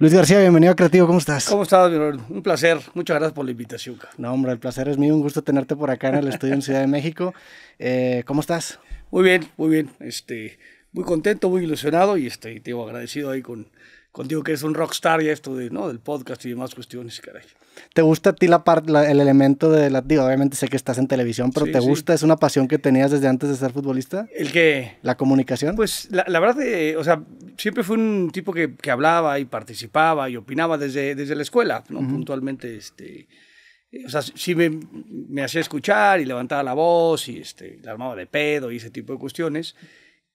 Luis García, bienvenido a Creativo, ¿cómo estás? ¿Cómo estás, mi Un placer, muchas gracias por la invitación. No, hombre, el placer es mío, un gusto tenerte por acá en el estudio en Ciudad de México. Eh, ¿Cómo estás? Muy bien, muy bien, este, muy contento, muy ilusionado y este, te digo, agradecido ahí con, contigo que eres un rockstar y esto de, ¿no? del podcast y demás cuestiones, caray. ¿Te gusta a ti la, parte el elemento de la... Digo, obviamente sé que estás en televisión, pero ¿te gusta? ¿Es una pasión que tenías desde antes de ser futbolista? ¿El qué? ¿La comunicación? Pues la, verdad, eh, o sea, siempre fue un tipo que, que, hablaba y participaba y opinaba desde, desde la escuela, ¿no? Puntualmente, este... Eh, o sea, sí me, me hacía escuchar y levantaba la voz y este, la armaba de pedo y ese tipo de cuestiones.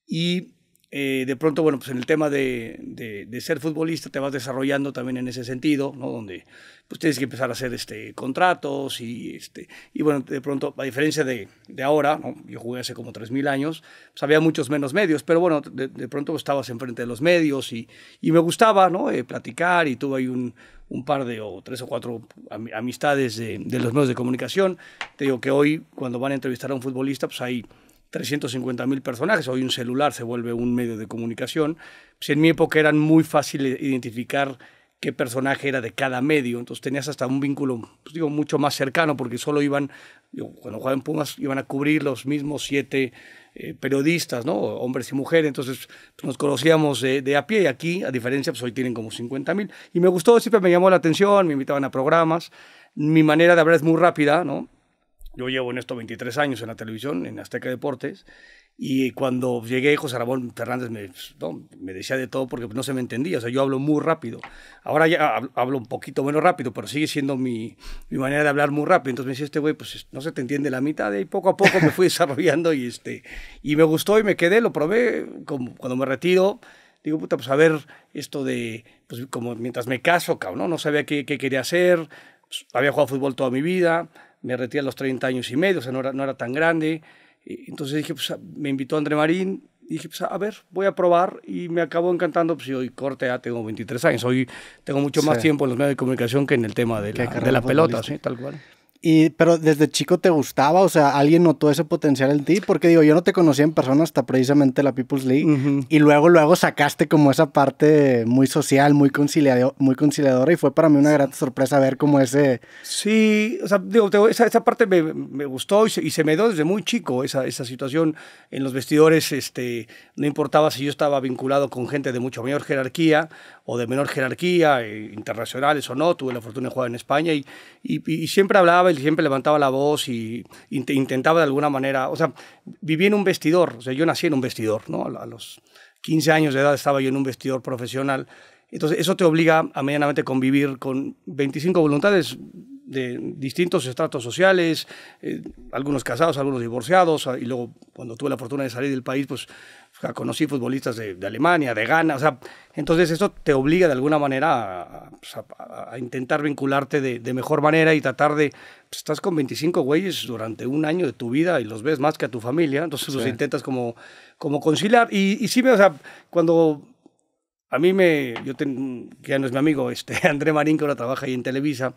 Y eh, de pronto, bueno, pues en el tema de, ser futbolista te vas desarrollando también en ese sentido, ¿no? Donde pues tienes que empezar a hacer este, contratos y, este, y bueno, de pronto, a diferencia de, ahora, ¿no? yo jugué hace como 3.000 años, pues había muchos menos medios, pero bueno, de, de pronto estabas enfrente de los medios y, me gustaba, ¿no? Eh, platicar y tuve ahí un, par de o tres o cuatro amistades de, de los medios de comunicación. Te digo que hoy cuando van a entrevistar a un futbolista, pues hay 350.000 personajes. Hoy un celular se vuelve un medio de comunicación. si pues, en mi época eran muy fácil identificar qué personaje era de cada medio, entonces tenías hasta un vínculo, pues, digo, mucho más cercano, porque solo iban, cuando jugaban Pumas, iban a cubrir los mismos siete eh, periodistas, ¿no? Hombres y mujeres, entonces pues, nos conocíamos de, a pie y aquí, a diferencia, pues hoy tienen como 50.000. Y me gustó, siempre me llamó la atención, me invitaban a programas, mi manera de hablar es muy rápida, ¿no? Yo llevo en esto 23 años en la televisión, en Azteca Deportes, y cuando llegué, José Ramón Fernández me, decía de todo porque no se me entendía. O sea, yo hablo muy rápido. Ahora ya hablo un poquito menos rápido, pero sigue siendo mi, manera de hablar muy rápido. Entonces me decía este güey, pues no se te entiende la mitad. Y poco a poco me fui desarrollando y, este, y me gustó y me quedé. Lo probé como, cuando me retiro. Digo, puta, pues a ver esto de, pues como mientras me caso, cabrón, ¿no? no sabía qué, qué quería hacer. Pues, había jugado fútbol toda mi vida me retiré a los 30 años y medio, o sea, no era, no era tan grande. Entonces dije, pues me invitó André Marín, dije, pues a ver, voy a probar y me acabó encantando, pues hoy corte ya tengo 23 años, hoy tengo mucho más tiempo en los medios de comunicación que en el tema de la, de la pelota, tal cual pero desde chico te gustaba, o sea, alguien notó ese potencial en ti, porque digo, yo no te conocía en persona hasta precisamente la People's League, y luego, luego sacaste como esa parte muy social, muy, conciliado, muy conciliadora, y fue para mí una gran sorpresa ver como ese... Sí, o sea, digo, esa, esa parte me, me gustó y se, me dio desde muy chico esa, esa situación en los vestidores, este, no importaba si yo estaba vinculado con gente de mucho mayor jerarquía o de menor jerarquía, eh, internacionales o no, tuve la fortuna de jugar en España, y, y, y siempre hablaba siempre levantaba la voz y intentaba de alguna manera, o sea, viví en un vestidor, o sea, yo nací en un vestidor, ¿no? A los 15 años de edad estaba yo en un vestidor profesional. Entonces, eso te obliga a medianamente convivir con 25 voluntades de distintos estratos sociales, eh, algunos casados, algunos divorciados, ah, y luego cuando tuve la fortuna de salir del país, pues conocí futbolistas de, Alemania, de Ghana, o sea, entonces eso te obliga de alguna manera a, intentar vincularte de, mejor manera y tratar de, pues, estás con 25 güeyes durante un año de tu vida y los ves más que a tu familia, entonces los intentas como, como conciliar. Y, y sí, o sea, cuando a mí me, yo que ya no es mi amigo, este, André Marín, que ahora trabaja ahí en Televisa,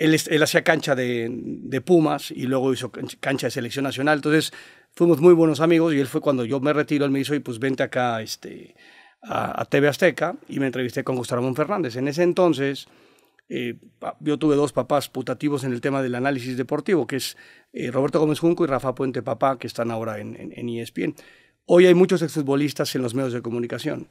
él, él hacía cancha de, de, Pumas y luego hizo cancha de selección nacional. Entonces, Fuimos muy buenos amigos y él fue cuando yo me retiro, él me hizo, y pues vente acá este, a, TV Azteca y me entrevisté con Gustavo Fernández. En ese entonces... Eh, yo tuve dos papás putativos en el tema del análisis deportivo, que es eh, Roberto Gómez Junco y Rafa Puente Papá, que están ahora en, ESPN. E Hoy hay muchos exfutbolistas en los medios de comunicación.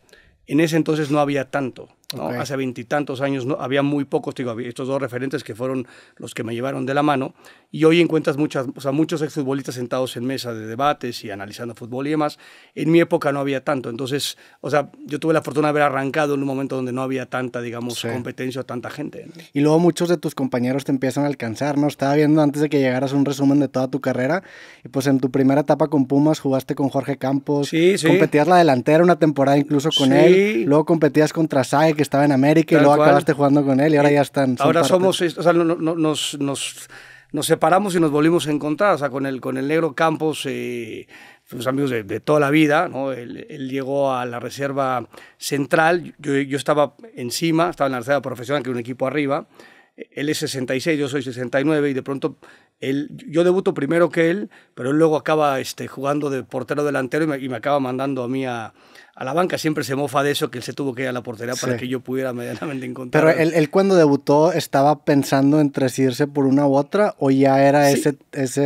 En ese entonces no había tanto. ¿no? Hace veintitantos años no, había muy pocos, digo, estos dos referentes que fueron los que me llevaron de la mano. Y hoy encuentras muchas, o sea, muchos exfutbolistas sentados en mesa de debates y analizando fútbol y demás. En mi época no había tanto. Entonces, o sea, yo tuve la fortuna de haber arrancado en un momento donde no había tanta, digamos, competencia o tanta gente. Y luego muchos de tus compañeros te empiezan a alcanzar, ¿no? Estaba viendo antes de que llegaras un resumen de toda tu carrera. Y pues en tu primera etapa con Pumas jugaste con Jorge Campos. Sí, sí. Competías la delantera una temporada incluso con él. Luego competías contra Sae, que estaba en América y luego acabaste jugando con él y ahora ya están. Ahora somos, o sea, nos, nos, nos, separamos y nos volvimos a encontrar, o sea, con el, con el negro Campos. Eh, fuimos amigos de, toda la vida, ¿no? Él, llegó a la reserva central, yo, yo estaba encima, estaba en la reserva profesional, que un equipo arriba, él es 66, yo soy 69 y de pronto él, yo debuto primero que él, pero él luego acaba este, jugando de portero delantero y me, y me acaba mandando a mí a, a la banca siempre se mofa de eso, que él se tuvo que ir a la portería para que yo pudiera medianamente encontrar. Pero él, cuando debutó estaba pensando en si irse por una u otra o ya era ese, esa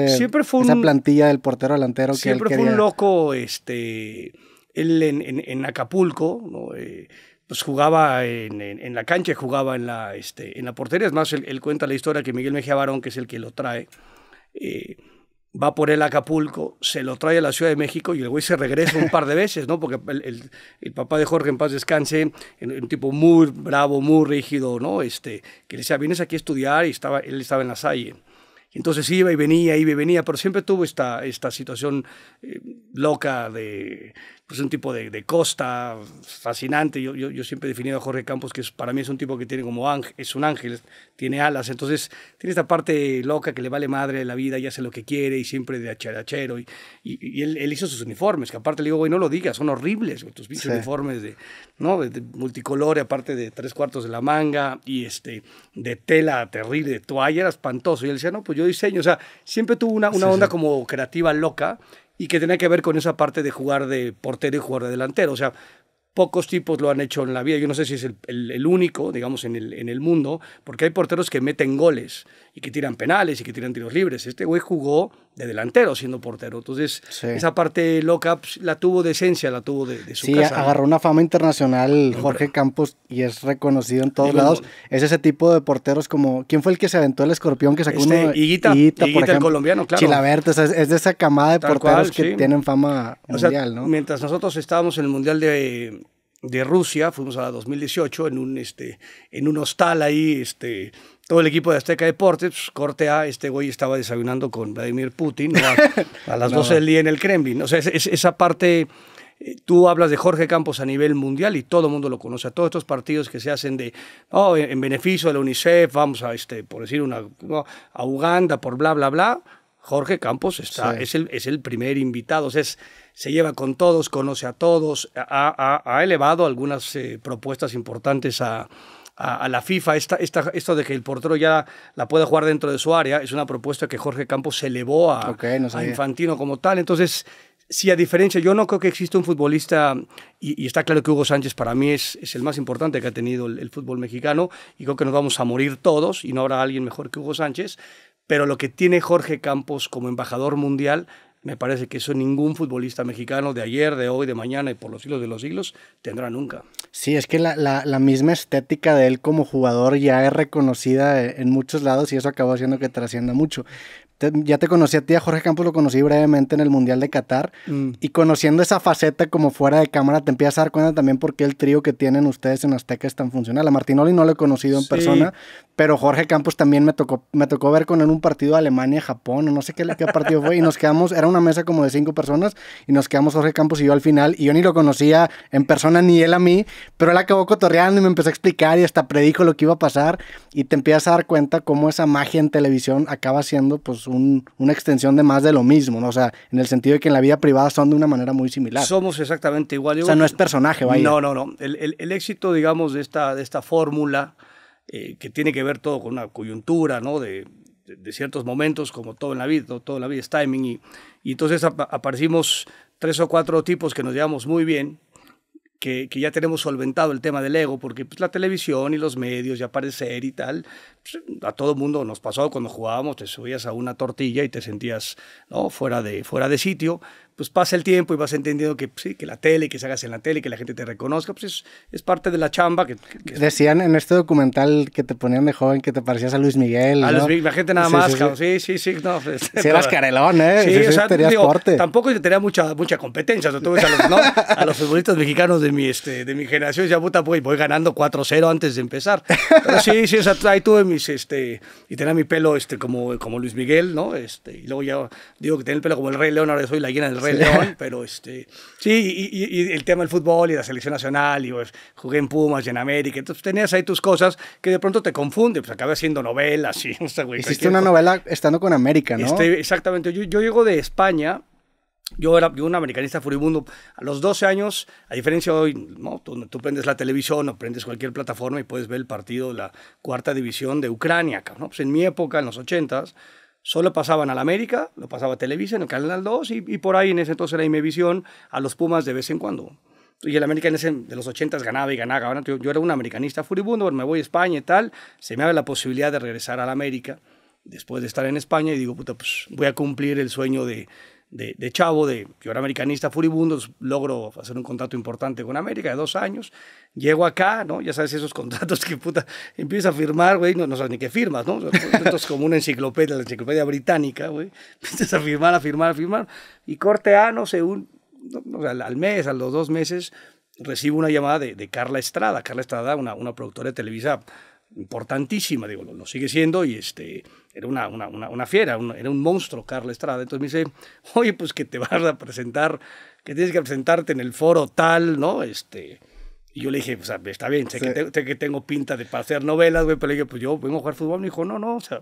plantilla del portero delantero que siempre él fue un loco, este, él en, Acapulco, eh, pues jugaba en, la cancha, jugaba en la, este, en la portería. Es más, él, cuenta la historia que Miguel Mejía Barón, que es el que lo trae, eh, va por el Acapulco, se lo trae a la Ciudad de México y el güey se regresa un par de veces, ¿no? Porque el, papá de Jorge, en paz descanse, un tipo muy bravo, muy rígido, ¿no? Este, que le decía, vienes aquí a estudiar y estaba, él estaba en la Salle. Y entonces iba y venía, iba y venía, pero siempre tuvo esta, esta situación eh, loca de pues un tipo de, de costa fascinante. Yo, yo, yo, siempre he definido a Jorge Campos que para mí es un tipo que tiene como ángel, es un ángel, tiene alas. Entonces tiene esta parte loca que le vale madre la vida y hace lo que quiere y siempre de acharachero. Y, y, él, hizo sus uniformes, que aparte le digo, güey, no lo digas, son horribles tus uniformes de, ¿no? De, aparte de tres cuartos de la manga y este, de tela terrible, de toalla, era espantoso. Y él decía, no, pues yo diseño. O sea, siempre tuvo una, una onda como creativa loca y que tenía que ver con esa parte de jugar de portero y jugar de delantero. O sea, Pocos tipos lo han hecho en la vida. Yo no sé si es el, único, digamos, en el, en el mundo, porque hay porteros que meten goles y que tiran penales y que tiran tiros libres. Este güey jugó de delantero siendo portero. Entonces, esa parte loca pues, la tuvo de esencia, la tuvo de, su casa. Sí, agarró una fama internacional Jorge Campos y es reconocido en todos lados. Es ese tipo de porteros como... ¿Quién fue el que se aventó el escorpión que sacó este, uno? Higuita, Higuita, por el colombiano, claro. es de esa camada de porteros que tienen fama mundial, ¿no? Mientras nosotros estábamos en el Mundial de, de Rusia, fuimos a la 2018 en un, este, en un hostal ahí, este, todo el equipo de Azteca Deportes, cortea, pues, corte A, este güey estaba desayunando con Vladimir Putin a, las 12 del día en el Kremlin. O sea, esa parte, eh, tú hablas de Jorge Campos a nivel mundial y todo el mundo lo conoce, a todos estos partidos que se hacen de, oh, en, beneficio de la UNICEF, vamos a, este, por decir, una, a Uganda, por bla, bla, bla Jorge Campos está, es, el, es el primer invitado, se lleva con todos, conoce a todos, ha, elevado algunas eh, propuestas importantes a, la FIFA. Esta, esto de que el portero ya la pueda jugar dentro de su área es una propuesta que Jorge Campos se elevó a, Infantino como tal. Entonces, si a diferencia, yo no creo que exista un futbolista, y, está claro que Hugo Sánchez para mí es, el más importante que ha tenido el, fútbol mexicano, y creo que nos vamos a morir todos, y no habrá alguien mejor que Hugo Sánchez, pero lo que tiene Jorge Campos como embajador mundial, me parece que eso ningún futbolista mexicano de ayer, de hoy, de mañana y por los siglos de los siglos tendrá nunca. Sí, es que la, la, misma estética de él como jugador ya es reconocida eh, en muchos lados y eso acabó haciendo que trascienda mucho ya te conocí a ti, a Jorge Campos lo conocí brevemente en el Mundial de Qatar. Mm. Y conociendo esa faceta como fuera de cámara, te empiezas a dar cuenta también por qué el trío que tienen ustedes en Azteca es tan funcional. A Martinoli no lo he conocido en persona, pero Jorge Campos también me tocó, me tocó ver con él un partido de Alemania-Japón, o no sé qué, partido fue. Y nos quedamos, era una mesa como de cinco personas, y nos quedamos Jorge Campos y yo al final. Y yo ni lo conocía en persona ni él a mí, pero él acabó cotorreando y me empezó a explicar y hasta predijo lo que iba a pasar. Y te empiezas a dar cuenta cómo esa magia en televisión acaba siendo, pues, una extensión de más de lo mismo, O sea, en el sentido de que en la vida privada son de una manera muy similar. Somos exactamente igual. O sea, no es personaje, No, no, no. El, éxito, digamos, de esta, de esta fórmula, eh, que tiene que ver todo con una coyuntura, ¿no? De, ciertos momentos, como todo en la vida, todo, en la vida es timing. Y, entonces aparecimos tres o cuatro tipos que nos llevamos muy bien, que, ya tenemos solventado el tema del ego, porque pues, la televisión y los medios y aparecer y tal, pues, a todo mundo nos pasó cuando jugábamos, te subías a una tortilla y te sentías ¿no? fuera, de, fuera de sitio, pues pasa el tiempo y vas entendiendo que pues, sí, que la tele, que salgas en la tele, que la gente te reconozca, pues es, es parte de la chamba. Que, Decían en este documental que te ponían de joven que te parecías a Luis Miguel. A Luis la gente nada más, sí, Sí, sí, sí. No, pues, eras carelón, ¿eh? Sí, o Tampoco tenía mucha, mucha competencia. tú a los, ¿no? a los futbolistas mexicanos de mi, este, de mi generación, ya puta, voy, voy ganando 4-0 antes de empezar. Pero sí, sí, o sea, ahí tuve mis, este, y tenía mi pelo este, como, como Luis Miguel, ¿no? Este, y luego ya digo que tenía el pelo como el Rey León, ahora soy la llena del Rey. pero este, sí, y, el tema del fútbol y la selección nacional, y pues, jugué en Pumas y en América, entonces tenías ahí tus cosas que de pronto te confunden, pues acaba haciendo novelas y, Hiciste una novela estando con América, ¿no? Este, exactamente, yo, yo llego de España, yo era un americanista furibundo. A los 12 años, a diferencia de hoy, ¿no? tú, prendes la televisión o prendes cualquier plataforma y puedes ver el partido de la cuarta división de Ucrania. ¿no? Pues, en mi época, en los 80s, solo pasaban al América, lo pasaba a Televisa en el Canal 2 y, por ahí en ese entonces era Imevisión, a los Pumas de vez en cuando. Y el América en ese, de los 80 ganaba y ganaba. yo, era un americanista furibundo, me voy a España y tal, se me abre la posibilidad de regresar al América después de estar en España y digo, puta, pues voy a cumplir el sueño de, de, chavo, de, yo era americanista furibundo, pues, logro hacer un contrato importante con América de dos años, llego acá, ¿no? Ya sabes, esos contratos que puta, empiezas a firmar, güey, no, sabes ni qué firmas, ¿no? Pues, es como una enciclopedia, la enciclopedia británica, güey, empiezas a firmar, a firmar, a firmar, y corte A, no sé, al, mes, a los dos meses, recibo una llamada de, Carla Estrada, Carla Estrada, una, una productora de Televisa importantísima, digo, lo, sigue siendo y este, era una, una, una, fiera, era un monstruo Carla Estrada. Entonces me dice, oye, pues que te vas a presentar, que tienes que presentarte en el foro tal, ¿no? Este, y yo le dije, pues está bien, sé, que, tengo pinta de para hacer novelas, güey, pero le dije, pues yo vengo a jugar fútbol. Me dijo, no, no, o sea,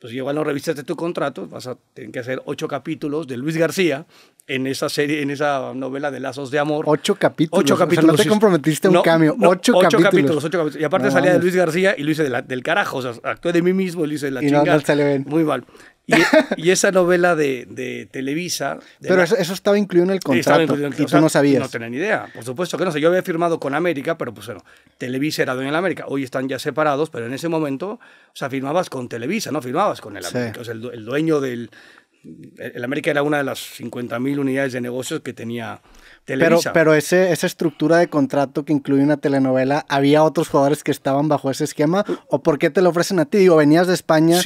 pues igual no revisaste tu contrato, vas a tener que hacer ocho capítulos de Luis García en esa serie, en esa novela de Lazos de Amor. Ocho capítulos. Ocho capítulos. O sea, no te comprometiste a un cambio. ocho, capítulos. Ocho capítulos. Y aparte salía de Luis García y lo hice del carajo. O sea, actué de mí mismo y lo hice de la y chingada. No, bien. Muy mal. Y, esa novela de, Televisa. pero eso, estaba incluido en el contrato. no sabías. No tenía ni idea. Por supuesto que no sé. Yo había firmado con América, pero pues bueno, Televisa era dueño de América. Hoy están ya separados, pero en ese momento, o sea, firmabas con Televisa, no firmabas con el América. O sea, el, dueño del. El América era una de las 50.000 unidades de negocios que tenía pero, pero ese, esa estructura de contrato que incluye una telenovela, ¿había otros jugadores que estaban bajo ese esquema? ¿O por qué te lo ofrecen a ti? Digo, venías de España,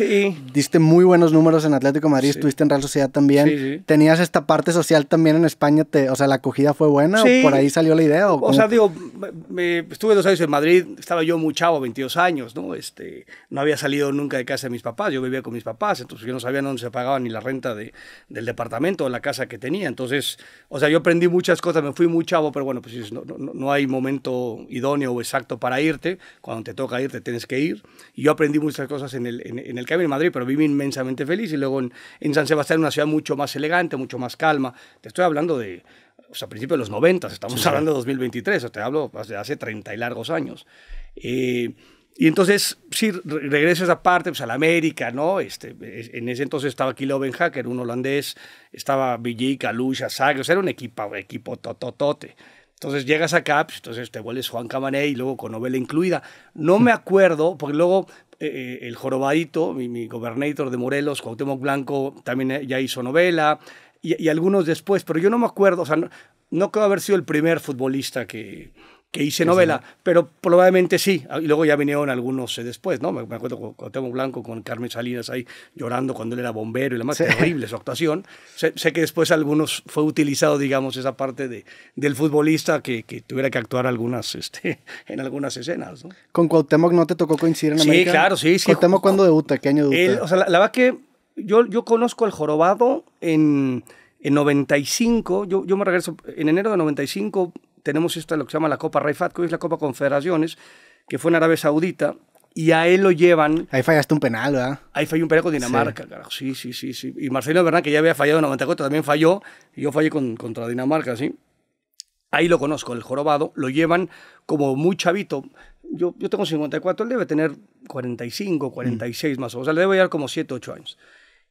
diste muy buenos números en Atlético Madrid, estuviste en Real Sociedad también. ¿Tenías esta parte social también en España? Te, o sea, ¿la acogida fue buena? ¿O por ahí salió la idea? O, sea, digo, estuve dos años en Madrid, estaba yo muy chavo, 22 años, ¿no? Este, no había salido nunca de casa de mis papás, yo vivía con mis papás, entonces yo no sabía dónde se pagaba ni la renta de, del departamento o la casa que tenía. Entonces, o sea, yo aprendí muchas cosas también fui muy chavo, pero bueno, pues no, hay momento idóneo o exacto para irte. Cuando te toca irte, tienes que ir. Y yo aprendí muchas cosas en el, en, en camino en Madrid, pero viví inmensamente feliz. Y luego en, en San Sebastián, una ciudad mucho más elegante, mucho más calma. Te estoy hablando de o sea, a principios de los 90, estamos hablando de 2023, te hablo de hace 30 y largos años. Eh, y entonces, sí, regresas a esa parte, pues a la América, ¿no? Este, e-, en ese entonces estaba aquí que era un holandés, estaba Billy lucha Sagres, o sea, era un equipo, equipo tototote. Entonces llegas acá, pues, entonces te vuelves Juan Camané y luego con novela incluida. No me acuerdo, porque luego eh, eh, el jorobadito, mi, gobernador de Morelos, Cuauhtémoc Blanco, también eh, ya hizo novela, y, algunos después, pero yo no me acuerdo, o sea, no creo haber sido el primer futbolista que, que hice novela, pero probablemente sí. Y luego ya vinieron algunos eh, después, ¿no? Me, acuerdo con Cuauhtémoc Blanco, con Carmen Salinas ahí llorando cuando él era bombero y la más terrible su actuación. Sé, que después algunos fue utilizado, digamos, esa parte de, del futbolista que, tuviera que actuar algunas, este, en algunas escenas, ¿no? ¿Con Cuauhtémoc no te tocó coincidir en América? Sí, claro, sí. sí ¿Cuauhtémoc cuándo debuta? ¿Qué año debuta? o sea, la, verdad que yo, yo conozco el jorobado en... En 95, yo, yo me regreso en enero de 95, tenemos esta lo que se llama la Copa Raifat, que es la Copa Confederaciones, que fue en Arabia Saudita, y a él lo llevan. Ahí fallaste un penal, ¿verdad? Ahí falló un penal con Dinamarca, sí. carajo. Sí, sí, sí, sí. Y Marcelino Bernal, que ya había fallado en 94, también falló. Y yo fallé con, contra Dinamarca, sí. Ahí lo conozco, el jorobado. Lo llevan como muy chavito. Yo, yo tengo 54, él debe tener 45, 46 mm. más o menos. O sea, le debe llevar como 7, 8 años.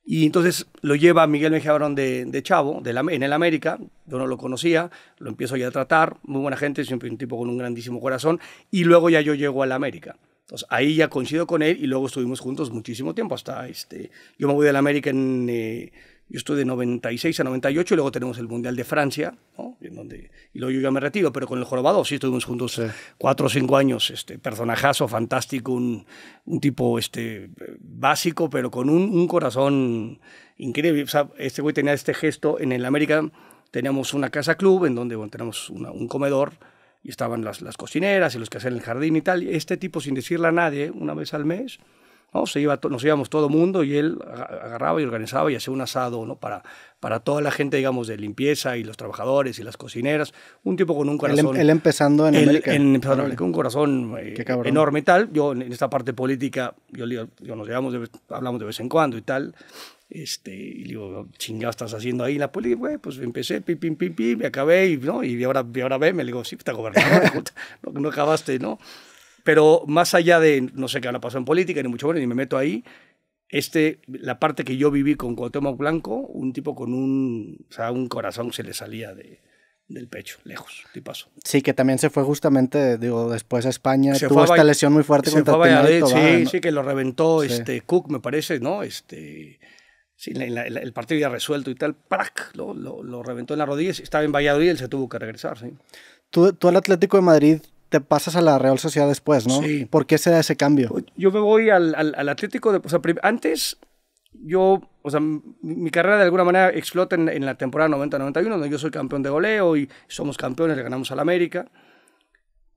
Y entonces lo lleva Miguel Mejía Barón de, Chavo, de en el América, yo no lo conocía, lo empiezo ya a tratar, muy buena gente, siempre un tipo con un grandísimo corazón, y luego ya yo llego al América. Entonces ahí ya coincido con él y luego estuvimos juntos muchísimo tiempo, hasta este, yo me voy del América en... Eh, yo estoy de 96 a 98 y luego tenemos el Mundial de Francia, en donde, y luego yo ya me retiro, pero con el jorobado sí estuvimos juntos cuatro o cinco años. Este, personajazo, fantástico, un, tipo este, básico, pero con un, corazón increíble. O sea, este güey tenía este gesto. En el América teníamos una casa club en donde teníamos un comedor y estaban las, las cocineras y los que hacían el jardín y tal. Este tipo, sin decirle a nadie, una vez al mes, iba, nos íbamos todo mundo y él agarraba y organizaba y hacía un asado ¿no? para, para toda la gente, digamos, de limpieza y los trabajadores y las cocineras. Un tipo con un em- corazón. Él, empezando en él, América. empezando en un corazón eh, enorme y tal. Yo en esta parte política, yo, nos llevamos, hablamos de vez en cuando y tal. Este, y digo, chingados estás haciendo ahí en la política, pues empecé, pim, pim, pim, pim, me acabé, y, ¿no? y ahora, ahora ve, me digo, sí, está gobernador, no acabaste, ¿no? Pero más allá de, no sé qué ha pasado en política, ni mucho menos, ni me meto ahí, este, la parte que yo viví con Cuauhtémoc Blanco, un tipo con un, o sea, un corazón se le salía de, del pecho, lejos, tipazo. Sí, que también se fue justamente, digo, después a España, se tuvo esta lesión muy fuerte contra Sí, sí, que lo reventó este Cook, me parece, ¿no? Este, sí, el partido ya resuelto y tal, ¡prac! Lo, lo, reventó en la rodillas, estaba en Valladolid, él se tuvo que regresar, sí. Tú, tú al Atlético de Madrid te pasas a la Real Sociedad después, ¿no? Sí. ¿Por qué se da ese cambio? Pues, yo me voy al, Atlético, o sea, antes yo, o sea, mi carrera de alguna manera explota en, la temporada 90-91, donde yo soy campeón de goleo y somos campeones, le ganamos al América.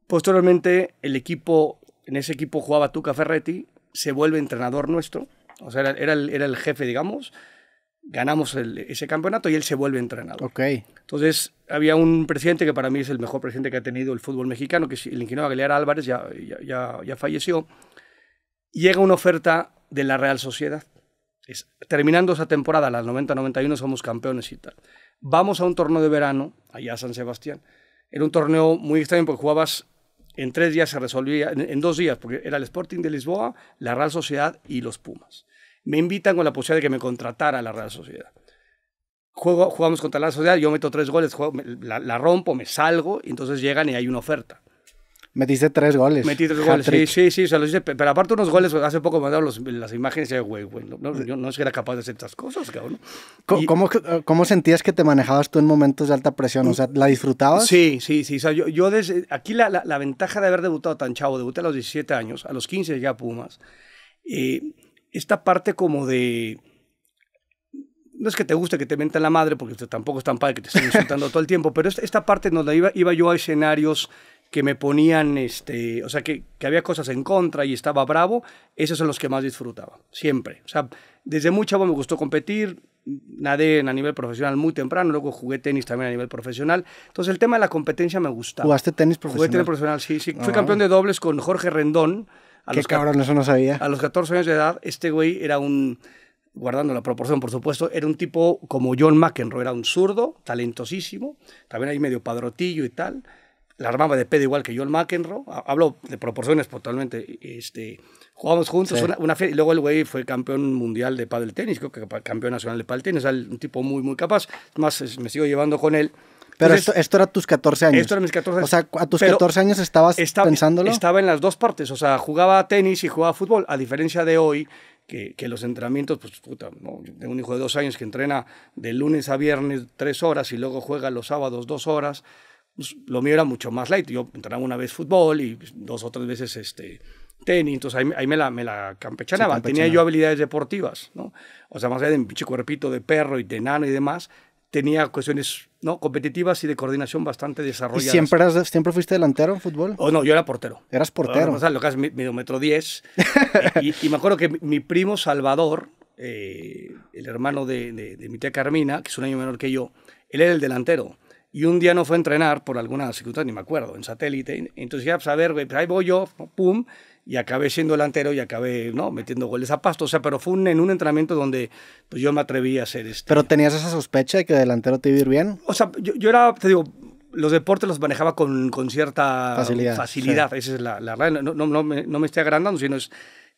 Posteriormente, el equipo, en ese equipo jugaba Tuca Ferretti, se vuelve entrenador nuestro, o sea, era, era el jefe, digamos ganamos ese campeonato y él se vuelve entrenador. Okay. Entonces, había un presidente que para mí es el mejor presidente que ha tenido el fútbol mexicano, que es el ingeniero Aguilar Álvarez, ya, ya, ya, falleció. Llega una oferta de la Real Sociedad. terminando esa temporada, las 90-91 somos campeones y tal. Vamos a un torneo de verano, allá a San Sebastián. Era un torneo muy extraño porque jugabas en tres días, se resolvía, en dos días, porque era el Sporting de Lisboa, la Real Sociedad y los Pumas me invitan con la posibilidad de que me contratara la Real Sociedad. Juego, jugamos contra la Real Sociedad, yo meto tres goles, juego, la, rompo, me salgo, y entonces llegan y hay una oferta. Metiste tres goles. Metí tres goles, sí, sí, sí, pero aparte unos goles, hace poco me dado las imágenes y güey, güey, no, es que era capaz de hacer estas cosas, cabrón. ¿Cómo, ¿Cómo, sentías que te manejabas tú en momentos de alta presión? O sea, ¿la disfrutabas? Sí, sí, sí, yo, yo desde, aquí la, la, ventaja de haber debutado tan chavo, debuté a los 17 años, a los 15 ya Pumas, y esta parte como de... No es que te guste que te mentan la madre, porque tampoco es tan padre que te estén insultando todo el tiempo, pero esta, parte nos donde iba, iba yo a escenarios que me ponían, este, o sea, que, había cosas en contra y estaba bravo, esos son los que más disfrutaba, siempre. O sea, desde muy chavo me gustó competir, nadé a nivel profesional muy temprano, luego jugué tenis también a nivel profesional. Entonces el tema de la competencia me gustaba. ¿Jugaste tenis profesional? Jugué tenis profesional, sí, sí. Fui ah. campeón de dobles con Jorge Rendón, a los cabrón, sabía. A los 14 años de edad, este güey era un, guardando la proporción, por supuesto, era un tipo como John McEnroe, era un zurdo, talentosísimo, también ahí medio padrotillo y tal. La armaba de pedo igual que John McEnroe. Hablo de proporciones pues, totalmente. Este, jugamos juntos una, y luego el güey fue campeón mundial de pádel tenis, creo que campeón nacional de pádel tenis, un tipo muy, muy capaz. Más, me sigo llevando con él pero esto, esto, era tus 14 años. Esto era mis 14 años. O sea, a tus 14 años estabas pensándolo. Estaba en las dos partes. O sea, jugaba tenis y jugaba fútbol. A diferencia de hoy, que, los entrenamientos, pues puta, tengo un hijo de dos años que entrena de lunes a viernes tres horas y luego juega los sábados dos horas. Pues, lo mío era mucho más light. Yo entrenaba una vez fútbol y dos o tres veces este, tenis, entonces ahí, me, la, me la campechanaba. Tenía yo habilidades deportivas, ¿no? O sea, más allá de un chico cuerpito de perro y de nano y demás, tenía cuestiones ¿no? competitivas y de coordinación bastante desarrolladas. ¿Y siempre, siempre fuiste delantero en fútbol? o oh, no, yo era portero. Eras portero. Ah, o sea, lo que es medio metro 10. y, me acuerdo que mi primo Salvador, eh, el hermano de, mi tía Carmina, que es un año menor que yo, él era el delantero. Y un día no fue a entrenar por alguna circunstancia, ni me acuerdo, en satélite. Entonces ya, pues, a ver, pues, ahí voy yo, pum, y acabé siendo delantero y acabé ¿no? metiendo goles a pasto. O sea, pero fue en un entrenamiento donde pues, yo me atreví a hacer esto. ¿Pero tenías esa sospecha de que delantero te iba a ir bien? O sea, yo, yo era, te digo, los deportes los manejaba con, con cierta facilidad. facilidad. Esa es la, la realidad. No, no, me, no me estoy agrandando, sino es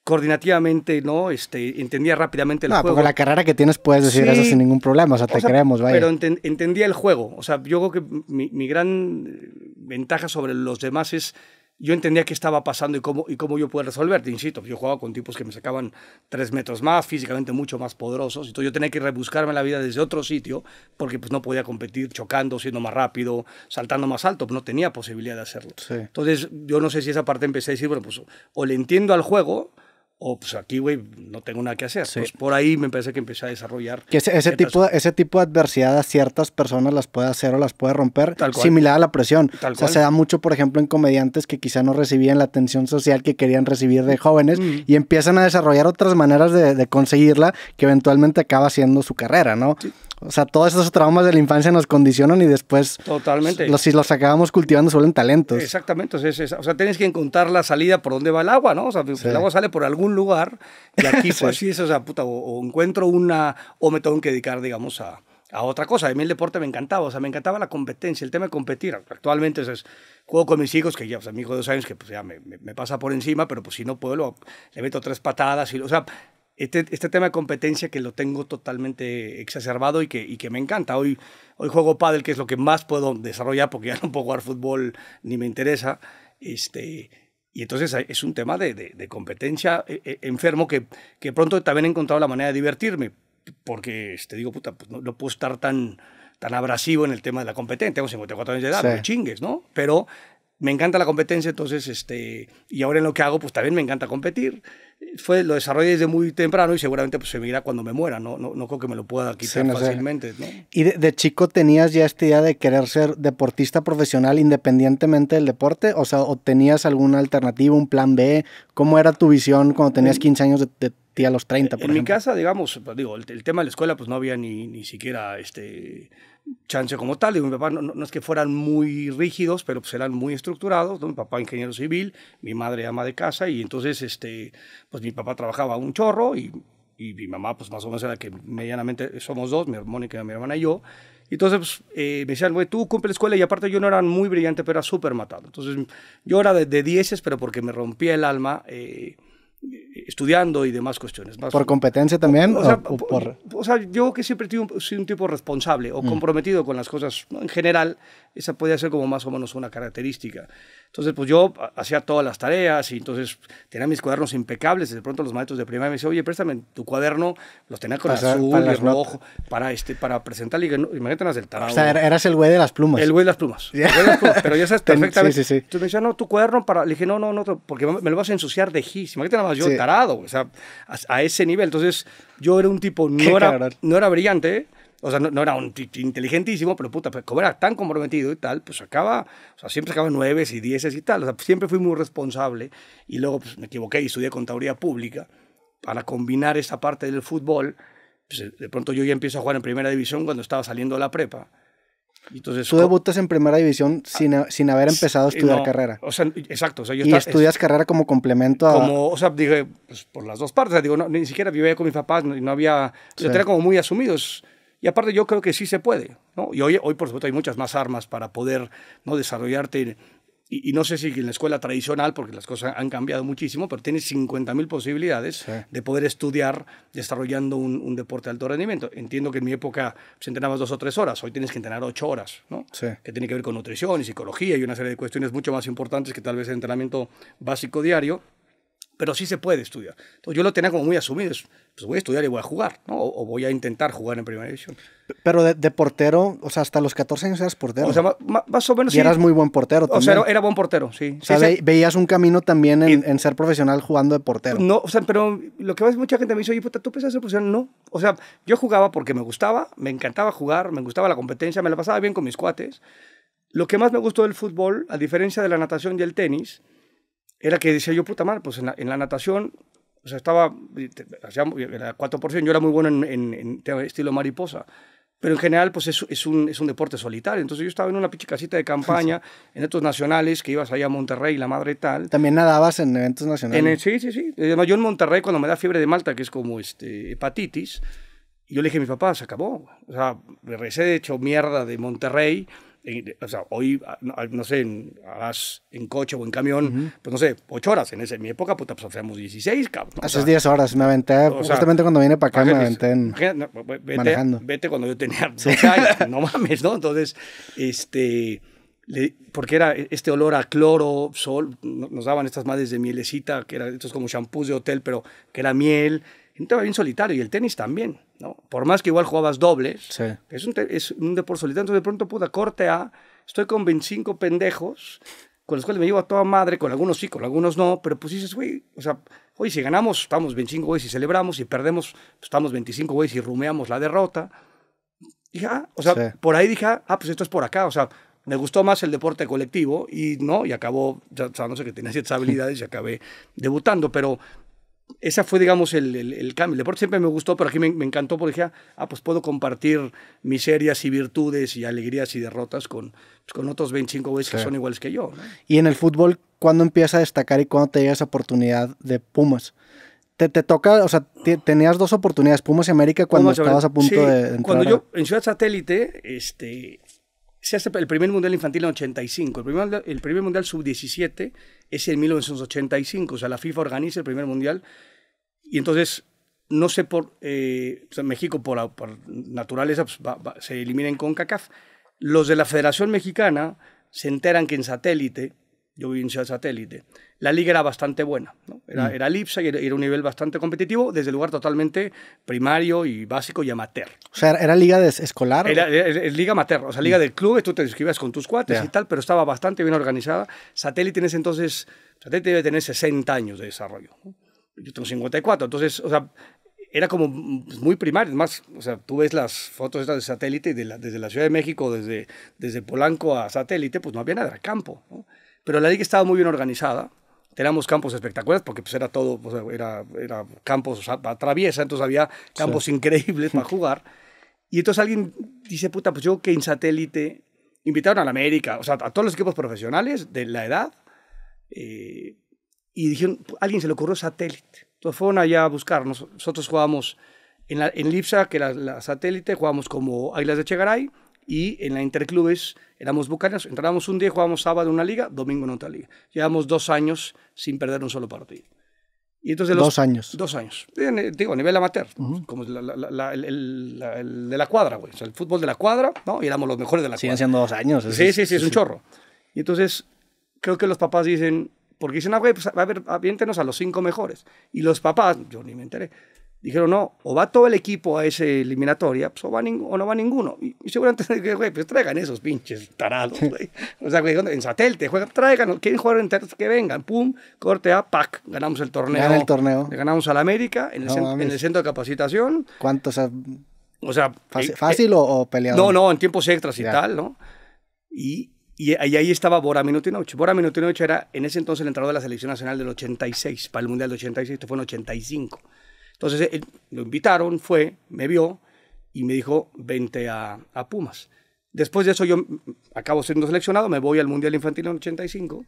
coordinativamente, ¿no? Este, entendía rápidamente el no, juego. Porque la carrera que tienes puedes decir eso sin ningún problema, o sea, te creemos, vaya. Pero entendía el juego, o sea, yo creo que mi, mi gran ventaja sobre los demás es yo entendía qué estaba pasando y cómo, y cómo yo pude resolver. Te insisto, yo jugaba con tipos que me sacaban tres metros más, físicamente mucho más poderosos. Entonces yo tenía que rebuscarme la vida desde otro sitio porque pues no podía competir chocando, siendo más rápido, saltando más alto. Pues, no tenía posibilidad de hacerlo. Entonces yo no sé si esa parte empecé a decir, bueno, pues o le entiendo al juego o pues aquí, güey, no tengo nada que hacer. por ahí me parece que empecé a desarrollar. Que ese, tipo, de, ese tipo de adversidad a ciertas personas las puede hacer o las puede romper, similar a la presión. o sea, se da mucho, por ejemplo, en comediantes que quizá no recibían la atención social que querían recibir de jóvenes mm. y empiezan a desarrollar otras maneras de, conseguirla que eventualmente acaba siendo su carrera, ¿no? O sea, todos esos traumas de la infancia nos condicionan y después. Los, si los acabamos cultivando, suelen talentos. Exactamente. o sea, tienes que encontrar la salida por donde va el agua, ¿no? O sea, el agua sale por algún lugar y aquí pues, sí o encuentro una, o me tengo que dedicar, digamos, a, a otra cosa. A mí el deporte me encantaba, o sea, me encantaba la competencia, el tema de competir. Actualmente es, juego con mis hijos, que ya, o sea, mi hijo de dos años, que pues ya me, me, pasa por encima, pero pues si no puedo, lo, le meto tres patadas, y, o sea, este, este, tema de competencia que lo tengo totalmente exacerbado y que, y que me encanta. Hoy, hoy juego pádel, que es lo que más puedo desarrollar, porque ya no puedo jugar fútbol ni me interesa. Este, y entonces es un tema de, de, competencia eh, eh, enfermo que, que, pronto también he encontrado la manera de divertirme, porque te este, digo, puta, pues, no, puedo estar tan, tan abrasivo en el tema de la competencia, tengo 54 años de edad, sí. chingues, ¿no? Pero me encanta la competencia, entonces, este, y ahora en lo que hago, pues también me encanta competir fue, lo desarrollé desde muy temprano y seguramente pues, se me irá cuando me muera, no, no, creo que me lo pueda quitar fácilmente. ¿Y de, chico tenías ya esta idea de querer ser deportista profesional independientemente del deporte? O sea, tenías alguna alternativa, un plan B? ¿Cómo era tu visión cuando tenías 15 años de, de a los 30? Por en mi casa, digamos, pues, digo, el, el, tema de la escuela pues no había ni, ni siquiera... este chance como tal. y mi papá no, no, es que fueran muy rígidos, pero pues eran muy estructurados. Mi papá ingeniero civil, mi madre ama de casa y entonces este, pues mi papá trabajaba un chorro y, mi mamá pues más o menos era que medianamente somos dos, mi hermana, mi hermana y yo. Entonces pues, eh, me decían, güey, tú cumple la escuela y aparte yo no era muy brillante, pero era súper matado. Entonces yo era de, de dieces, pero porque me rompía el alma. Eh, eh, estudiando y demás cuestiones. ¿Por competencia también? O, yo que siempre he sido un, tipo responsable o mm. comprometido con las cosas en general, esa podría ser como más o menos una característica. Entonces, pues yo hacía todas las tareas y entonces tenía mis cuadernos impecables. Y de pronto los maestros de primaria me decían, oye, préstame tu cuaderno. Los tenía con azul para y rojo para, este, para presentar. Y imagínate eras el tarado. O sea, eras el güey de las plumas. El güey de las plumas. pero ya sabes perfectamente. Sí, sí, sí. Entonces me decía, no, tu cuaderno para... Le dije, no, no, no, porque me lo vas a ensuciar de gis. Imagínate nada más yo tarado, o sea, a, ese nivel. Entonces yo era un tipo, no, era, no era brillante, o sea, no, era un inteligentísimo, pero puta, pues, como era tan comprometido y tal, pues acaba... o sea, siempre acaba nueves y dieces y tal, o sea, siempre fui muy responsable y luego pues, me equivoqué y estudié contaduría pública para combinar esa parte del fútbol. Pues, eh, de pronto yo ya empiezo a jugar en primera división cuando estaba saliendo de la prepa. Entonces, Tú debutas en primera división sin, ah, sin haber empezado a estudiar carrera. O sea, exacto. O sea, yo y estudias carrera como complemento a... Como, o sea, dije, pues, por las dos partes. digo, ni siquiera vivía con mis papás, no, no había... Yo era como muy asumidos. Y aparte yo creo que sí se puede, Y hoy, hoy por supuesto hay muchas más armas para poder ¿no? desarrollarte y, no sé si en la escuela tradicional, porque las cosas han cambiado muchísimo, pero tienes 50.000 posibilidades de poder estudiar desarrollando un, deporte de alto rendimiento. Entiendo que en mi época se pues, entrenabas dos o tres horas, hoy tienes que entrenar ocho horas, ¿no? Que tiene que ver con nutrición y psicología y una serie de cuestiones mucho más importantes que tal vez el entrenamiento básico diario pero sí se puede estudiar. yo lo tenía como muy asumido, pues voy a estudiar y voy a jugar, ¿no? O, voy a intentar jugar en primera división. Pero de, portero, o sea, hasta los 14 años eras portero. O sea, más, o menos. Y eras muy buen portero. También. O sea, era, buen portero, sí. O veías un camino también en, ser profesional jugando de portero. No, o sea, pero lo que mucha gente me dice, oye, puta, ¿tú pensás ser profesional? No. O sea, yo jugaba porque me gustaba, me encantaba jugar, me gustaba la competencia, me la pasaba bien con mis cuates. Lo que más me gustó del fútbol, a diferencia de la natación y el tenis, era que decía yo, puta madre, pues en la, en la natación, o sea, estaba, era 4%, yo era muy bueno en, en, estilo mariposa, pero en general pues es, es, un, es, un, deporte solitario. Entonces yo estaba en una pichicasita de campaña, en estos nacionales que ibas allá a Monterrey, la madre tal. También nadabas en eventos nacionales. sí, sí, sí. yo en Monterrey cuando me da fiebre de Malta, que es como este, hepatitis, yo le dije a mi papá, se acabó. O sea, me recé de hecho mierda de Monterrey o sea, hoy, ah, ah, no sé, en, coche o en camión, pues no sé, ocho horas. En, ese, mi época, puta, pues hacíamos 16, cabrón. Haces 10 horas, me aventé, justamente cuando viene para acá, me aventé en, vete, manejando. Vete cuando yo tenía no mames, ¿no? Entonces, este, porque era e, este olor a cloro, sol, nos daban estas madres de mielecita, que era estos como champús de hotel, pero que era miel, un tema bien solitario y el tenis también, ¿no? Por más que igual jugabas dobles, es, un es, un deporte solitario. Entonces de pronto pude corte a, estoy con 25 pendejos, con los cuales me llevo a toda madre, con algunos sí, con algunos no, pero pues dices, güey, o sea, hoy si ganamos estamos 25 güeyes y celebramos, si perdemos pues estamos 25 güeyes y rumeamos la derrota. y ah, o sea, por ahí dije, ah, pues esto es por acá, o sea, me gustó más el deporte colectivo y no, y acabó, ya, o no sé que tenía ciertas habilidades y acabé debutando, pero esa fue, digamos, el, el, el, cambio. El deporte siempre me gustó, pero aquí me, encantó porque dije, ah, ah, pues puedo compartir miserias y virtudes y alegrías y derrotas con, pues, con otros 25 güeyes que son iguales que yo. Y en el fútbol, ¿cuándo empieza a destacar y cuándo te llega esa oportunidad de Pumas? Te, toca, o sea, tenías dos oportunidades, Pumas y América, cuando estabas a punto de, de entrar Cuando yo, en Ciudad Satélite, este, se hace el primer mundial infantil en 85, el primer, mundial sub-17 es en 1985, o sea, la FIFA organiza el primer mundial y entonces, no sé por, eh, México por, naturaleza pues, se elimina en CONCACAF. Los de la Federación Mexicana se enteran que en satélite yo viví en Satélite. La liga era bastante buena, ¿no? era, mm. era y era, un nivel bastante competitivo desde el lugar totalmente primario y básico y amateur. O sea, ¿era liga escolar? Era, liga amateur, o sea, liga mm. del club, tú te inscribías con tus cuates y tal, pero estaba bastante bien organizada. Satélite en ese entonces, Satélite debe tener 60 años de desarrollo. Yo tengo 54, entonces, o sea, era como muy primario. Más, o sea, tú ves las fotos estas de satélite de desde la Ciudad de México, desde, desde Polanco a satélite, pues no había nada, de campo. ¿no? Pero la liga estaba muy bien organizada. Teníamos campos espectaculares porque pues era todo, era, era campos o traviesa, entonces había campos increíbles para jugar. Y entonces alguien dice, puta, pues yo que en satélite invitaron a la América, o sea, a todos los equipos profesionales de la edad, eh, y dijeron, alguien se le ocurrió satélite. Entonces fueron allá a buscar, Nosotros jugábamos en, en Lipsa, que era la, la satélite, jugábamos como Águilas de Chegaray, y en la Interclubes éramos bucanas, entrábamos un día, jugábamos sábado en una liga, domingo en otra liga. Llevamos dos años sin perder un solo partido. Y entonces dos años. Dos años. Eh, digo, a nivel amateur, como el, de la cuadra, güey. O sea, el fútbol de la cuadra, ¿no? Y éramos los mejores de la cuadra. Siguen siendo dos años. Sí, sí, sí, es, un chorro. Y entonces creo que los papás dicen, porque dicen, ah, güey, pues a ver, aviéntenos a los cinco mejores. Y los papás, yo ni me enteré, dijeron, no, o va todo el equipo a esa eliminatoria, pues, o, va o, no va ninguno. Y, seguramente, güey, pues traigan esos pinches tarados, güey. O sea, güey, en satélite, juegan, traigan, quieren jugar en terceros que vengan, pum, corte A, pac, ganamos el torneo. Ganamos el torneo. Le ganamos al América en el, centro de capacitación. ¿Cuántos? O sea, eh, ¿Fácil, eh, o, peleado? No, no, en tiempos extras y tal, ¿no? Y, y, ahí estaba Bora Noche. Bora Noche era en ese entonces el entrador de la Selección Nacional del 86, para el Mundial del 86, esto fue en 85. Entonces lo invitaron, fue, me vio y me dijo, vente a, Pumas. Después de eso yo acabo siendo seleccionado, me voy al Mundial Infantil en 85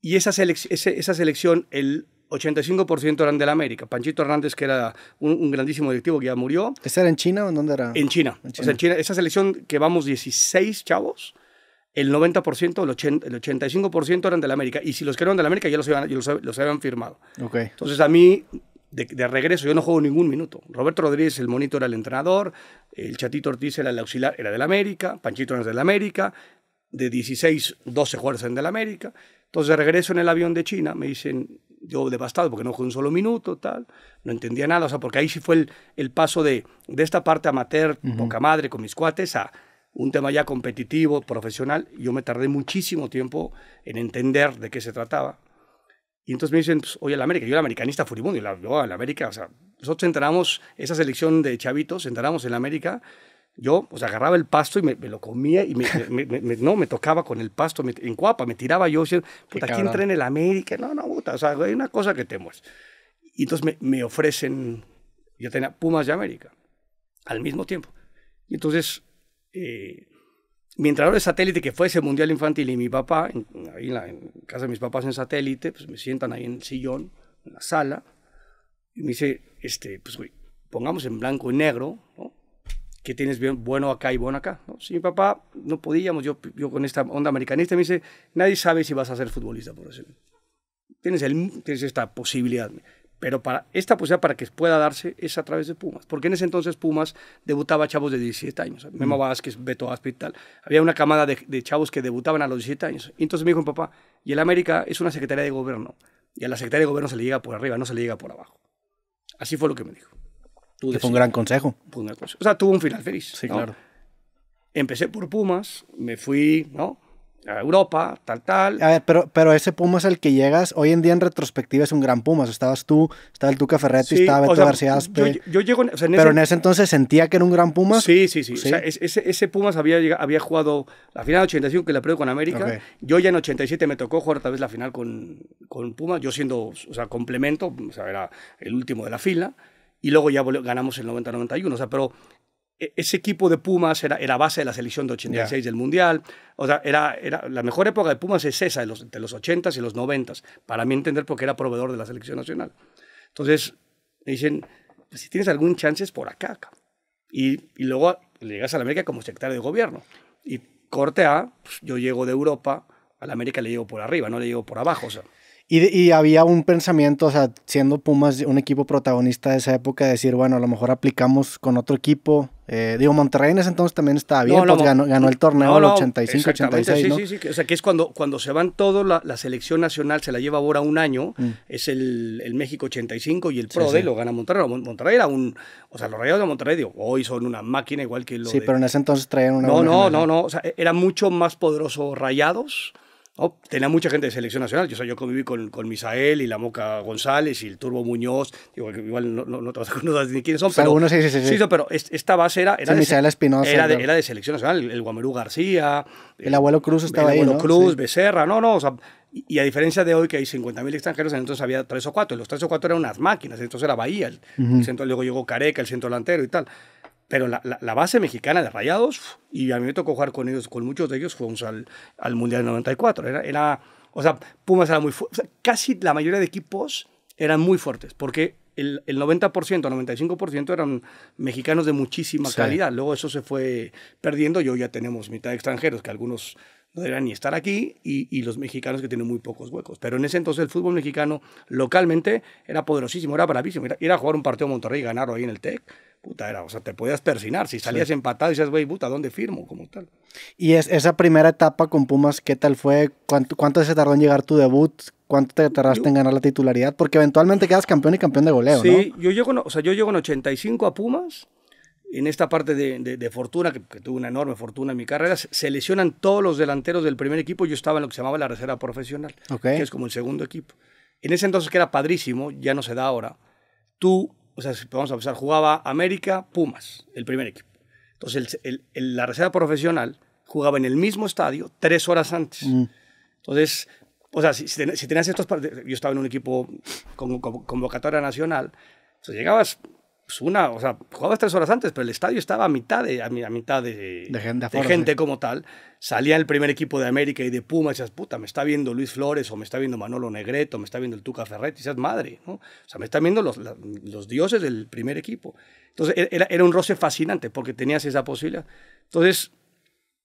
y esa, esa selección, el 85% eran de América. Panchito Hernández, que era un, grandísimo directivo que ya murió. ¿Esa era en China o en dónde era? En China. esa selección que vamos 16 chavos, el 90%, el, 85% eran de la América. Y si los que eran de la América ya los habían, habían firmado. Okay. Entonces a mí de, regreso, yo no juego ningún minuto. Roberto Rodríguez, el monitor era el entrenador, el Chatito Ortiz era el auxiliar, era del América, Panchito era del América, de 16, 12 jugadores en del América. Entonces de regreso en el avión de China, me dicen, yo devastado porque no jugué un solo minuto, tal, no entendía nada, o sea, porque ahí sí fue el, paso de, de esta parte amateur, poca madre, con mis cuates, a un tema ya competitivo, profesional. Yo me tardé muchísimo tiempo en entender de qué se trataba. Y entonces me dicen, pues, oye, la América, yo era americanista furibundo, y la, yo, la América, o sea, nosotros entramos, esa selección de chavitos, entramos en la América, yo, o sea, agarraba el pasto y me, lo comía y me, no, me tocaba con el pasto, en cuapa, me tiraba yo, diciendo, puta, aquí entra en el América? No, no, puta, o sea, hay una cosa que temo. Y entonces me, ofrecen, yo tenía Pumas de América, al mismo tiempo. Y entonces, eh, Mientras entrenador de satélite, que fue ese mundial infantil, y mi papá, en, la, casa de mis papás en satélite, pues me sientan ahí en el sillón, en la sala, y me dice, este, pues güey, pongamos en blanco y negro, ¿no? ¿Qué tienes bien, bueno acá y bueno acá? Si mi papá no podíamos, yo, yo con esta onda americanista me dice, nadie sabe si vas a ser futbolista, por eso. Tienes, el, tienes esta posibilidad. Pero para esta posibilidad para que pueda darse es a través de Pumas, porque en ese entonces Pumas debutaba chavos de 17 años, mm. Memo Vázquez, Beto Hospital Había una camada de, chavos que debutaban a los 17 años. Y entonces me dijo mi papá, y el América es una secretaría de gobierno, y a la secretaría de gobierno se le llega por arriba, no se le llega por abajo. Así fue lo que me dijo. fue un gran consejo. Fue un gran consejo. O sea, tuvo un final feliz. Sí, claro. Empecé por Pumas, me fui, ¿no? a Europa, tal, tal. A ver, pero, pero ese Pumas es el que llegas. Hoy en día, en retrospectiva, es un gran Pumas. Estabas tú, estaba el Tuca Ferretti, estaba Beto García Yo, llego, en pero en ese entonces sentía que era un gran Pumas. Sí, sí, sí. ese, ese, Pumas había, había jugado la final de 85, que la perdió con América. Yo ya en 87 me tocó jugar otra vez la final con, con Pumas. Yo siendo, o sea, complemento, o sea, era el último de la fila. Y luego ya ganamos el 90-91. O sea, pero e-, ese equipo de Pumas era, base de la selección de 86 del Mundial. O sea, era, la mejor época de Pumas es esa, de los, de 80s y los 90s, para mí entender porque era proveedor de la selección nacional. Entonces, me dicen, pues si tienes algún chance es por acá. Y, y luego le llegas a la América como secretario de gobierno. Y corte A, pues yo llego de Europa, a la América le llego por arriba, no le llego por abajo. O sea. Y, había un pensamiento, o sea, siendo Pumas un equipo protagonista de esa época, decir, bueno, a lo mejor aplicamos con otro equipo. Eh, digo, Monterrey en ese entonces también estaba bien, pues ganó, el torneo en el 85, 86. Sí, ¿no? sí, sí. O sea, que es cuando, cuando se van todos, la, selección nacional se la lleva ahora un año, mm. es el, México 85 y el Pro de lo gana Monterrey. Monterrey era un. O sea, los rayados de Monterrey, digo, hoy son una máquina igual que los. Sí, pero en ese entonces traían una. No, no, no, no. O sea, e, era mucho más poderoso Rayados Oh, tenía mucha gente de selección nacional. Yo, soy yo conviví con, con, Misael y la Moca González y el Turbo Muñoz. igual no, no, no, son, pero, sí, pero esta base era, de, selección nacional. El, Guamerú García. El, abuelo Cruz estaba abuelo Cruz, Becerra. No, no, y, a diferencia de hoy que hay 50.000 extranjeros, entonces había tres o cuatro. los tres o cuatro eran unas máquinas. Entonces era Bahía, el, centro, luego llegó Careca, el centro delantero y tal. Pero la, la, base mexicana de Rayados, y a mí me tocó jugar con ellos, con muchos de ellos, fuimos al, al Mundial 94. Era, era, o sea, Pumas era muy fuerte. casi la mayoría de equipos eran muy fuertes, porque el, el 90%, 95% eran mexicanos de muchísima calidad. Luego eso se fue perdiendo y hoy ya tenemos mitad de extranjeros, que algunos no deberían ni estar aquí, y, los mexicanos que tienen muy pocos huecos. Pero en ese entonces el fútbol mexicano localmente era poderosísimo, era bravísimo. Ir a jugar un partido a Monterrey y ganarlo ahí en el TEC, puta, era, o sea, te podías persinar. Si salías empatado y dices güey, puta, ¿dónde firmo? Como tal. Y esa primera etapa con Pumas, ¿qué tal fue? ¿Cuánto, cuánto se tardó en llegar tu debut? ¿Cuánto te tardaste en ganar la titularidad? Porque eventualmente quedas campeón y campeón de goleo, sí, ¿no? Sí, yo, o sea, yo llego en 85 a Pumas en esta parte de, fortuna, que, tuve una enorme fortuna en mi carrera, se lesionan todos los delanteros del primer equipo. Yo estaba en lo que se llamaba la reserva profesional, que es como el segundo equipo. En ese entonces, que era padrísimo, ya no se da ahora, tú, o sea, vamos a empezar, jugaba América, Pumas, el primer equipo. Entonces, la reserva profesional jugaba en el mismo estadio tres horas antes. Mm. Entonces, o sea, si, si tenías estos... Yo estaba en un equipo con, con convocatoria nacional, entonces llegabas pues una, o sea, jugabas tres horas antes, pero el estadio estaba a mitad de, a, mitad de, gente, como tal. Salía el primer equipo de América y de Puma, y puta, me está viendo Luis Flores, o me está viendo Manolo Negreto, me está viendo el Tuca Ferretti, y seas madre, ¿no? O sea, me están viendo los, dioses del primer equipo. Entonces, e, era, era un roce fascinante porque tenías esa posibilidad. Entonces,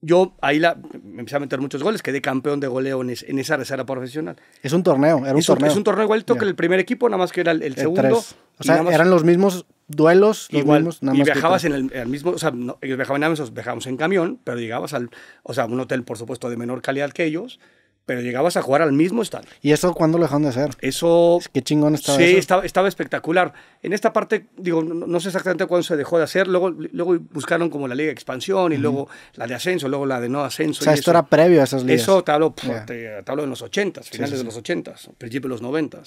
yo ahí la, me empecé a meter muchos goles, quedé campeón de goleones en, esa reserva profesional. Es un torneo, era un torneo. es un torneo igualito que el primer equipo, nada más que era el, segundo. O sea, eran los mismos duelos, igual, nada más Y viajabas en el, mismo, o sea, ellos viajaban en Amazon, viajábamos en camión, pero llegabas al, o sea, un hotel, por supuesto, de menor calidad que ellos, pero llegabas a jugar al mismo estado ¿Y eso cuándo lo dejaron de hacer? Eso... Qué chingón estaba Sí, Estaba, estaba, espectacular. En esta parte, digo, no, sé exactamente cuándo se dejó de hacer, luego, luego buscaron como la Liga de Expansión y luego la de Ascenso, luego la de No Ascenso. O sea, esto era previo a esas ligas. Eso te hablo, de los 80, finales de los 80, principios de los 90.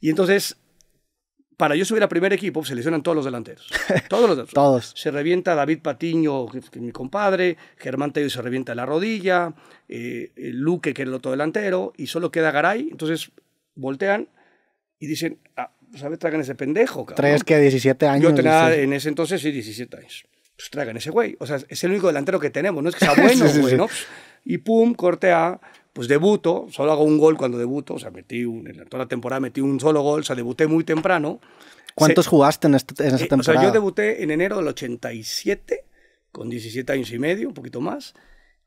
Y entonces para yo subir a primer equipo, se lesionan todos los delanteros. Todos los delanteros. todos. Se revienta David Patiño, que es mi compadre, Germán Tello se revienta la rodilla, eh, eh Luque, que es el otro delantero, y solo queda Garay. Entonces voltean y dicen, ah, ¿sabes? Pues tragan ese pendejo, cabrón. Tres que 17 años. Yo tenía en ese entonces sí 17 años. Pues tragan ese güey. O sea, es el único delantero que tenemos, no es que sea bueno, güey, Y pum, corte a pues debuto, solo hago un gol cuando debuto, o sea, metí un, en toda la temporada metí un solo gol, o sea, debuté muy temprano. ¿Cuántos jugaste en, esa este, temporada? Eh, o sea, yo debuté en enero del 87, con 17 años y medio, un poquito más.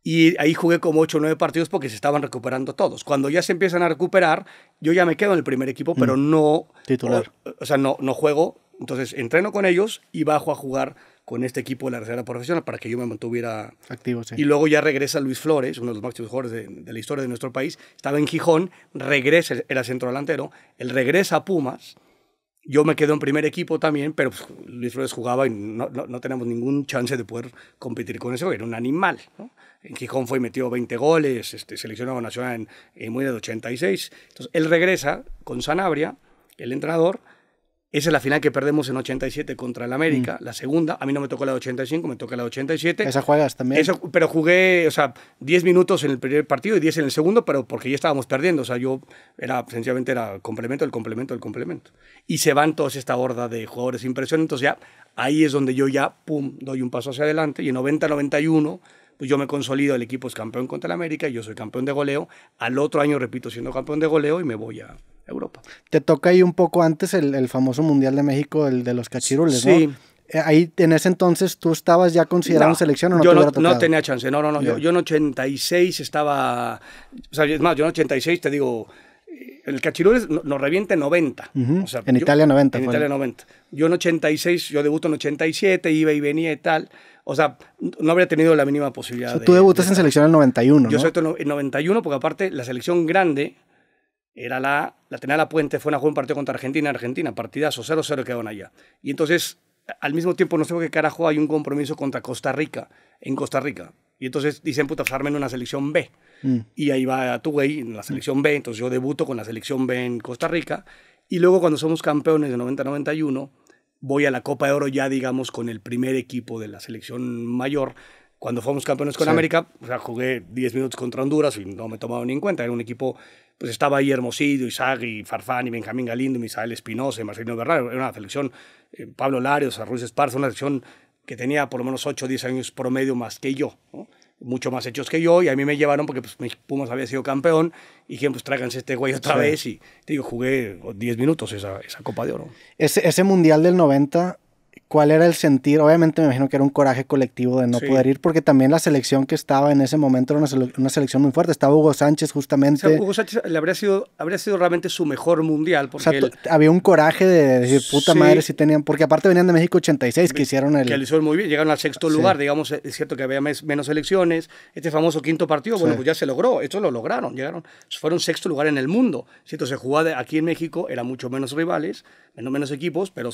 Y ahí jugué como 8 o 9 partidos porque se estaban recuperando todos. Cuando ya se empiezan a recuperar, yo ya me quedo en el primer equipo, pero mm. no. Titular. O, o sea, no, no juego. Entonces entreno con ellos y bajo a jugar con este equipo de la reserva profesional para que yo me mantuviera activo. Y luego ya regresa Luis Flores, uno de los máximos jugadores de, la historia de nuestro país. Estaba en Gijón, regresa, era centro delantero, él regresa a Pumas. Yo me quedo en primer equipo también, pero pues, Luis Flores jugaba y no, no, tenemos ningún chance de poder competir con ese, era un animal. En Gijón fue metido metió 20 goles, este, seleccionado nacional en, en muy de 86. Entonces él regresa con Sanabria, el entrenador, esa es la final que perdemos en 87 contra el América, mm. la segunda. A mí no me tocó la 85, me toca la de 87. Esa juegas también. pero jugué, o sea, 10 minutos en el primer partido y 10 en el segundo, pero porque ya estábamos perdiendo. O sea, yo era, sencillamente era complemento, el complemento, el complemento. Y se van todos esta horda de jugadores impresionantes. Entonces ya ahí es donde yo ya, pum, doy un paso hacia adelante. Y en 90-91 pues yo me consolido, el equipo es campeón contra el América, yo soy campeón de goleo, al otro año repito siendo campeón de goleo y me voy a, Europa. Te toca ahí un poco antes el, famoso Mundial de México, el de los cachirules, sí. Eh, ahí en ese entonces tú estabas ya considerado selección o no no, no tenía chance, no, no, no. Yo, en 86 estaba. O sea, es más, yo en 86 te digo. El Cachirules nos reviente en 90. en Italia 90. En Italia 90. Yo en 86, yo debuto en 87, iba y venía y tal. O sea, no habría tenido la mínima posibilidad. tú debutas en selección en 91. Yo soy en 91 porque aparte la selección grande era la, la tenía la puente, fue una jugada un partido contra Argentina, Argentina, partidazo, 0-0 quedaron allá. Y entonces, al mismo tiempo, no sé qué carajo hay un compromiso contra Costa Rica, en Costa Rica. Y entonces dicen, puta, armen pues, en una selección B. Mm. Y ahí va tu güey en la mm. selección B, entonces yo debuto con la selección B en Costa Rica. Y luego cuando somos campeones de 90-91, voy a la Copa de Oro ya, digamos, con el primer equipo de la selección mayor cuando fuimos campeones con América, o sea, jugué 10 minutos contra Honduras y no me tomaban ni en cuenta. Era un equipo, pues estaba ahí Hermosillo, y Farfán, y Benjamín Galindo, Misael Espinosa, Marcelino Bernal. Era una selección, eh, Pablo Larios, Ruiz Esparza, una selección que tenía por lo menos 8 o 10 años promedio más que yo. mucho más hechos que yo y a mí me llevaron porque pues, Pumas había sido campeón y dijeron pues tráiganse este güey otra vez y digo, jugué 10 minutos esa, Copa de Oro. Ese, ese Mundial del 90 cuál era el sentir. Obviamente me imagino que era un coraje colectivo de no poder ir, porque también la selección que estaba en ese momento era una, selección muy fuerte. Estaba Hugo Sánchez justamente. O Hugo Sánchez le habría sido, habría sido realmente su mejor mundial. Porque o sea, había un coraje de decir, puta madre, si tenían, porque aparte venían de México 86, que hicieron el... Que lo hicieron muy bien, llegaron al sexto lugar, digamos, es cierto que había menos elecciones. Este famoso quinto partido, bueno, pues ya se logró, esto lo lograron, llegaron, fueron sexto lugar en el mundo. Si esto se jugaba aquí en México, eran mucho menos rivales, menos, menos equipos, pero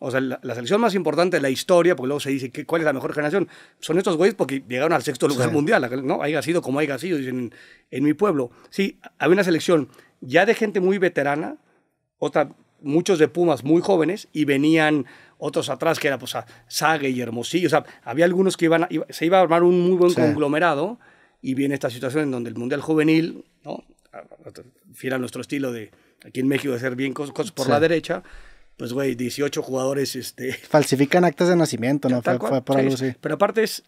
o sea, la, selección más importante de la historia, porque luego se dice que, cuál es la mejor generación, son estos güeyes porque llegaron al sexto lugar mundial, ¿no? Haya sido como haya sido, dicen en mi pueblo. Sí, había una selección ya de gente muy veterana, otra, muchos de Pumas muy jóvenes, y venían otros atrás que era pues, Sague y Hermosillo. O sea, había algunos que iban se iba a armar un muy buen conglomerado, y viene esta situación en donde el Mundial Juvenil, ¿no? a nuestro estilo de aquí en México de hacer bien cosas por la derecha pues, güey, 18 jugadores. Este, Falsifican actas de nacimiento, ¿no? Fue, Pero aparte es,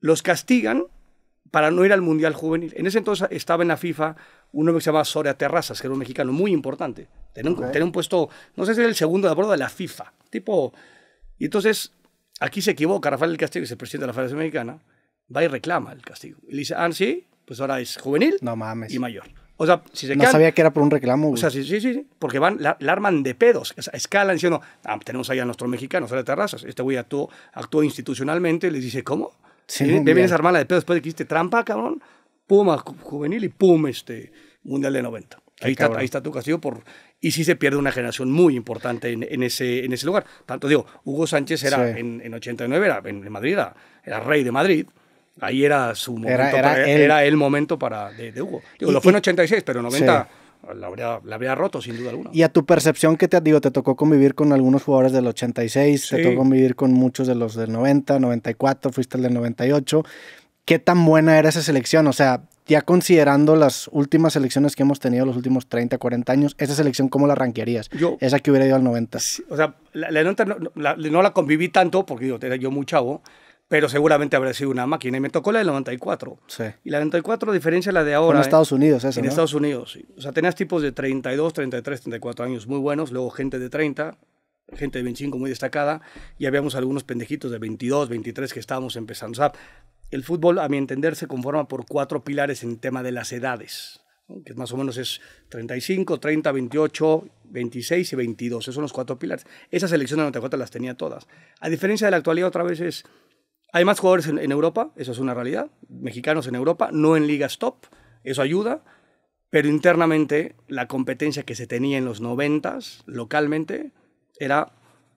los castigan para no ir al Mundial Juvenil. En ese entonces estaba en la FIFA uno que se llamaba Soria Terrazas, que era un mexicano muy importante. Tenía un, puesto, no sé si era el segundo de acuerdo de la FIFA. Tipo, y entonces aquí se equivoca Rafael del Castillo, que es el presidente de la Federación Mexicana, va y reclama el castigo. Y dice, ah, sí, pues ahora es juvenil no mames. y mayor sea, No sabía que era por un reclamo. O sea, sí, sí, sí, porque van, la, arman de pedos, o sea, escalan diciendo, ah, pues tenemos allá a nuestros mexicanos, a las terrazas. Este güey actuó, institucionalmente, les dice, ¿cómo? deben de pedos después de que hiciste trampa, cabrón? Puma juvenil y pum, este, mundial de 90. Ahí está, ahí está, tu castigo por... Y sí se pierde una generación muy importante en, ese, en ese lugar. Tanto digo, Hugo Sánchez era en, 89, era en, Madrid, era rey de Madrid ahí era su momento, era, era, el, era el, momento para, de, Hugo. lo fue en 86, pero en 90 la, habría, la, habría, roto sin duda alguna. Y a tu percepción, que te digo? Te tocó convivir con algunos jugadores del 86, te tocó convivir con muchos de los del 90, 94, fuiste el del 98. ¿Qué tan buena era esa selección? O sea, ya considerando las últimas selecciones que hemos tenido los últimos 30, 40 años, ¿esa selección cómo la rankearías? Yo, Esa que hubiera ido al 90. O sea, la, no la conviví tanto porque yo, era yo muy chavo, pero seguramente habrá sido una máquina. Y me tocó la del 94. Sí. Y la 94, a diferencia de la de ahora. en Estados Unidos, eso. En Estados Unidos, sí. O sea, tenías tipos de 32, 33, 34 años muy buenos, luego gente de 30, gente de 25 muy destacada, y habíamos algunos pendejitos de 22, 23 que estábamos empezando. O sea, el fútbol, a mi entender, se conforma por cuatro pilares en tema de las edades que más o menos es 35, 30, 28, 26 y 22. Esos son los cuatro pilares. Esa selección de 94 las tenía todas. A diferencia de la actualidad, otra vez es hay más jugadores en, Europa, eso es una realidad, mexicanos en Europa, no en ligas top, eso ayuda, pero internamente la competencia que se tenía en los 90 localmente era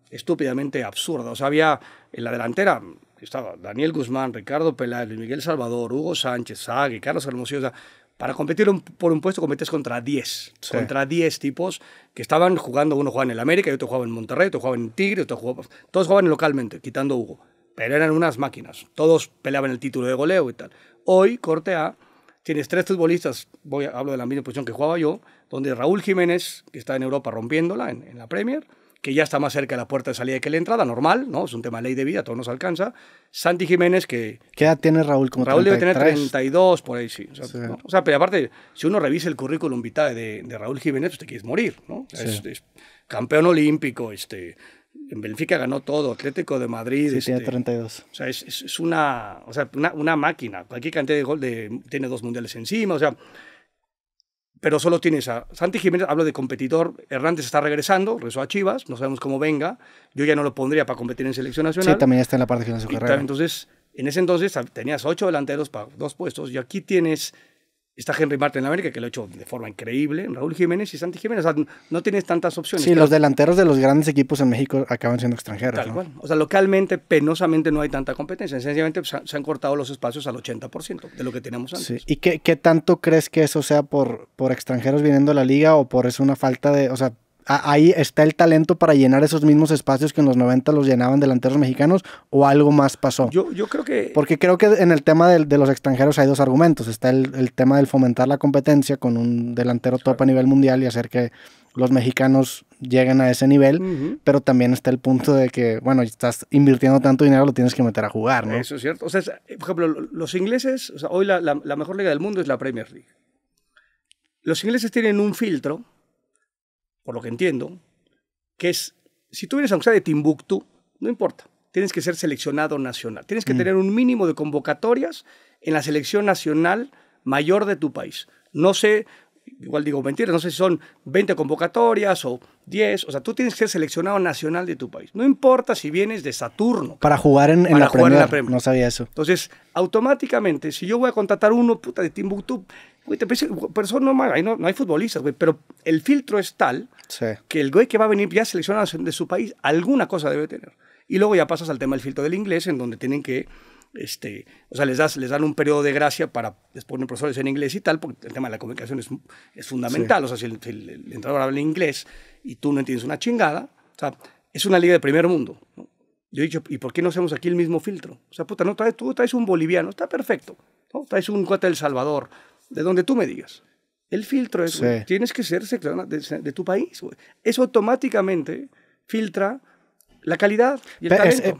estúpidamente absurda. O sea, había en la delantera, estaba Daniel Guzmán, Ricardo Peláez, Miguel Salvador, Hugo Sánchez, Sague, Carlos Hermosillo, o sea, para competir por un puesto competes contra 10. Contra 10 tipos que estaban jugando. Uno jugaba en el América, otro jugaba en Monterrey, otro jugaba en Tigre, otro jugaba, todos jugaban localmente, quitando Hugo pero eran unas máquinas. Todos peleaban el título de goleo y tal. Hoy, corte A, tienes tres futbolistas, voy hablo de la misma posición que jugaba yo, donde Raúl Jiménez, que está en Europa rompiéndola en, la Premier, que ya está más cerca de la puerta de salida que la entrada, normal, ¿no? Es un tema de ley de vida, todo nos alcanza. Santi Jiménez, que... ¿Qué edad tiene Raúl? Como Raúl debe tener 32, por ahí sí. O sea, pero aparte, si uno revisa el currículum vitae de, Raúl Jiménez, pues te quieres morir, ¿no? es campeón olímpico, este, en Benfica ganó todo, Atlético de Madrid. Sí, este, 32. O sea, es, una, o sea, una, máquina. Cualquier cantidad de gol tiene dos mundiales encima, o sea. Pero solo tiene a Santi Jiménez, hablo de competidor. Hernández está regresando, regresó a Chivas, no sabemos cómo venga. Yo ya no lo pondría para competir en selección nacional. Sí, también está en la parte final de su carrera. entonces, en ese entonces tenías ocho delanteros para dos puestos y aquí tienes Está Henry Martin en América, que lo ha hecho de forma increíble. Raúl Jiménez y Santi Jiménez. O sea, no tienes tantas opciones. Sí, los delanteros de los grandes equipos en México acaban siendo extranjeros. Tal cual. O sea, localmente, penosamente, no hay tanta competencia. Sencillamente pues, se han cortado los espacios al 80% de lo que teníamos antes. Sí. ¿Y qué, qué, tanto crees que eso sea por, por extranjeros viniendo a la liga o por eso una falta de. O sea, ahí está el talento para llenar esos mismos espacios que en los 90 los llenaban delanteros mexicanos o algo más pasó. Yo, creo que... Porque creo que en el tema de, los extranjeros hay dos argumentos. Está el, tema del fomentar la competencia con un delantero top a nivel mundial y hacer que los mexicanos lleguen a ese nivel, pero también está el punto de que, bueno, estás invirtiendo tanto dinero, lo tienes que meter a jugar, ¿no? Eso es cierto. O sea, eh, por ejemplo, los ingleses, hoy la mejor liga del mundo es la Premier League. Los ingleses tienen un filtro por lo que entiendo, que es, si tú vienes aunque sea de Timbuktu, no importa, tienes que ser seleccionado nacional, tienes que mm. tener un mínimo de convocatorias en la selección nacional mayor de tu país. No sé, igual digo mentiras, no sé si son 20 convocatorias o 10, o sea, tú tienes que ser seleccionado nacional de tu país. No importa si vienes de Saturno. Para jugar en, la, jugar en No sabía eso. Entonces, automáticamente, si yo voy a contratar uno, puta, de Timbuktu, eso no, hay, futbolistas, Pero el filtro es tal que el güey que va a venir ya seleccionado de su país, alguna cosa debe tener. Y luego ya pasas al tema del filtro del inglés, en donde tienen que este, o sea, les, das, les dan un periodo de gracia para después profesores en inglés y tal, porque el tema de la comunicación es, es fundamental. O sea, si el, habla inglés y tú no entiendes una chingada, o sea, es una liga de primer mundo. Yo he dicho, ¿y por qué no hacemos aquí el mismo filtro? O sea, puta, no traes, tú traes un boliviano, está perfecto. ¿no? Traes un cuate del Salvador, de donde tú me digas. El filtro es, tienes que ser de, tu país, Eso automáticamente filtra la calidad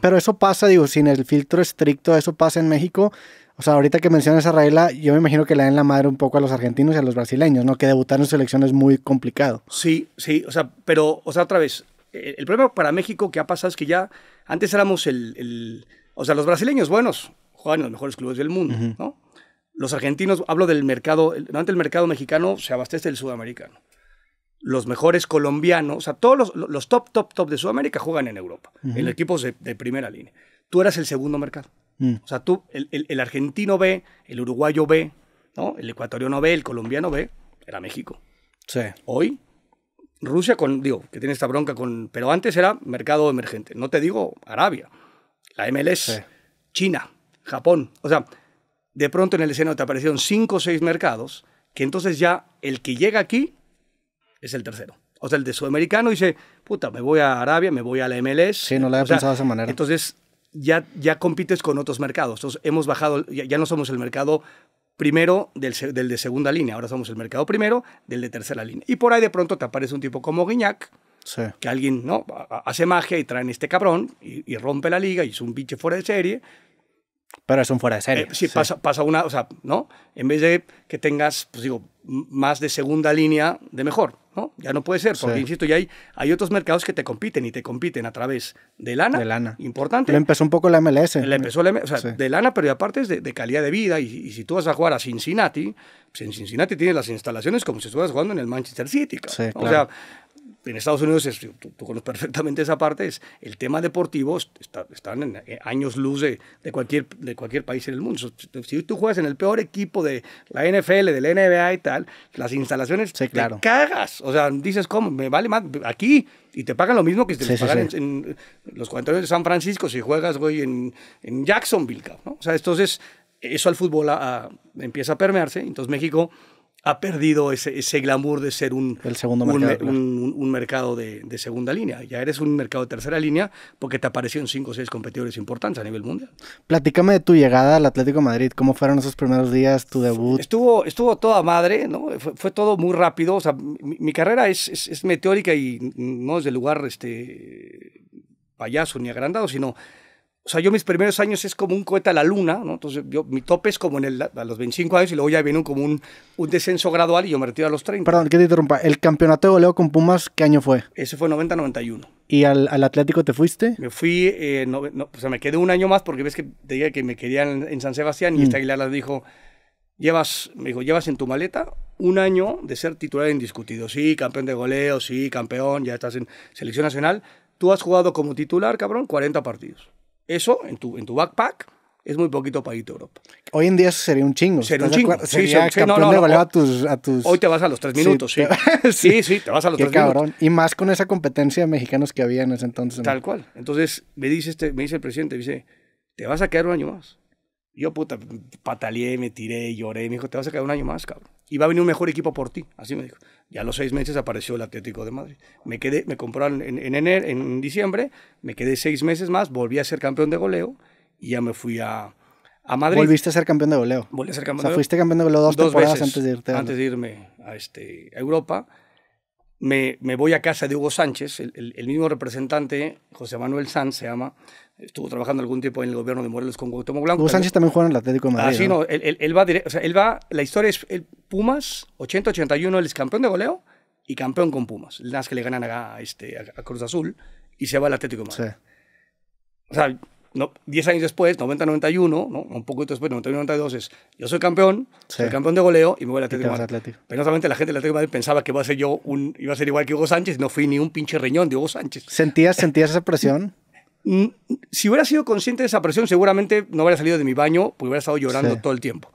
pero, eso pasa, digo, sin el filtro estricto, eso pasa en México. O sea, ahorita que mencionas a regla, yo me imagino que le dan la madre un poco a los argentinos y a los brasileños, ¿no? Que debutar en selección es muy complicado. Sí, sí, o sea, pero, o sea, otra vez, eh, el problema para México que ha pasado es que ya antes éramos el, el o sea, los brasileños buenos juegan en los mejores clubes del mundo, ¿no? los argentinos, hablo del mercado, Antes el mercado mexicano se abastece del sudamericano. Los mejores colombianos, o sea, todos los, top, top, top de Sudamérica juegan en Europa, en equipos de, primera línea. Tú eras el segundo mercado. Mm. O sea, tú, el, argentino B, el uruguayo B, ¿no? el ecuatoriano B, el colombiano B, era México. Sí. Hoy, Rusia, con, digo, que tiene esta bronca con. Pero antes era mercado emergente. No te digo Arabia, la MLS, China, Japón. O sea, de pronto en el escenario te aparecieron cinco o seis mercados, que entonces ya el que llega aquí es el tercero. O sea, el de sudamericano dice, puta, me voy a Arabia, me voy a la MLS. Sí, no lo había pensado de esa manera. Entonces, ya, ya compites con otros mercados. Entonces, hemos bajado, ya, no somos el mercado primero del, de segunda línea, ahora somos el mercado primero del de tercera línea. Y por ahí de pronto te aparece un tipo como Guiñac, que alguien ¿no? hace magia y traen este cabrón y, y rompe la liga y es un biche fuera de serie pero es un fuera de serie. Eh, sí, Pasa, pasa una, o sea, ¿no? En vez de que tengas, pues digo, más de segunda línea, de mejor, ¿no? Ya no puede ser, porque insisto, ya hay, hay otros mercados que te compiten y te compiten a través de lana. De lana. Importante. Le empezó un poco la MLS. Le empezó la MLS, o sea, de lana, pero aparte es de, calidad de vida. Y, si tú vas a jugar a Cincinnati, pues en Cincinnati tienes las instalaciones como si estuvieras jugando en el Manchester City. Claro. O sea, en Estados Unidos, tú, conoces perfectamente esa parte, es el tema deportivo, está, están en eh, años luz de, de, cualquier, de cualquier país en el mundo. Si tú juegas en el peor equipo de la NFL, de la NBA y tal, las instalaciones te cagas. O sea, dices, ¿cómo? Me vale más aquí y te pagan lo mismo que si te pagan en, los cuantos de San Francisco si juegas, güey, en, en Jacksonville, ¿no? O sea, entonces eso al fútbol ah, ah, empieza a permearse. Entonces México ha perdido ese, glamour de ser un, un, mercado, de, segunda línea. Ya eres un mercado de tercera línea porque te aparecieron cinco o seis competidores importantes a nivel mundial. Platícame de tu llegada al Atlético Madrid. ¿Cómo fueron esos primeros días, tu debut? Estuvo, estuvo toda madre, ¿no? Fue, todo muy rápido. O sea, mi, carrera es, es, meteórica y no es de lugar este, payaso ni agrandado, sino o sea, yo mis primeros años es como un cohete a la luna, ¿no? Entonces, yo, mi tope es como en el, a los 25 años y luego ya viene un, como un, un, descenso gradual y yo me retiro a los 30. Perdón, que te interrumpa. ¿El campeonato de goleo con Pumas qué año fue? Ese fue 90-91. ¿Y al, al, Atlético te fuiste? Me fui, eh, o sea, me quedé un año más porque ves que te dije que me querían en, San Sebastián y mm. este Aguilar dijo, llevas, me dijo, llevas en tu maleta un año de ser titular indiscutido. Sí, campeón de goleo, sí, campeón, ya estás en selección nacional. Tú has jugado como titular, cabrón, 40 partidos eso en tu, en tu backpack es muy poquito para irte a Europa. Hoy en día eso sería un chingo. Sería un chingo. campeón de tus, Hoy te vas a los tres minutos, sí. Sí. sí, te vas a los Qué cabrón. Y más con esa competencia de mexicanos que había en ese entonces. Tal cual. Entonces me dice, este, me dice el presidente, dice, te vas a quedar un año más. Yo, puta, pataleé, me tiré, lloré. Me dijo, te vas a quedar un año más, cabrón. Y va a venir un mejor equipo por ti. Así me dijo. Y a los seis meses apareció el Atlético de Madrid. Me quedé, me compraron en, en, en diciembre, me quedé seis meses más, volví a ser campeón de goleo y ya me fui a, a Madrid. Volviste a ser campeón de goleo. Volví a ser campeón. de goleo. fuiste campeón de goleo dos, temporadas veces antes de irte. Antes de irme a, este, Europa. Me, voy a casa de Hugo Sánchez, el, el mismo representante, José Manuel Sanz se llama, estuvo trabajando algún tiempo en el gobierno de Morelos con Cuauhtémoc Blanco. Hugo Sánchez también juega en el Atlético de ah, Madrid. Ah, sí, no, Él, va directo, o sea, él va, la historia es el Pumas, 80-81, él es campeón de goleo y campeón con Pumas. Las que le ganan a, este, a, Cruz Azul y se va al Atlético de Madrid. O sea, no, 10 años después, 90-91, ¿no? un poquito después, 91-92, es yo soy campeón, soy campeón de goleo y me voy al Atlético, Madrid. no solamente la gente del Atlético de Madrid pensaba que iba a ser yo un, iba a ser igual que Hugo Sánchez, no fui ni un pinche riñón de Hugo Sánchez. ¿Sentías, sentías esa presión? Mm, si hubiera sido consciente de esa presión, seguramente no hubiera salido de mi baño porque hubiera estado llorando todo el tiempo.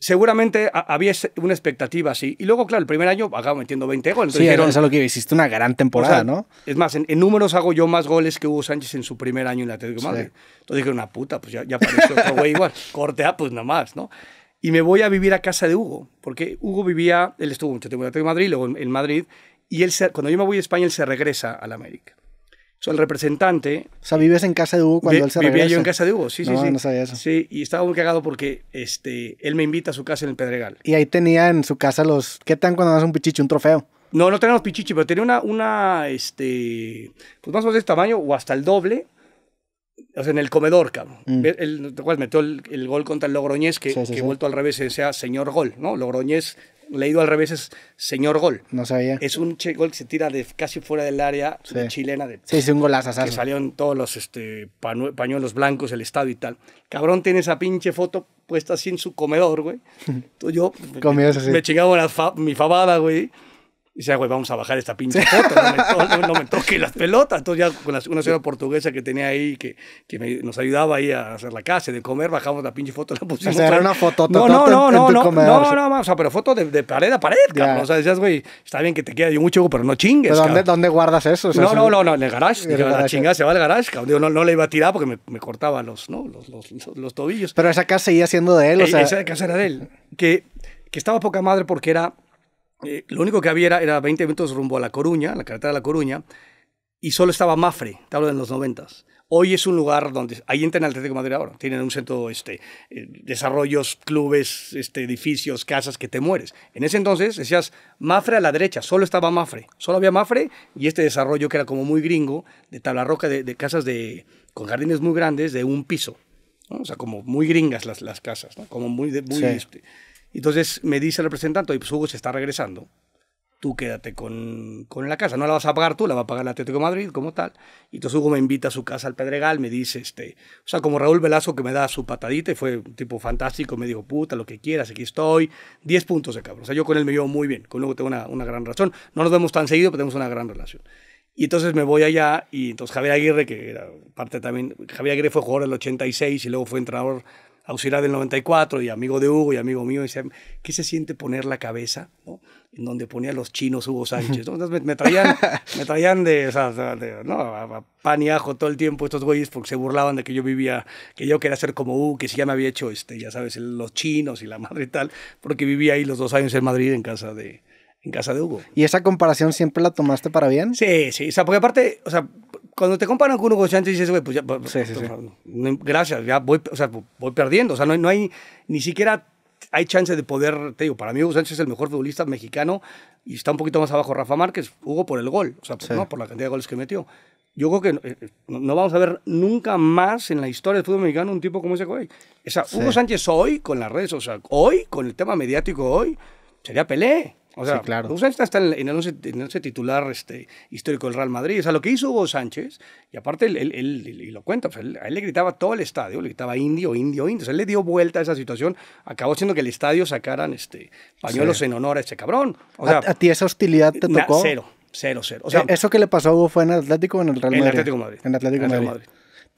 Seguramente había una expectativa así. Y luego, claro, el primer año acabo metiendo 20 goles. sí, dijeron, eso es lo que hiciste una gran temporada, ¿no? Es más, en, números hago yo más goles que Hugo Sánchez en su primer año en la Atlético Madrid. Entonces dije, una puta, pues ya, ya igual. Cortea, pues nada más, ¿no? Y me voy a vivir a casa de Hugo, porque Hugo vivía, él estuvo mucho tiempo en la de Madrid, luego en, Madrid, y él cuando yo me voy a España, él se regresa a la América soy el representante. O sea, vives en casa de Hugo cuando él se regresa. Vivía yo en casa de Hugo, sí, sí, sí. No sabía eso. Sí, y estaba muy cagado porque este, él me invita a su casa en el Pedregal. Y ahí tenía en su casa los... ¿Qué tan cuando das un pichichi? Un trofeo. No, no teníamos pichichi, pero tenía una, una, este, pues más o menos de este tamaño o hasta el doble, o sea, en el comedor, cabrón. Mm. Metió el, gol contra el Logroñés, que, que vuelto al revés sea señor gol, ¿no? Logroñés leído al revés es señor gol. No sabía. Es un gol que se tira de casi fuera del área chilena. De, sí, es un golazo. Que en todos los este, pañuelos blancos, el estado y tal. Cabrón tiene esa pinche foto puesta así en su comedor, güey. Entonces yo me, chingaba mi fabada, güey. Dice, güey, vamos a bajar esta pinche foto, no me, no, las pelotas. Entonces ya con una señora portuguesa que tenía ahí, que, nos ayudaba ahí a hacer la casa de comer, bajamos la pinche foto, la pusimos. era una foto No, no, no, no, no, no, no, pero foto de, pared a pared, cabrón. O sea, decías, güey, está bien que te quede yo mucho, pero no chingues. ¿Pero dónde, dónde, guardas eso? no, no, no, no, en el garage. la chingada se va al garage, cabrón. no, la iba a tirar porque me, cortaba los, tobillos. Pero esa casa seguía siendo de él, o eh, sea. Esa casa era de él. que estaba poca madre porque era eh, lo único que había era, 20 minutos rumbo a La Coruña, la carretera de La Coruña, y solo estaba Mafre, te hablo de los 90. Hoy es un lugar donde, ahí entran al el de Madrid ahora, tienen un centro, este, eh, desarrollos, clubes, este, edificios, casas, que te mueres. En ese entonces decías, Mafre a la derecha, solo estaba Mafre, solo había Mafre y este desarrollo que era como muy gringo, de tabla roca, de, casas de, con jardines muy grandes, de un piso. O sea, como muy gringas las, casas, como muy, muy este, entonces me dice el representante, y pues Hugo se está regresando, tú quédate con, con, la casa, no la vas a pagar tú, la va a pagar el Atlético Madrid como tal. Y entonces Hugo me invita a su casa al Pedregal, me dice, este, o sea, como Raúl Velasco que me da su patadita y fue un tipo fantástico, me dijo, puta, lo que quieras, aquí estoy, 10 puntos de cabrón. O sea, yo con él me llevo muy bien, con Hugo tengo una, una gran relación, no nos vemos tan seguido, pero tenemos una gran relación. Y entonces me voy allá y entonces Javier Aguirre, que era parte también, Javier Aguirre fue jugador del 86 y luego fue entrenador auxiliar del 94 y amigo de Hugo y amigo mío, y decía, ¿qué se siente poner la cabeza? ¿no? En donde ponía los chinos Hugo Sánchez. me, traían, de, ¿no? pan y ajo todo el tiempo estos güeyes porque se burlaban de que yo vivía, que yo quería ser como Hugo, que si ya me había hecho, este, ya sabes, los chinos y la madre y tal, porque vivía ahí los dos años en Madrid en casa de, en casa de Hugo. ¿Y esa comparación siempre la tomaste para bien? Sí, sí, o sea, porque aparte, o sea, cuando te comparan con Sánchez y dices, güey, pues ya, pues, sí, sí, pues, gracias, ya voy, o sea, voy perdiendo. O sea, no, no, hay, ni siquiera hay chance de poder, te digo, para mí Hugo Sánchez es el mejor futbolista mexicano y está un poquito más abajo Rafa Márquez, Hugo por el gol, o sea, por la cantidad de goles que metió. Yo creo que eh, eh, no vamos a ver nunca más en la historia del fútbol mexicano un tipo como ese güey. O sea, Hugo Sánchez hoy, con las redes, o sea, hoy, con el tema mediático hoy, sería Pelé. O sea, sí, claro. Hugo está en el, titular este, histórico del Real Madrid. O sea, lo que hizo Hugo Sánchez, y aparte él, él, y lo cuenta, a él le gritaba todo el estadio, le gritaba indio, indio, indio. O sea, él le dio vuelta a esa situación, acabó siendo que el estadio sacaran este, pañuelos en honor a ese cabrón. O sea, ¿A, ti esa hostilidad te tocó? cero, cero, cero. O sea, ¿E, ¿Eso que le pasó a Hugo fue en el Atlético o en el Real Madrid? En el Atlético Madrid. En el Atlético, Madrid.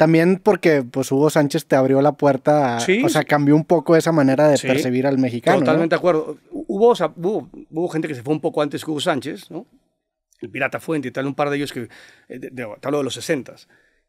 También porque pues Hugo Sánchez te abrió la puerta, o sea, cambió un poco esa manera de percibir al mexicano. Totalmente de acuerdo. Hubo, hubo, gente que se fue un poco antes que Hugo Sánchez, ¿no? El Pirata Fuente y tal, un par de ellos que, eh, de, de, de los 60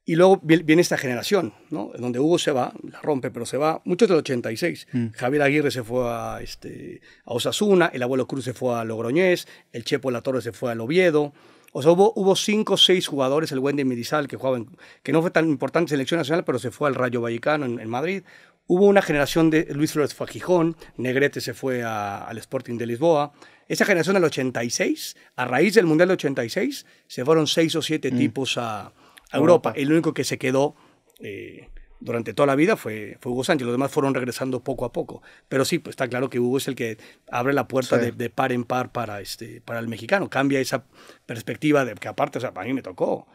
y luego viene esta generación, ¿no? Donde Hugo se va, la rompe, pero se va. Muchos del 86. Mm. Javier Aguirre se fue a, este, a Osasuna, el abuelo Cruz se fue a Logroñés, el Chepo La Torre se fue al Oviedo. O sea, hubo, cinco o seis jugadores, el Wendy Medizal, que jugaba que no fue tan importante en selección nacional, pero se fue al Rayo Vallecano en, Madrid. Hubo una generación de Luis Flores Fajijón, Negrete se fue al Sporting de Lisboa. Esa generación del 86, a raíz del Mundial del 86, se fueron seis o siete mm. tipos a, Europa. El único que se quedó eh, durante toda la vida fue, fue Hugo Sánchez, los demás fueron regresando poco a poco. Pero sí, pues está claro que Hugo es el que abre la puerta de, par en par para, este, para el mexicano, cambia esa perspectiva de que aparte, o sea, a mí me tocó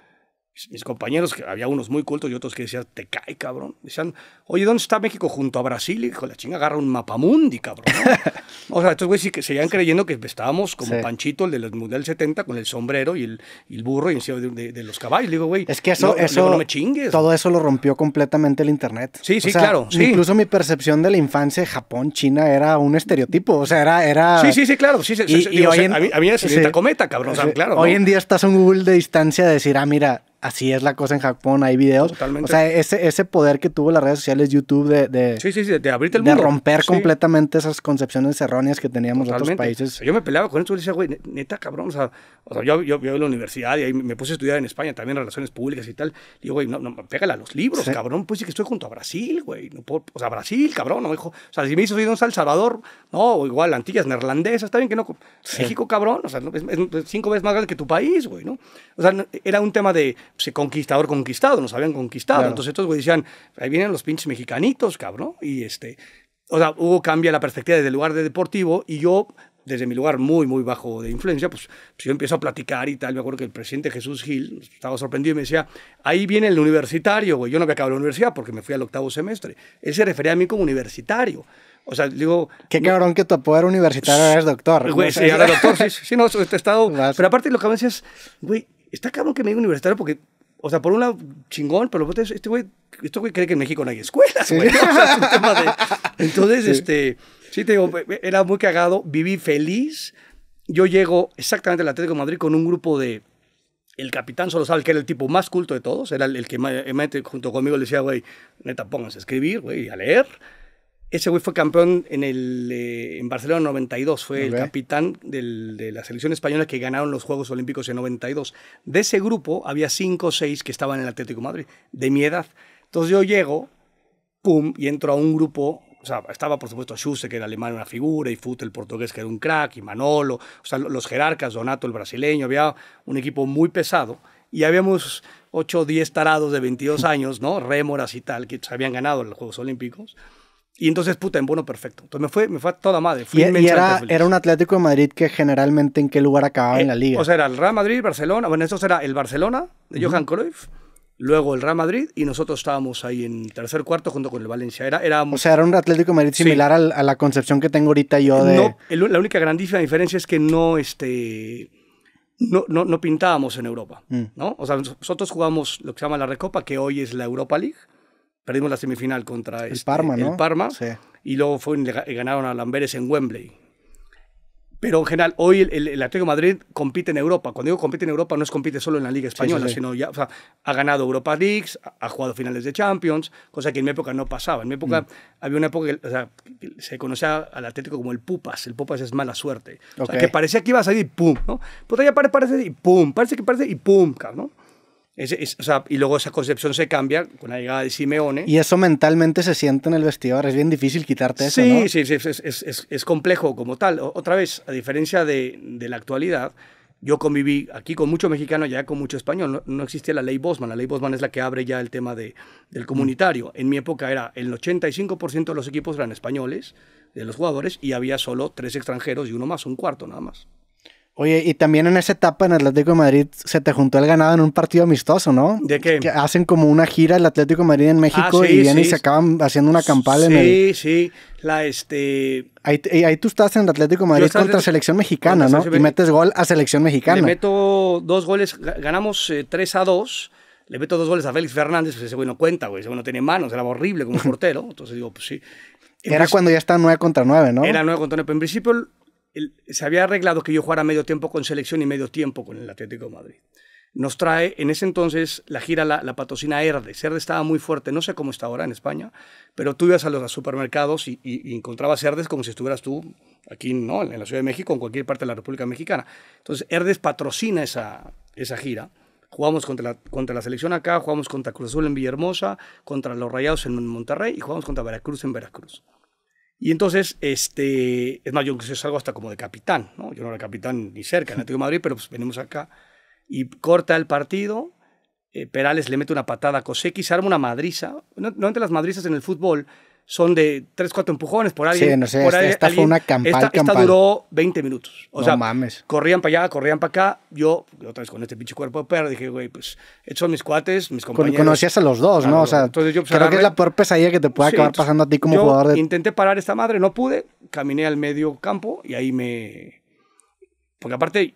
mis compañeros, que había unos muy cultos y otros que decían, te cae, cabrón. Decían, oye, ¿dónde está México junto a Brasil? Y dijo, la chinga agarra un mapamundi, cabrón. o sea, estos güeyes sí que seguían creyendo que estábamos como Panchito, el del Mundial 70, con el sombrero y el, burro y encima de, los caballos. digo, güey, es que eso, no, eso me chingues. Todo eso lo rompió completamente el Internet. Sí, sí, claro. Incluso mi percepción de la infancia de Japón, China, era un estereotipo. O sea, era. era... Sí, sí, sí, claro. y, hoy en... a, mí, a mí cometa, cabrón. claro, hoy en día estás un Google de distancia de decir, ah, mira, así es la cosa en Japón, hay videos. O sea, ese, ese poder que tuvo las redes sociales, YouTube, de, sí, sí, sí, de, abrirte el de romper completamente esas concepciones erróneas que teníamos en otros países. Yo me peleaba con eso y decía, güey, neta, cabrón, o sea, yo, yo, en la universidad y ahí me puse a estudiar en España también relaciones públicas y tal. Y digo, güey, no, pégala a los libros, cabrón, pues sí que estoy junto a Brasil, güey. No o sea, Brasil, cabrón, no o sea, si me hizo ir a Salvador, no, igual, Antillas, neerlandesas, está bien que no, México, cabrón, o sea, es cinco veces más grande que tu país, güey, ¿no? O sea, era un tema de conquistador conquistado, nos habían conquistado. Entonces estos güey decían, ahí vienen los pinches mexicanitos, cabrón. Y este, o sea, hubo cambia la perspectiva desde el lugar de deportivo y yo, desde mi lugar muy, muy bajo de influencia, pues, pues, yo empiezo a platicar y tal. Me acuerdo que el presidente Jesús Gil estaba sorprendido y me decía, ahí viene el universitario, güey. Yo no había acabado la universidad porque me fui al octavo semestre. Él se refería a mí como universitario. O sea, digo... Qué cabrón que tu poder universitario eres doctor. Güey, sí, ahora doctor, sí, sí, no, he estado... Pero aparte lo que a veces, güey, está cabrón que me diga universitario porque o sea, por un chingón, pero este güey, este güey cree que en México no hay escuelas, güey. Entonces, este, sí te digo, era muy cagado, viví feliz. Yo llego exactamente al Atlético de Madrid con un grupo de... El capitán solo sabe que era el tipo más culto de todos, era el, el que junto conmigo le decía, güey, neta, pónganse a escribir, güey, a leer. Ese güey fue campeón en, el, eh, en Barcelona 92, fue el capitán de la selección española que ganaron los Juegos Olímpicos en 92. De ese grupo había cinco o seis que estaban en el Atlético Madrid, de mi edad. Entonces yo llego, pum, y entro a un grupo o sea, estaba por supuesto Schuster, que era alemán, una figura, y Fute, el portugués, que era un crack, y Manolo, o sea, los jerarcas, Donato, el brasileño, había un equipo muy pesado, y habíamos 8 o 10 tarados de 22 años, ¿no? Rémoras y tal, que habían ganado los Juegos Olímpicos. Y entonces, puta, en bueno perfecto. Entonces me fue, me fue toda madre. y, era, un Atlético de Madrid que generalmente en qué lugar acababa en la eh, liga. O sea, era el Real Madrid, Barcelona. Bueno, eso era el Barcelona de Johan Cruyff, luego el Real Madrid y nosotros estábamos ahí en tercer cuarto junto con el Valencia. Era, O sea, era un Atlético de Madrid similar a la concepción que tengo ahorita yo de. No, la única grandísima diferencia es que no, este, no, no, pintábamos en Europa. Mm. ¿no? O sea, nosotros jugamos lo que se llama la Recopa, que hoy es la Europa League Perdimos la semifinal contra el este, Parma, ¿no? El Parma. Y luego fue, ganaron a Lamberes en Wembley. Pero en general, hoy el, Atlético Madrid compite en Europa. Cuando digo compite en Europa, no es compite solo en la Liga Española, sino ya ha ganado Europa Leagues, ha, jugado finales de Champions, cosa que en mi época no pasaba. En mi época mm. había una época que o sea, se conocía al Atlético como el Pupas. El Pupas es mala suerte. O sea, que parecía que iba a salir y pum, ¿no? Pues ya parece y pum, parece que parece y pum, ¿no? y luego esa concepción se cambia con la llegada de Simeone. Y eso mentalmente se siente en el vestidor, es bien difícil quitarte eso. Sí, sí, es, complejo como tal. otra vez, a diferencia de, la actualidad, yo conviví aquí con mucho mexicano, ya con mucho español. No, no, existía la ley Bosman, la ley Bosman es la que abre ya el tema de, del mm. comunitario. En mi época era el 85% de los equipos eran españoles, de los jugadores, y había solo tres extranjeros y uno más, un cuarto nada más. Oye, y también en esa etapa en Atlético de Madrid se te juntó el ganado en un partido amistoso, ¿no? ¿De qué? Que hacen como una gira el Atlético de Madrid en ah, México y vienen y se acaban haciendo una campal en el... Sí, sí, la este... Ahí, tú estás en Atlético de Madrid contra selección mexicana, ¿no? Y metes gol a selección mexicana. Le meto dos goles, ganamos 3 eh, a 2, le meto dos goles a Félix Fernández, pues ese güey no cuenta, güey, ese güey no tiene manos, era horrible como portero, entonces digo, pues sí. era cuando ya está 9 contra 9, ¿no? Era 9 contra 9, pero en principio se había arreglado que yo jugara medio tiempo con selección y medio tiempo con el Atlético de Madrid. Nos trae, en ese entonces, la gira la, patrocina Herdes. Herdes estaba muy fuerte, no sé cómo está ahora en España, pero tú ibas a los supermercados y, y, encontrabas Herdes como si estuvieras tú aquí, ¿no? En la Ciudad de México, en cualquier parte de la República Mexicana. Entonces, Herdes patrocina esa, gira. Jugamos contra la, contra la selección acá, jugamos contra Cruz Azul en Villahermosa, contra los Rayados en Monterrey y jugamos contra Veracruz en Veracruz. Y entonces, este, es más, yo salgo hasta como de capitán, ¿no? Yo no era capitán ni cerca en Atlético Madrid, pero pues venimos acá y corta el partido. Eh, Perales le mete una patada a Koseki, se arma una madriza. No, no entre las madrizas en el fútbol, son de 3, 4 empujones por alguien. Sí, no sé, por este esta, fue una campal, esta, duró 20 minutos. O sea, corrían para allá, corrían para acá. Yo, otra vez con este pinche cuerpo de perro, dije, güey, pues, estos son mis cuates, mis compañeros. Conocías a los dos, ¿no? O sea, pues, creo que es la peor pesadilla que te puede acabar pasando a ti como jugador. Intenté parar esta madre, no pude. Caminé al medio campo y ahí me... Porque aparte,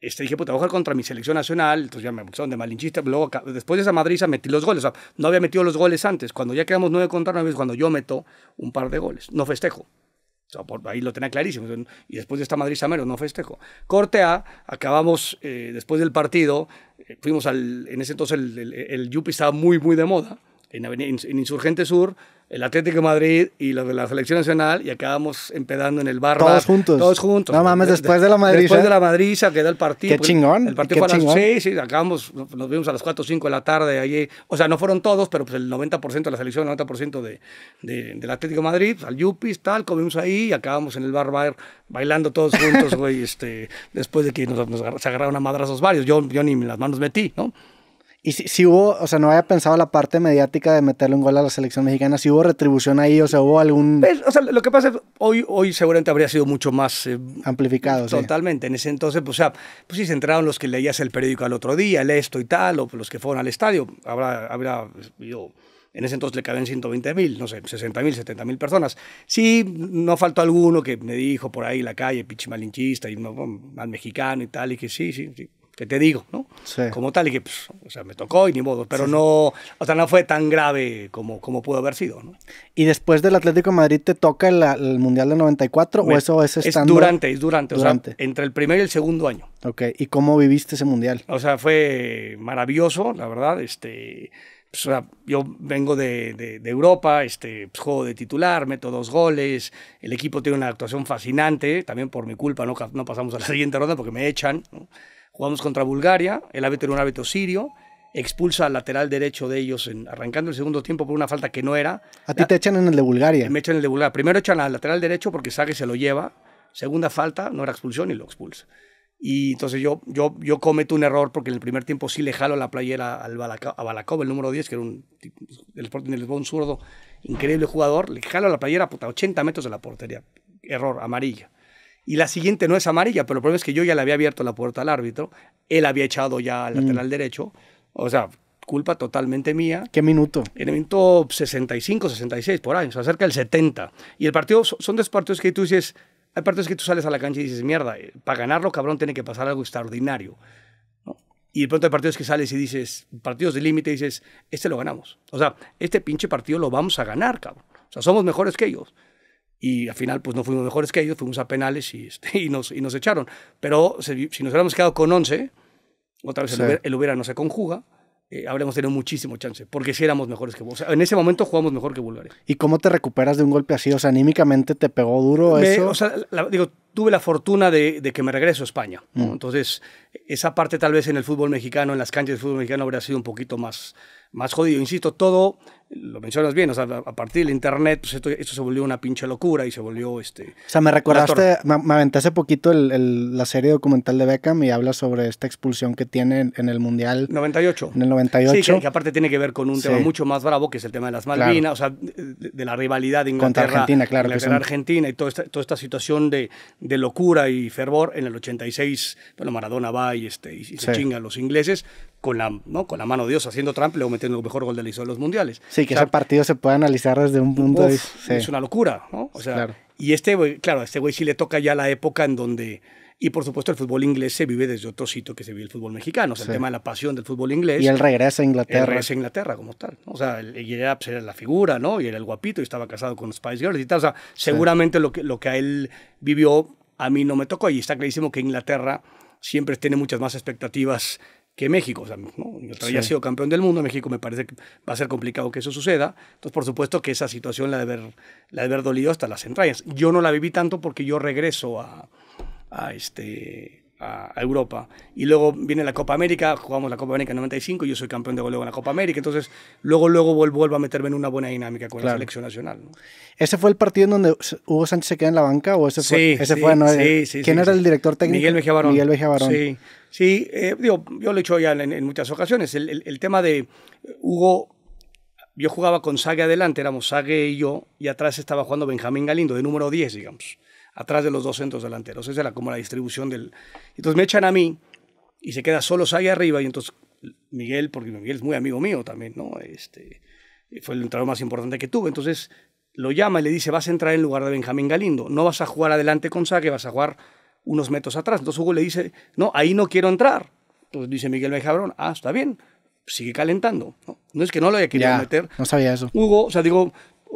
este, dije, puta, voy a contra mi selección nacional, entonces ya me pusieron de malinchista, luego después de esa madriza metí los goles, o sea, no había metido los goles antes, cuando ya quedamos nueve contra nueve es cuando yo meto un par de goles, no festejo. O sea, por ahí lo tenía clarísimo. Y después de esta Madrid mero no festejo. Corte A, acabamos eh, después del partido, eh, fuimos al. En ese entonces el, el, Yupi estaba muy, muy de moda. en, en Insurgente Sur, el Atlético de Madrid y los de la Selección Nacional y acabamos empedando en el bar. Todos juntos. Todos juntos. No mames, después de la Madrid. Después ¿eh? de la Madrid se quedó el partido. Qué pues, chingón. El partido fue a las 6, sí, acabamos, nos vimos a las 4 o 5 de la tarde allí. O sea, no fueron todos, pero pues el 90% de la selección, el 90% de, de, del Atlético de Madrid, pues, al Yupis, tal, comimos ahí y acabamos en el bar, bailando todos juntos, güey, este, después de que nos, agarraron a madrazos varios. Yo, yo ni las manos metí, ¿no? Y si, hubo, o sea, no había pensado la parte mediática de meterle un gol a la selección mexicana, si hubo retribución ahí, o sea, hubo algún... Pues, o sea, lo que pasa es hoy, hoy seguramente habría sido mucho más... Eh, Amplificado, Totalmente. En ese entonces, pues, o sea, pues sí se entraron los que leías el periódico al otro día, el esto y tal, o los que fueron al estadio, habrá, habrá yo, pues, en ese entonces le caben 120 mil, no sé, 60 mil, 70 mil personas. Sí, no faltó alguno que me dijo por ahí en la calle, pichimalinchista y no, mal mexicano y tal, y que sí, sí, sí. Que te digo? ¿no? Sí. Como tal, y que, pues, o sea, me tocó y ni modo, pero no, o sea, no fue tan grave como, como pudo haber sido, ¿no? Y después del Atlético de Madrid te toca el, Mundial de 94 o eso es estando... Es durante, es durante, durante. O sea, entre el primer y el segundo año. Ok, ¿y cómo viviste ese Mundial? O sea, fue maravilloso, la verdad, este... Pues, o sea, yo vengo de, de, Europa, este, pues, juego de titular, meto dos goles, el equipo tiene una actuación fascinante, también por mi culpa no, no pasamos a la siguiente ronda porque me echan, ¿no? Jugamos contra Bulgaria, el árbitro era un árbitro sirio, expulsa al lateral derecho de ellos arrancando el segundo tiempo por una falta que no era. A ti te echan en el de Bulgaria. Me echan en el de Bulgaria. Primero echan al lateral derecho porque Sáquez se lo lleva. Segunda falta, no era expulsión y lo expulsa. Y entonces yo, yo, yo cometo un error porque en el primer tiempo sí le jalo la playera al a Balakov, el número 10, que era un, el Sporting un zurdo, increíble jugador. Le jalo la playera a 80 metros de la portería. Error, amarilla y la siguiente no es amarilla, pero el problema es que yo ya le había abierto la puerta al árbitro, él había echado ya al mm. lateral derecho, o sea, culpa totalmente mía. ¿Qué minuto? En el minuto 65, 66, por ahí, o sea, cerca del 70. Y el partido, son dos partidos que tú dices, hay partidos que tú sales a la cancha y dices, mierda, eh, para ganarlo, cabrón, tiene que pasar algo extraordinario. Y de pronto hay partidos que sales y dices, partidos de límite, dices, este lo ganamos. O sea, este pinche partido lo vamos a ganar, cabrón. O sea, somos mejores que ellos y al final pues no fuimos mejores que ellos, fuimos a penales y, este, y, nos, y nos echaron. Pero si, nos hubiéramos quedado con 11, otra vez el, hubiera, no se conjuga, eh, habríamos tenido muchísimo chance, porque si éramos mejores que Bulgaria. O sea, en ese momento jugamos mejor que Bulgaria. ¿Y cómo te recuperas de un golpe así? O sea, anímicamente te pegó duro eso. O sea, digo, tuve la fortuna de, que me regreso a España. Mm. Entonces, esa parte tal vez en el fútbol mexicano, en las canchas de fútbol mexicano, habría sido un poquito más, más jodido. Insisto, todo lo mencionas bien, o sea, a partir del internet, pues, esto, se volvió una pinche locura y se volvió este. O sea, me recordaste, me, aventé hace poquito el, la serie documental de Beckham y habla sobre esta expulsión que tiene en, el Mundial. 98. En el 98. Sí, que, aparte tiene que ver con un tema mucho más bravo, que es el tema de las Malvinas, o sea, de, la rivalidad Inglaterra. Contra Argentina, claro. Argentina y toda esta, toda esta situación de, locura y fervor. En el 86, bueno, Maradona va y, este, y se chinga a los ingleses con la, ¿no? con la mano de Dios haciendo trampa, luego metiendo el mejor gol de la historia de los mundiales. Sí, que ese partido se pueda analizar desde un punto Es una locura, ¿no? O sea, y este güey, claro, este güey sí le toca ya la época en donde. Y por supuesto, el fútbol inglés se vive desde otro sitio que se vive el fútbol mexicano. O sea, el tema de la pasión del fútbol inglés. Y él regresa a Inglaterra. regresa a Inglaterra como tal. O sea, él, era, pues, era, la figura, ¿no? Y era el guapito y estaba casado con Spice Girls y tal. O sea, seguramente lo, que, lo que a él vivió, a mí no me tocó. Y está clarísimo que Inglaterra siempre tiene muchas más expectativas que México. O sea, ¿no? todavía he ya sido campeón del mundo, México me parece que va a ser complicado que eso suceda. Entonces, por supuesto que esa situación la de haber, la de dolido hasta las entrañas. Yo no la viví tanto porque yo regreso a, a este a, Europa. Y luego viene la Copa América, jugamos la Copa América en 95, yo soy campeón de goleo en la Copa América, entonces luego, luego vuelvo, a meterme en una buena dinámica con la selección nacional. ¿Ese fue el partido en donde Hugo Sánchez se queda en la banca o ese fue? Sí, ese fue eh, sí, ¿Quién era el director técnico? Miguel Mejía Barón. Sí, sí eh, digo, yo lo he hecho ya en, muchas ocasiones. El, el tema de Hugo yo jugaba con Sague adelante, éramos Sague y yo, y atrás estaba jugando Benjamín Galindo, de número 10, digamos atrás de los dos centros delanteros. Esa era como la distribución del... Entonces me echan a mí y se queda solo ahí arriba y entonces Miguel, porque Miguel es muy amigo mío también, ¿no? Este, fue el entrador más importante que tuve. Entonces lo llama y le dice, vas a entrar en lugar de Benjamín Galindo, no vas a jugar adelante con Sague, vas a jugar unos metros atrás. Entonces Hugo le dice, no, ahí no quiero entrar. Entonces dice Miguel Benjabrón, ah, está bien, sigue calentando. No, es que no lo haya querido meter. No sabía eso. Hugo, o sea, digo,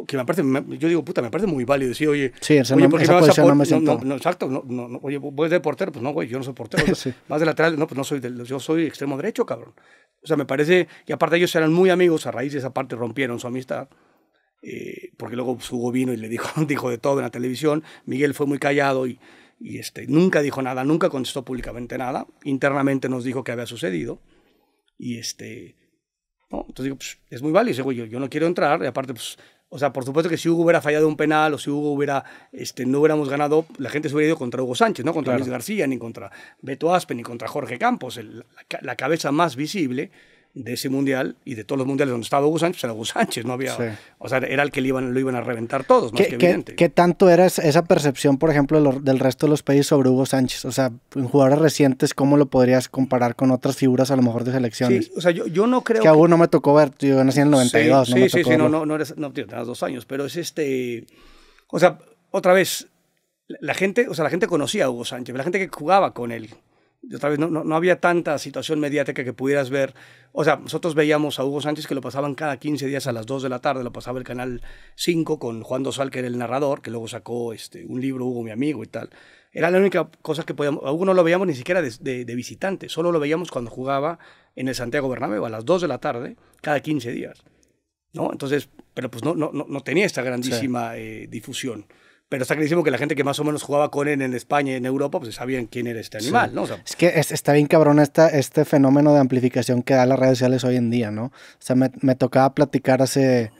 que me parece, yo digo, puta, me parece muy válido decir, oye, sí, me vas a exacto, oye, voy de portero? Pues no, güey, yo no soy portero. más de lateral, no, pues no soy, yo soy extremo derecho, cabrón. O sea, me parece, y aparte ellos eran muy amigos, a raíz de esa parte rompieron su amistad, eh, porque luego pues, Hugo vino y le dijo, dijo de todo en la televisión, Miguel fue muy callado y, y este, nunca dijo nada, nunca contestó públicamente nada, internamente nos dijo que había sucedido, y este... ¿no? Entonces digo, pues, es muy válido. yo, yo no quiero entrar, y aparte, pues, o sea, por supuesto que si Hugo hubiera fallado un penal o si Hugo hubiera, este, no hubiéramos ganado, la gente se hubiera ido contra Hugo Sánchez, no contra Luis García, ni contra Beto Aspe, ni contra Jorge Campos, la, cabeza más visible de ese mundial y de todos los mundiales donde estaba Hugo Sánchez, pues, era Hugo Sánchez, no había, o sea, era el que le iban, lo iban a reventar todos, ¿Qué, que evidente. ¿qué, tanto era esa percepción, por ejemplo, del resto de los países sobre Hugo Sánchez? O sea, en jugadores recientes, ¿cómo lo podrías comparar con otras figuras a lo mejor de selecciones? Sí, o sea, yo, yo no creo... que, a Hugo no me tocó ver, yo nací en el 92, sí, no me tocó sí, sí, no, no, no, eres, no, tío, tenías dos años, pero es este... O sea, otra vez, la gente, o sea, la gente conocía a Hugo Sánchez, la gente que jugaba con él, otra vez, no, había tanta situación mediática que pudieras ver. O sea, nosotros veíamos a Hugo Sánchez que lo pasaban cada 15 días a las 2 de la tarde, lo pasaba el canal 5 con Juan Dosal, que era el narrador, que luego sacó este, un libro, Hugo, mi amigo y tal. Era la única cosa que podíamos. A Hugo no lo veíamos ni siquiera de, visitante, solo lo veíamos cuando jugaba en el Santiago Bernabéu a las 2 de la tarde, cada 15 días. ¿no? Entonces, pero pues no, no, no tenía esta grandísima eh, difusión. Pero está clarísimo que la gente que más o menos jugaba con él en España y en Europa, pues sabían quién era este animal, ¿no? es que está bien cabrón esta, este fenómeno de amplificación que da las redes sociales hoy en día, ¿no? O sea, me tocaba platicar hace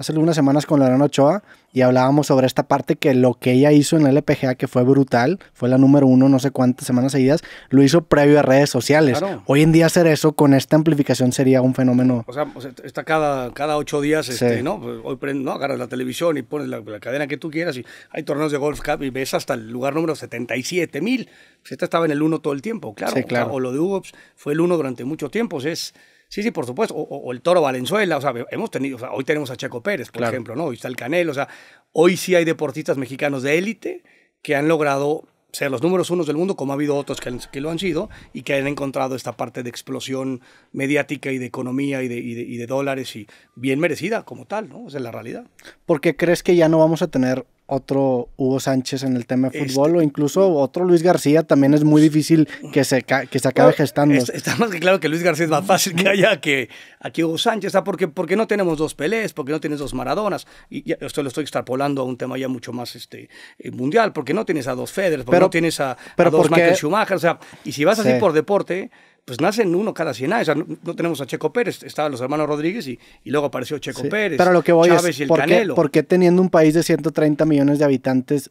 hace algunas semanas con Lorena Ochoa y hablábamos sobre esta parte que lo que ella hizo en la LPGA, que fue brutal, fue la número uno no sé cuántas semanas seguidas, lo hizo previo a redes sociales. Hoy en día hacer eso con esta amplificación sería un fenómeno. O sea, está cada, cada ocho días, este, ¿no? Pues, hoy ¿no? agarras la televisión y pones la, cadena que tú quieras y hay torneos de golf cup y ves hasta el lugar número 77 mil. Pues, esta estaba en el uno todo el tiempo, claro. O, lo de Hugo pues, fue el uno durante mucho tiempo. es Sí, sí, por supuesto. O, el Toro Valenzuela, o sea, hemos tenido, o sea, hoy tenemos a Checo Pérez, por ejemplo, ¿no? Hoy está el Canelo, o sea, hoy sí hay deportistas mexicanos de élite que han logrado ser los números unos del mundo, como ha habido otros que, lo han sido, y que han encontrado esta parte de explosión mediática y de economía y de, dólares, y bien merecida como tal, ¿no? Esa es la realidad. ¿Por qué crees que ya no vamos a tener otro Hugo Sánchez en el tema de este fútbol o incluso otro Luis García también es muy difícil que se, que se acabe gestando. está más que claro que Luis García es más fácil que haya que aquí Hugo Sánchez, ah, porque, porque no tenemos dos Pelés, porque no tienes dos Maradonas, y esto lo estoy extrapolando a un tema ya mucho más este, eh, mundial, porque no tienes a dos Federer, porque no tienes a, pero dos porque, Michael Schumacher, o sea, y si vas así por deporte pues nacen uno cada 100 años. no, tenemos a Checo Pérez, estaban los hermanos Rodríguez y, luego apareció Checo Pérez. Pero lo que voy Chávez es, ¿por qué, teniendo un país de 130 millones de habitantes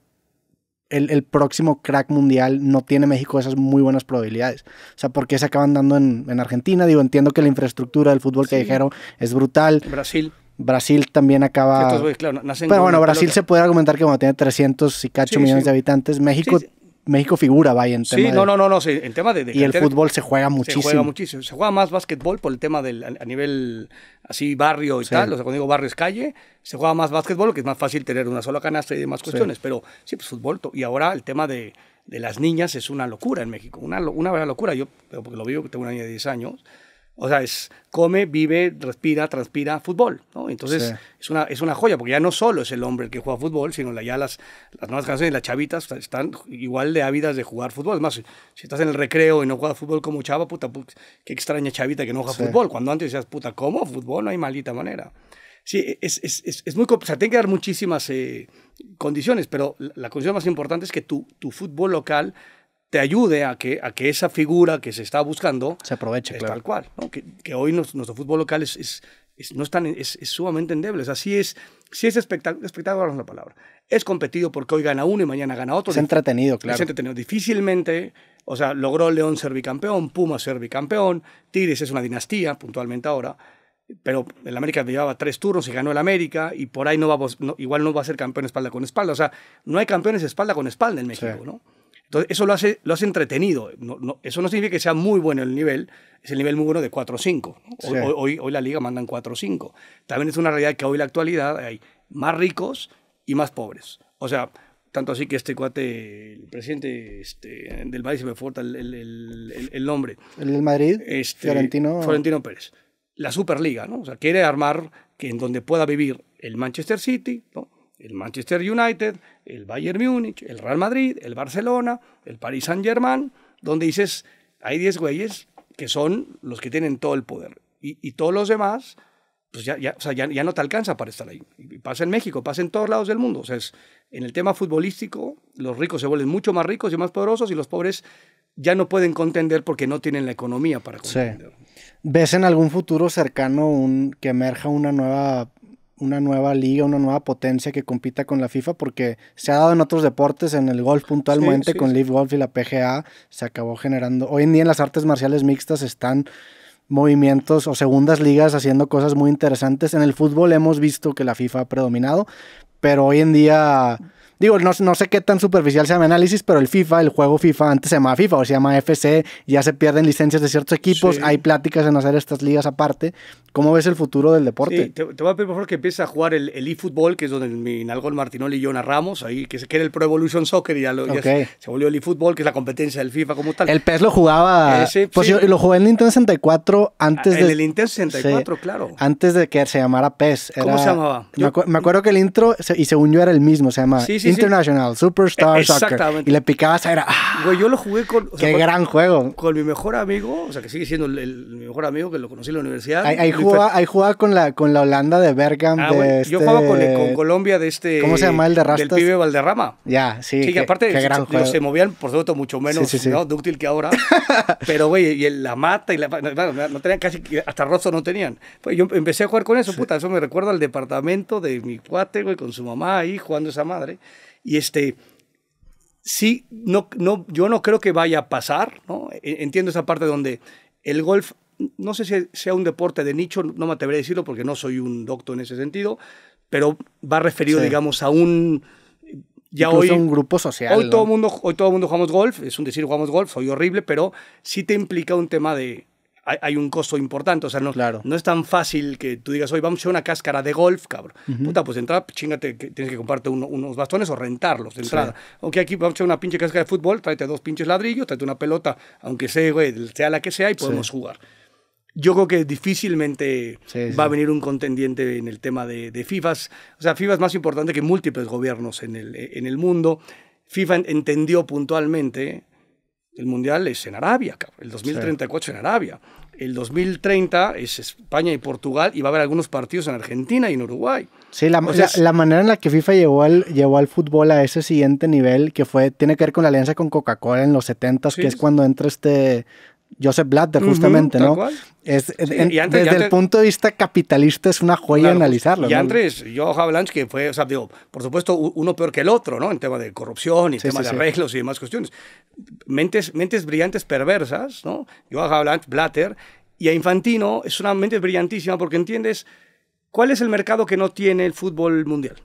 el, próximo crack mundial no tiene México esas muy buenas probabilidades. O sea, ¿por qué se acaban dando en, Argentina? Digo, entiendo que la infraestructura del fútbol que dijeron es brutal. Brasil. Brasil también acaba... pero bueno, Brasil se puede argumentar que cuando tiene 300 y cacho millones de habitantes. México México figura, vaya, en tema Sí, no, no, no, no, sí, en tema de... y el fútbol se juega muchísimo. Se juega muchísimo. Se juega más básquetbol por el tema del, a nivel así barrio y tal, o sea, cuando digo barrio es calle, se juega más básquetbol, que es más fácil tener una sola canasta y demás cuestiones, pero sí, pues fútbol, y ahora el tema de, de, las niñas es una locura en México, una, una verdadera locura, yo porque lo vivo, tengo una niña de 10 años, o sea, es come, vive, respira, transpira fútbol. ¿no? Entonces, es, una, es una joya, porque ya no solo es el hombre el que juega fútbol, sino la, ya las, las nuevas canciones, las chavitas, están igual de ávidas de jugar fútbol. Es más, si, estás en el recreo y no juegas fútbol como chava, puta, qué extraña chavita que no juega fútbol. Cuando antes decías, puta, ¿cómo fútbol? No hay maldita manera. Sí, es, es, es, es muy o sea, tiene que dar muchísimas eh, condiciones, pero la, la, condición más importante es que tu, tu fútbol local te ayude a que, a que esa figura que se está buscando se aproveche, tal cual. ¿no? Que, hoy nuestro fútbol local es, no es, es, sumamente endeble. O sea, sí es, si es espectacular, es la palabra. Es competido porque hoy gana uno y mañana gana otro. Es entretenido, claro. Es entretenido. Difícilmente, o sea, logró León ser bicampeón, Puma ser bicampeón, Tigres es una dinastía, puntualmente ahora pero el América llevaba tres turnos y ganó el América y por ahí no vamos, igual no va a ser campeón espalda con espalda. O sea, no hay campeones espalda con espalda en México, ¿no? Entonces, eso lo hace, lo entretenido. eso no significa que sea muy bueno el nivel, es el nivel muy bueno de 4 o 5. Hoy, hoy, la liga mandan 4 o 5. También es una realidad que hoy en la actualidad hay más ricos y más pobres. O sea, tanto así que este cuate, el presidente este, del Madrid, se me falta el, nombre. ¿El del Madrid? Este, Florentino. Florentino Pérez. La Superliga, ¿no? O sea, quiere armar que en donde pueda vivir el Manchester City, ¿no? el Manchester United, el Bayern Múnich, el Real Madrid, el Barcelona, el Paris Saint-Germain, donde dices, hay 10 güeyes que son los que tienen todo el poder. Y, todos los demás, pues ya, no te alcanza para estar ahí. Y pasa en México, pasa en todos lados del mundo. O sea, en el tema futbolístico, los ricos se vuelven mucho más ricos y más poderosos y los pobres ya no pueden contender porque no tienen la economía para contender. ¿Ves en algún futuro cercano un, que emerja una nueva una nueva liga, una nueva potencia que compita con la FIFA, porque se ha dado en otros deportes, en el golf puntualmente, con Leaf Golf y la PGA, se acabó generando. Hoy en día en las artes marciales mixtas están movimientos o segundas ligas haciendo cosas muy interesantes. En el fútbol hemos visto que la FIFA ha predominado, pero hoy en día, digo, no, sé qué tan superficial sea mi análisis, pero el FIFA, el juego FIFA, antes se llamaba FIFA, o se llama FC, ya se pierden licencias de ciertos equipos, hay pláticas en hacer estas ligas aparte, ¿Cómo ves el futuro del deporte? Sí, te, voy a pedir por favor que empieces a jugar el, el eFootball, que es donde mi Nalgón Martinoli y yo narramos, ahí, que, se, que era el Pro Evolution Soccer y ya, se, volvió el eFootball, que es la competencia del FIFA como tal. El PES lo jugaba. Eh, pues yo lo jugué en el Nintendo 64 antes ah, de. En el Nintendo 64, claro. Antes de que se llamara PES. ¿Cómo se llamaba? Me, acuerdo que el intro, y según yo era el mismo, se llamaba International Superstar eh, Soccer. Exactamente. Y le picabas, era. Ah, yo lo jugué con. Qué gran juego. Con mi mejor amigo, o sea, que sigue siendo el, mi mejor amigo, que lo conocí en la universidad jugaba, ahí jugaba con la, con la Holanda de Bergam. Ah, de Yo este jugaba con, Colombia de este. ¿Cómo se llama el de Rastas? Del pibe Valderrama. Ya, sí. que, aparte se, movían, por supuesto mucho menos ¿no? dúctil que ahora. pero, güey, y la mata y la. no tenían casi. Hasta rostro no tenían. Pues yo empecé a jugar con eso, puta. Eso me recuerda al departamento de mi cuate, güey, con su mamá ahí jugando esa madre. Y este sí, no, no, yo no creo que vaya a pasar, ¿no? E, entiendo esa parte donde el golf no sé si sea un deporte de nicho, no me atreveré a decirlo porque no soy un doctor en ese sentido, pero va referido, digamos, a un... Ya hoy, un grupo social. Hoy todo, mundo, hoy todo mundo jugamos golf, es un decir jugamos golf, soy horrible, pero sí te implica un tema de... Hay, un costo importante, o sea, no, claro. no es tan fácil que tú digas, hoy vamos a una cáscara de golf, cabrón. Puta, pues de entrada, chingate, tienes que comprarte unos bastones o rentarlos de entrada. Aunque aquí vamos a una pinche cáscara de fútbol, tráete dos pinches ladrillos, tráete una pelota, aunque sea, sea la que sea, y podemos jugar yo creo que difícilmente va a venir un contendiente en el tema de, FIFA. O sea, FIFA es más importante que múltiples gobiernos en el, en el mundo. FIFA entendió puntualmente el Mundial es en Arabia, el 2034 en Arabia. El 2030 es España y Portugal y va a haber algunos partidos en Argentina y en Uruguay. Sí, la, manera en la que FIFA llevó al, llevó al fútbol a ese siguiente nivel que fue, tiene que ver con la alianza con Coca-Cola en los 70s, que es cuando entra este Joseph Blatter, justamente, ¿no? desde el punto de vista capitalista es una joya analizarlo. Y antes, Johan Blanch, que fue, o sea, digo, por supuesto, uno peor que el otro, ¿no? En tema de corrupción y temas de arreglos y demás cuestiones. Mentes, mentes brillantes perversas, ¿no? Yo Blanch, Blatter, y a Infantino es una mente brillantísima porque entiendes cuál es el mercado que no tiene el fútbol mundial.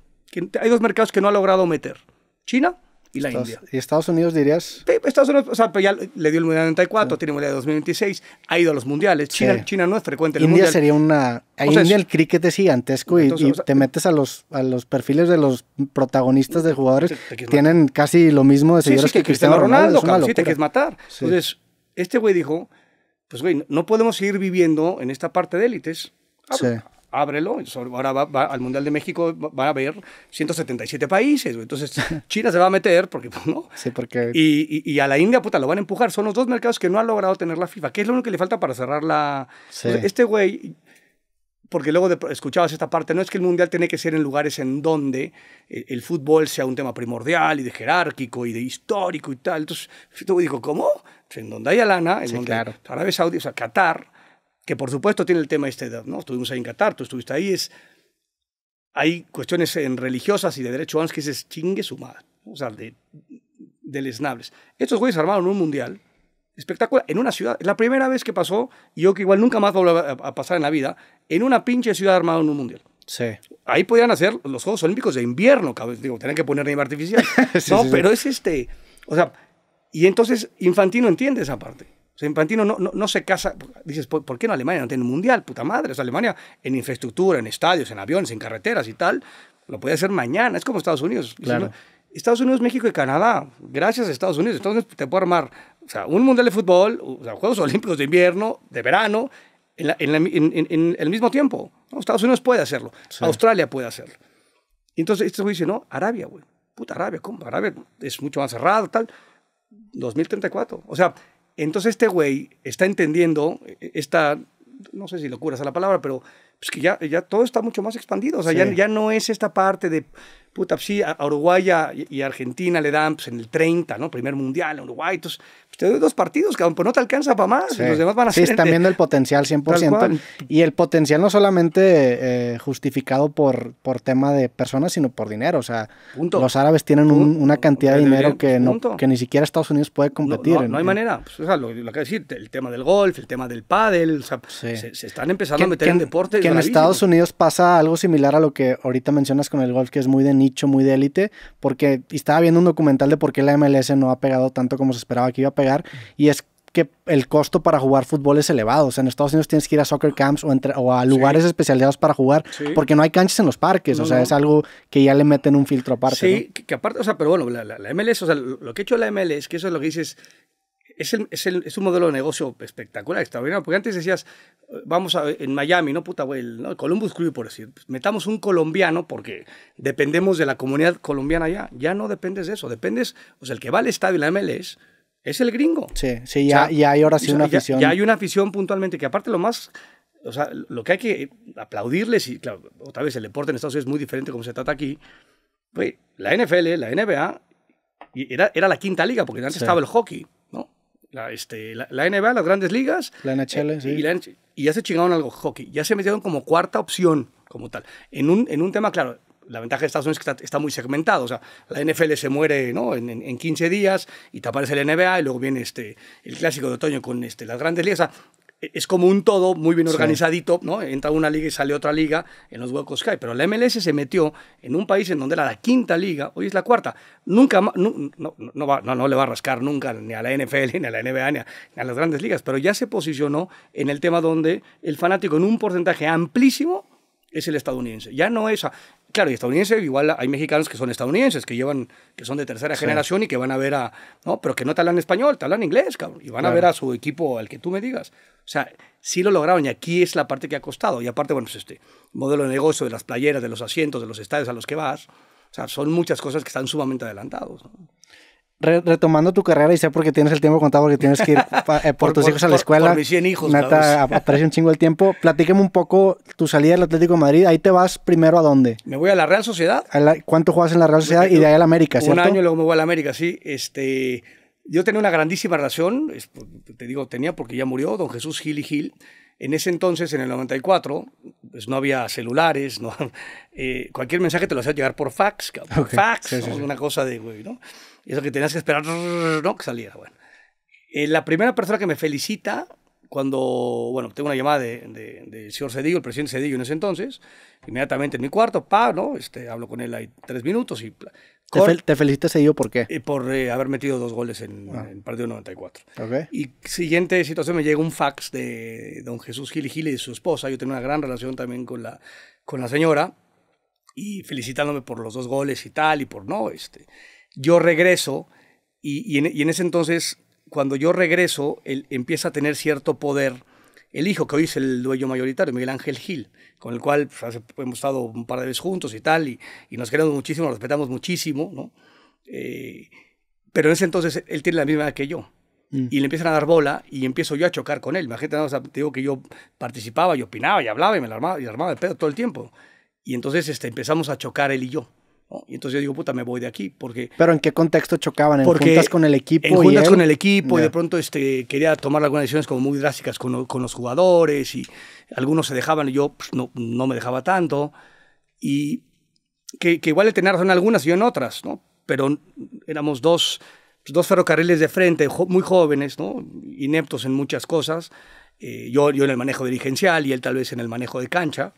Hay dos mercados que no ha logrado meter. China y la Estados, India. ¿Y Estados Unidos dirías? Estados Unidos, o sea, pero pues ya le dio el Mundial 94, tiene el Mundial de 2026, ha ido a los Mundiales. China, China no es frecuente. El India sería una... ahí India el cricket es gigantesco y, te metes a los, a los perfiles de los protagonistas de jugadores. tienen casi lo mismo de seguidores que, Cristiano, Ronaldo. Ronaldo sí, te quieres matar. Entonces, este güey dijo, pues güey, no podemos seguir viviendo en esta parte de élites. Ah, sí ábrelo. Ahora al Mundial de México va a haber 177 países. Entonces China se va a meter porque, pues, ¿no? Sí, porque... Y, y, a la India, puta, lo van a empujar. Son los dos mercados que no ha logrado tener la FIFA. que es lo único que le falta para cerrar la... Pues, este güey... Porque luego de, escuchabas esta parte, no es que el mundial tiene que ser en lugares en donde el, fútbol sea un tema primordial y de jerárquico y de histórico y tal. Entonces, yo digo, ¿cómo? en donde hay lana, en sí, donde claro. Arabia Saudí, o sea, Qatar, que por supuesto tiene el tema este de este, ¿no? Estuvimos ahí en Qatar, tú estuviste ahí, es, hay cuestiones en religiosas y de derecho humanos que se chingue su madre, o sea, de, de lesnables. Estos güeyes armaron un mundial espectacular en una ciudad, Es la primera vez que pasó, y yo que igual nunca más volverá a pasar en la vida, en una pinche ciudad armada en un mundial. Sí. Ahí podían hacer los Juegos Olímpicos de invierno, cabrón. Digo, tenían que poner nieve artificial. no, pero es este. O sea, y entonces Infantino entiende esa parte. O sea, no, no, se casa. Dices, ¿por, qué en Alemania no tiene un mundial? Puta madre. O sea, Alemania en infraestructura, en estadios, en aviones, en carreteras y tal, lo puede hacer mañana. Es como Estados Unidos. Estados Unidos, México y Canadá. Gracias a Estados Unidos. Entonces te puede armar o sea, un mundial de fútbol, o sea, Juegos Olímpicos de invierno, de verano, en, el mismo tiempo. Estados Unidos puede hacerlo. Australia puede hacerlo. entonces este güey dice, no, Arabia, güey. Puta Arabia, ¿cómo? Arabia es mucho más cerrado, tal. 2034. O sea, entonces este güey está entendiendo eh, esta, no sé si locura es la palabra, pero pues que ya, ya todo está mucho más expandido. O sea, ya, no es esta parte de, puta, pues, sí, a Uruguay y Argentina le dan pues, en el 30, ¿no? Primer mundial a Uruguay. Ustedes dos partidos, que pues no te alcanza para más. Los demás van a sí, están viendo el potencial 100%. Y el potencial no solamente eh, justificado por, por tema de personas, sino por dinero. O sea, los árabes tienen una cantidad de dinero que, no, que ni siquiera Estados Unidos puede competir. No, hay manera. Pues, o sea, lo, que decir, el tema del golf, el tema del pádel, o sea, se, se, están empezando a meter en deporte. Que en Estados Unidos pasa algo similar a lo que ahorita mencionas con el golf, que es muy de nicho, muy de élite, porque estaba viendo un documental de por qué la MLS no ha pegado tanto como se esperaba que iba a pegar y es que el costo para jugar fútbol es elevado. O sea, en Estados Unidos tienes que ir a soccer camps o, a lugares especializados para jugar porque no hay canchas en los parques. o sea, es algo que ya le meten un filtro aparte. Sí, que, aparte, o sea, pero bueno, la, MLS, o sea, lo que ha hecho la MLS, es que eso es lo que dices, es, es, es, un modelo de negocio espectacular, extraordinario, porque antes decías, vamos a, en Miami, ¿no? Puta, güey, ¿no? Columbus Crew, por decir, pues, metamos un colombiano porque dependemos de la comunidad colombiana ya, ya no dependes de eso, dependes, o sea, el que va al estadio, la MLS, es el gringo. Sí, sí, ya, hay ahora sí una afición. Ya, hay una afición puntualmente, que aparte lo más, o sea, lo que hay que aplaudirles, y claro, otra vez el deporte en Estados Unidos es muy diferente como se trata aquí, pues, la NFL, la NBA, y era, era la quinta liga, porque antes estaba el hockey, ¿no? La, este, la, NBA, las grandes ligas. La NHL, eh, sí. Y, ya se chingaron algo hockey, ya se metieron como cuarta opción, como tal. En un, en un tema, claro, la ventaja de Estados Unidos es que está, muy segmentado. O sea, la NFL se muere ¿no? en, 15 días y te aparece la NBA y luego viene este, el clásico de otoño con este, las grandes ligas. O sea, e, es como un todo muy bien organizadito, ¿no? Entra una liga y sale otra liga en los huecos que Pero la MLS se metió en un país en donde era la quinta liga, hoy es la cuarta. Nunca no, no, no, no, le va a rascar nunca ni a la NFL, ni a la NBA, ni a, ni a las grandes ligas, pero ya se posicionó en el tema donde el fanático en un porcentaje amplísimo es el estadounidense. Ya no es, Claro, y estadounidense, igual hay mexicanos que son estadounidenses, que llevan, que son de tercera generación y que van a ver a, no, pero que no te hablan español, te hablan inglés, cabrón, y van a ver a su equipo, al que tú me digas. O sea, sí lo lograron y aquí es la parte que ha costado. Y aparte, bueno, pues, este modelo de negocio de las playeras, de los asientos, de los estadios a los que vas, o sea, son muchas cosas que están sumamente adelantados. ¿no? retomando tu carrera y sé porque tienes el tiempo contado porque tienes que ir eh, por, tus hijos a la escuela. Por, mis 100 hijos. Nata, un chingo el tiempo. Platíqueme un poco tu salida del Atlético de Madrid. Ahí te vas primero a dónde? Me voy a la Real Sociedad. ¿Cuánto juegas en la Real Sociedad? y de ahí a la América, Un año y luego me voy a la América, sí. Este, yo tenía una grandísima relación, te digo tenía porque ya murió, don Jesús Gil y Gil. En ese entonces, en el 94, pues no había celulares, no, eh, cualquier mensaje te lo hacía llegar por fax, por fax, una cosa de, güey, ¿no? Y eso que tenías que esperar, ¿no? Que saliera, bueno. Eh, la primera persona que me felicita cuando, bueno, tengo una llamada del de, señor Cedillo, el presidente Cedillo en ese entonces, inmediatamente en mi cuarto, pa, ¿no? Este, hablo con él ahí tres minutos y... ¿Te, te felicita Cedillo por qué? Eh, por eh, haber metido dos goles en, ah. el partido 94. Okay. Y siguiente situación, me llega un fax de don Jesús Gil y Gil y su esposa, yo tengo una gran relación también con la, con la señora, y felicitándome por los dos goles y tal, y por no, este yo regreso y, en, ese entonces, cuando yo regreso, él empieza a tener cierto poder el hijo que hoy es el dueño mayoritario, Miguel Ángel Gil, con el cual pues, hemos estado un par de veces juntos y tal, y, y nos queremos muchísimo, nos respetamos muchísimo, ¿no? Eh, pero en ese entonces él tiene la misma edad que yo. Mm. Y le empiezan a dar bola y empiezo yo a chocar con él. Imagínate, te digo que yo participaba y opinaba y hablaba y me la armaba, y armaba el pedo todo el tiempo. Y entonces este, empezamos a chocar él y yo. Y entonces yo digo, puta, me voy de aquí, porque... ¿Pero en qué contexto chocaban? ¿En porque juntas con el equipo? En juntas con el equipo y de pronto este, quería tomar algunas decisiones como muy drásticas con, con los jugadores y algunos se dejaban y yo pues, no, no me dejaba tanto. Y que, igual le tenía razón en algunas y yo en otras, ¿no? Pero éramos dos, dos ferrocarriles de frente, muy jóvenes, ¿no? Ineptos en muchas cosas. Eh, yo, yo en el manejo dirigencial y él tal vez en el manejo de cancha.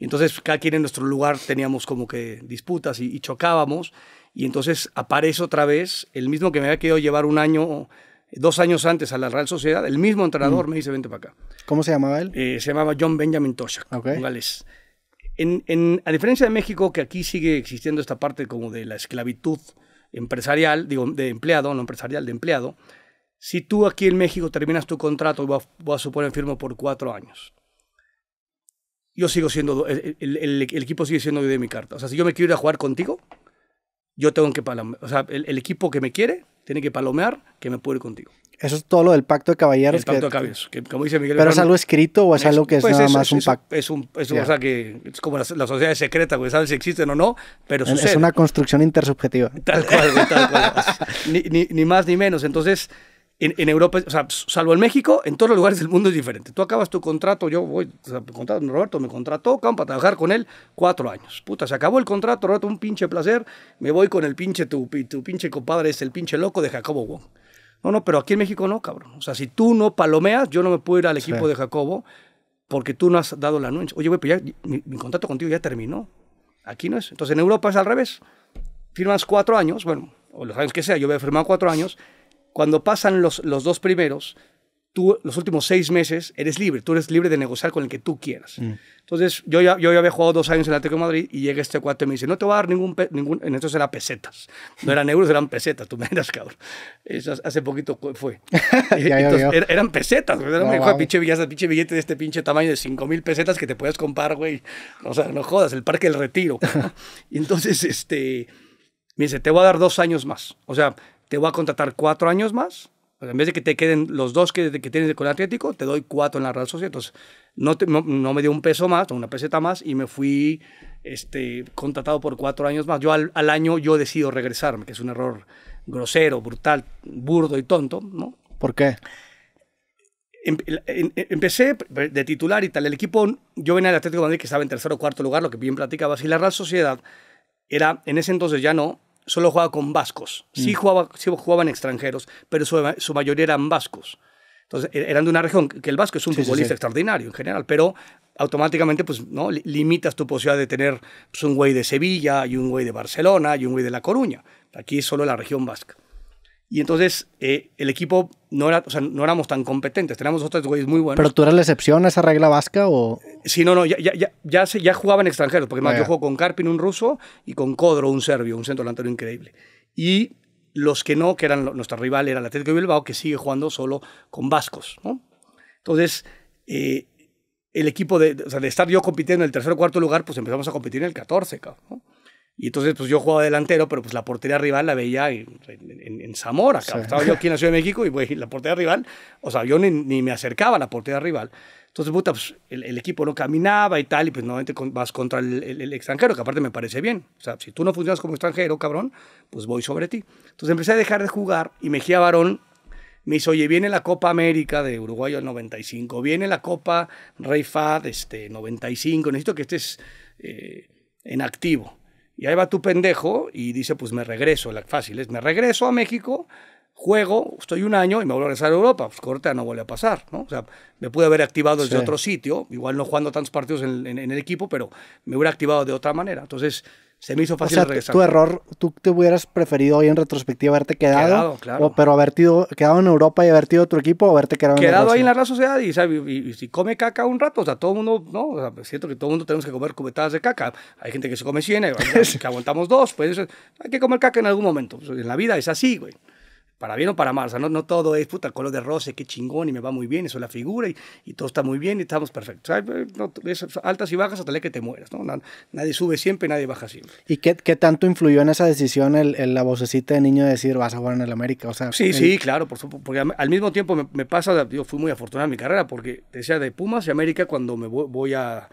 Y entonces cada quien en nuestro lugar teníamos como que disputas y, chocábamos. Y entonces aparece otra vez el mismo que me había querido llevar un año, dos años antes a la Real Sociedad, el mismo entrenador mm. me dice, vente para acá. ¿Cómo se llamaba él? Eh, se llamaba John Benjamin Toshak, okay. En, a diferencia de México, que aquí sigue existiendo esta parte como de la esclavitud empresarial, digo, de empleado, no empresarial, de empleado, si tú aquí en México terminas tu contrato, vas a, a suponer firmo por cuatro años yo sigo siendo, el, el, equipo sigue siendo de mi carta. O sea, si yo me quiero ir a jugar contigo, yo tengo que palomear. O sea, el, equipo que me quiere tiene que palomear que me puedo ir contigo. Eso es todo lo del pacto de caballeros. El pacto de caballeros, como dice Miguel. ¿Pero es algo escrito o es, algo que es pues nada más un pacto? Es un, es cosa que es como la sociedad sociedades secretas, pues saben si existen o no, pero Es una construcción intersubjetiva. Tal cual, tal cual. ni, ni, ni más ni menos. Entonces, en, Europa, o sea, salvo en México, en todos los lugares del mundo es diferente. Tú acabas tu contrato, yo voy, o sea, contrato, Roberto me contrató, acabo para trabajar con él cuatro años. Puta, se acabó el contrato, Roberto, un pinche placer, me voy con el pinche, tu, tu pinche compadre es el pinche loco de Jacobo Wong. No, no, pero aquí en México no, cabrón. O sea, si tú no palomeas, yo no me puedo ir al equipo de Jacobo porque tú no has dado la noche. Oye, güey, pues ya mi, contrato contigo ya terminó. Aquí no es. Entonces en Europa es al revés. Firmas cuatro años, bueno, o los años que sea, yo voy a firmar cuatro años cuando pasan los, los dos primeros, tú los últimos seis meses eres libre, tú eres libre de negociar con el que tú quieras. Mm. Entonces, yo ya, yo ya había jugado dos años en el Atlético de Madrid y llega este cuate y me dice, no te voy a dar ningún, ningún en estos eran pesetas, no eran euros, eran pesetas, tú me das cabrón. Eso hace poquito fue. Er-, eran pesetas, eran pinche, billete, de este pinche tamaño de 5 mil pesetas que te puedes comprar, güey. O sea, no jodas, el parque del retiro. y entonces, este, me dice, te voy a dar dos años más. O sea, te voy a contratar cuatro años más. en vez de que te queden los dos que, que tienes con el Atlético, te doy cuatro en la Real Sociedad. Entonces, no, no, me dio un peso más, una peseta más, y me fui este, contratado por cuatro años más. Yo al, año yo decido regresarme, que es un error grosero, brutal, burdo y tonto, ¿no? ¿Por qué? Em, em, empecé de titular y tal. El equipo, yo venía del Atlético de Madrid que estaba en tercer o cuarto lugar, lo que bien platicaba. y la Real Sociedad era, en ese entonces ya no, solo jugaba con vascos. Sí, mm. jugaba, sí jugaban extranjeros, pero su, mayoría eran vascos. Entonces, e, eran de una región que el vasco es un futbolista extraordinario en general, pero automáticamente pues, ¿no? limitas tu posibilidad de tener pues, un güey de Sevilla y un güey de Barcelona y un güey de La Coruña. Aquí es solo la región vasca. Y entonces eh, el equipo no, era, no éramos tan competentes, teníamos otros güeyes muy buenos. ¿Pero tú eras la excepción a esa regla vasca o...? Sí, no, no, ya, ya, ya, ya, ya jugaban extranjeros, porque ah, yo juego con Carpin, un ruso, y con codro un serbio, un centro delantero increíble. Y los que no, que eran nuestra rival, era la Técnica de Bilbao, que sigue jugando solo con vascos, ¿no? Entonces, eh, el equipo de, o sea, estar yo compitiendo en el tercer o cuarto lugar, pues empezamos a competir en el 14, cabrón, ¿no? Y entonces, pues yo jugaba delantero, pero pues la portería rival la veía en, Zamora. Estaba yo aquí en la Ciudad de México y pues, la portería rival, o sea, yo ni, me acercaba a la portería rival. Entonces, puta, pues el, equipo no caminaba y tal, y pues nuevamente vas contra el, extranjero, que aparte me parece bien. O sea, si tú no funcionas como extranjero, cabrón, pues voy sobre ti. Entonces empecé a dejar de jugar y Mejía Barón me hizo, oye, viene la Copa América de Uruguay al 95, viene la Copa Rey Fad, este, 95, necesito que estés eh, en activo. Y ahí va tu pendejo y dice, pues me regreso, la fácil es, me regreso a México, juego, estoy un año y me vuelvo a regresar a Europa, pues corta, no vuelve a pasar, ¿no? O sea, me pude haber activado desde otro sitio, igual no jugando tantos partidos en el equipo, pero me hubiera activado de otra manera. Entonces, se me hizo fácil o sea, Tu error, tú te hubieras preferido hoy en retrospectiva haberte quedado, claro. pero haber quedado en Europa y haber tido otro equipo o haberte quedado, quedado en Quedado ahí en la Real Sociedad y, si come caca un rato, o sea, todo el mundo, no, o que todo el mundo tenemos que comer cubetadas de caca. Hay gente que se come 100, eh, que aguantamos dos, pues hay que comer caca en algún momento. Pues, en la vida es así, güey para bien o para mal. O sea, no, no todo es puta, color de roce, qué chingón y me va muy bien, eso es la figura y, y todo está muy bien y estamos perfectos. Eh, altas y bajas hasta que te mueras. ¿no? Nadie sube siempre, nadie baja siempre. ¿Y qué, qué tanto influyó en esa decisión la vocecita de niño de decir vas a jugar en el América? O sea, sí, sí, claro, por supuesto, porque al mismo tiempo me, pasa, yo fui muy afortunado en mi carrera porque decía de Pumas y América cuando me voy, eh, a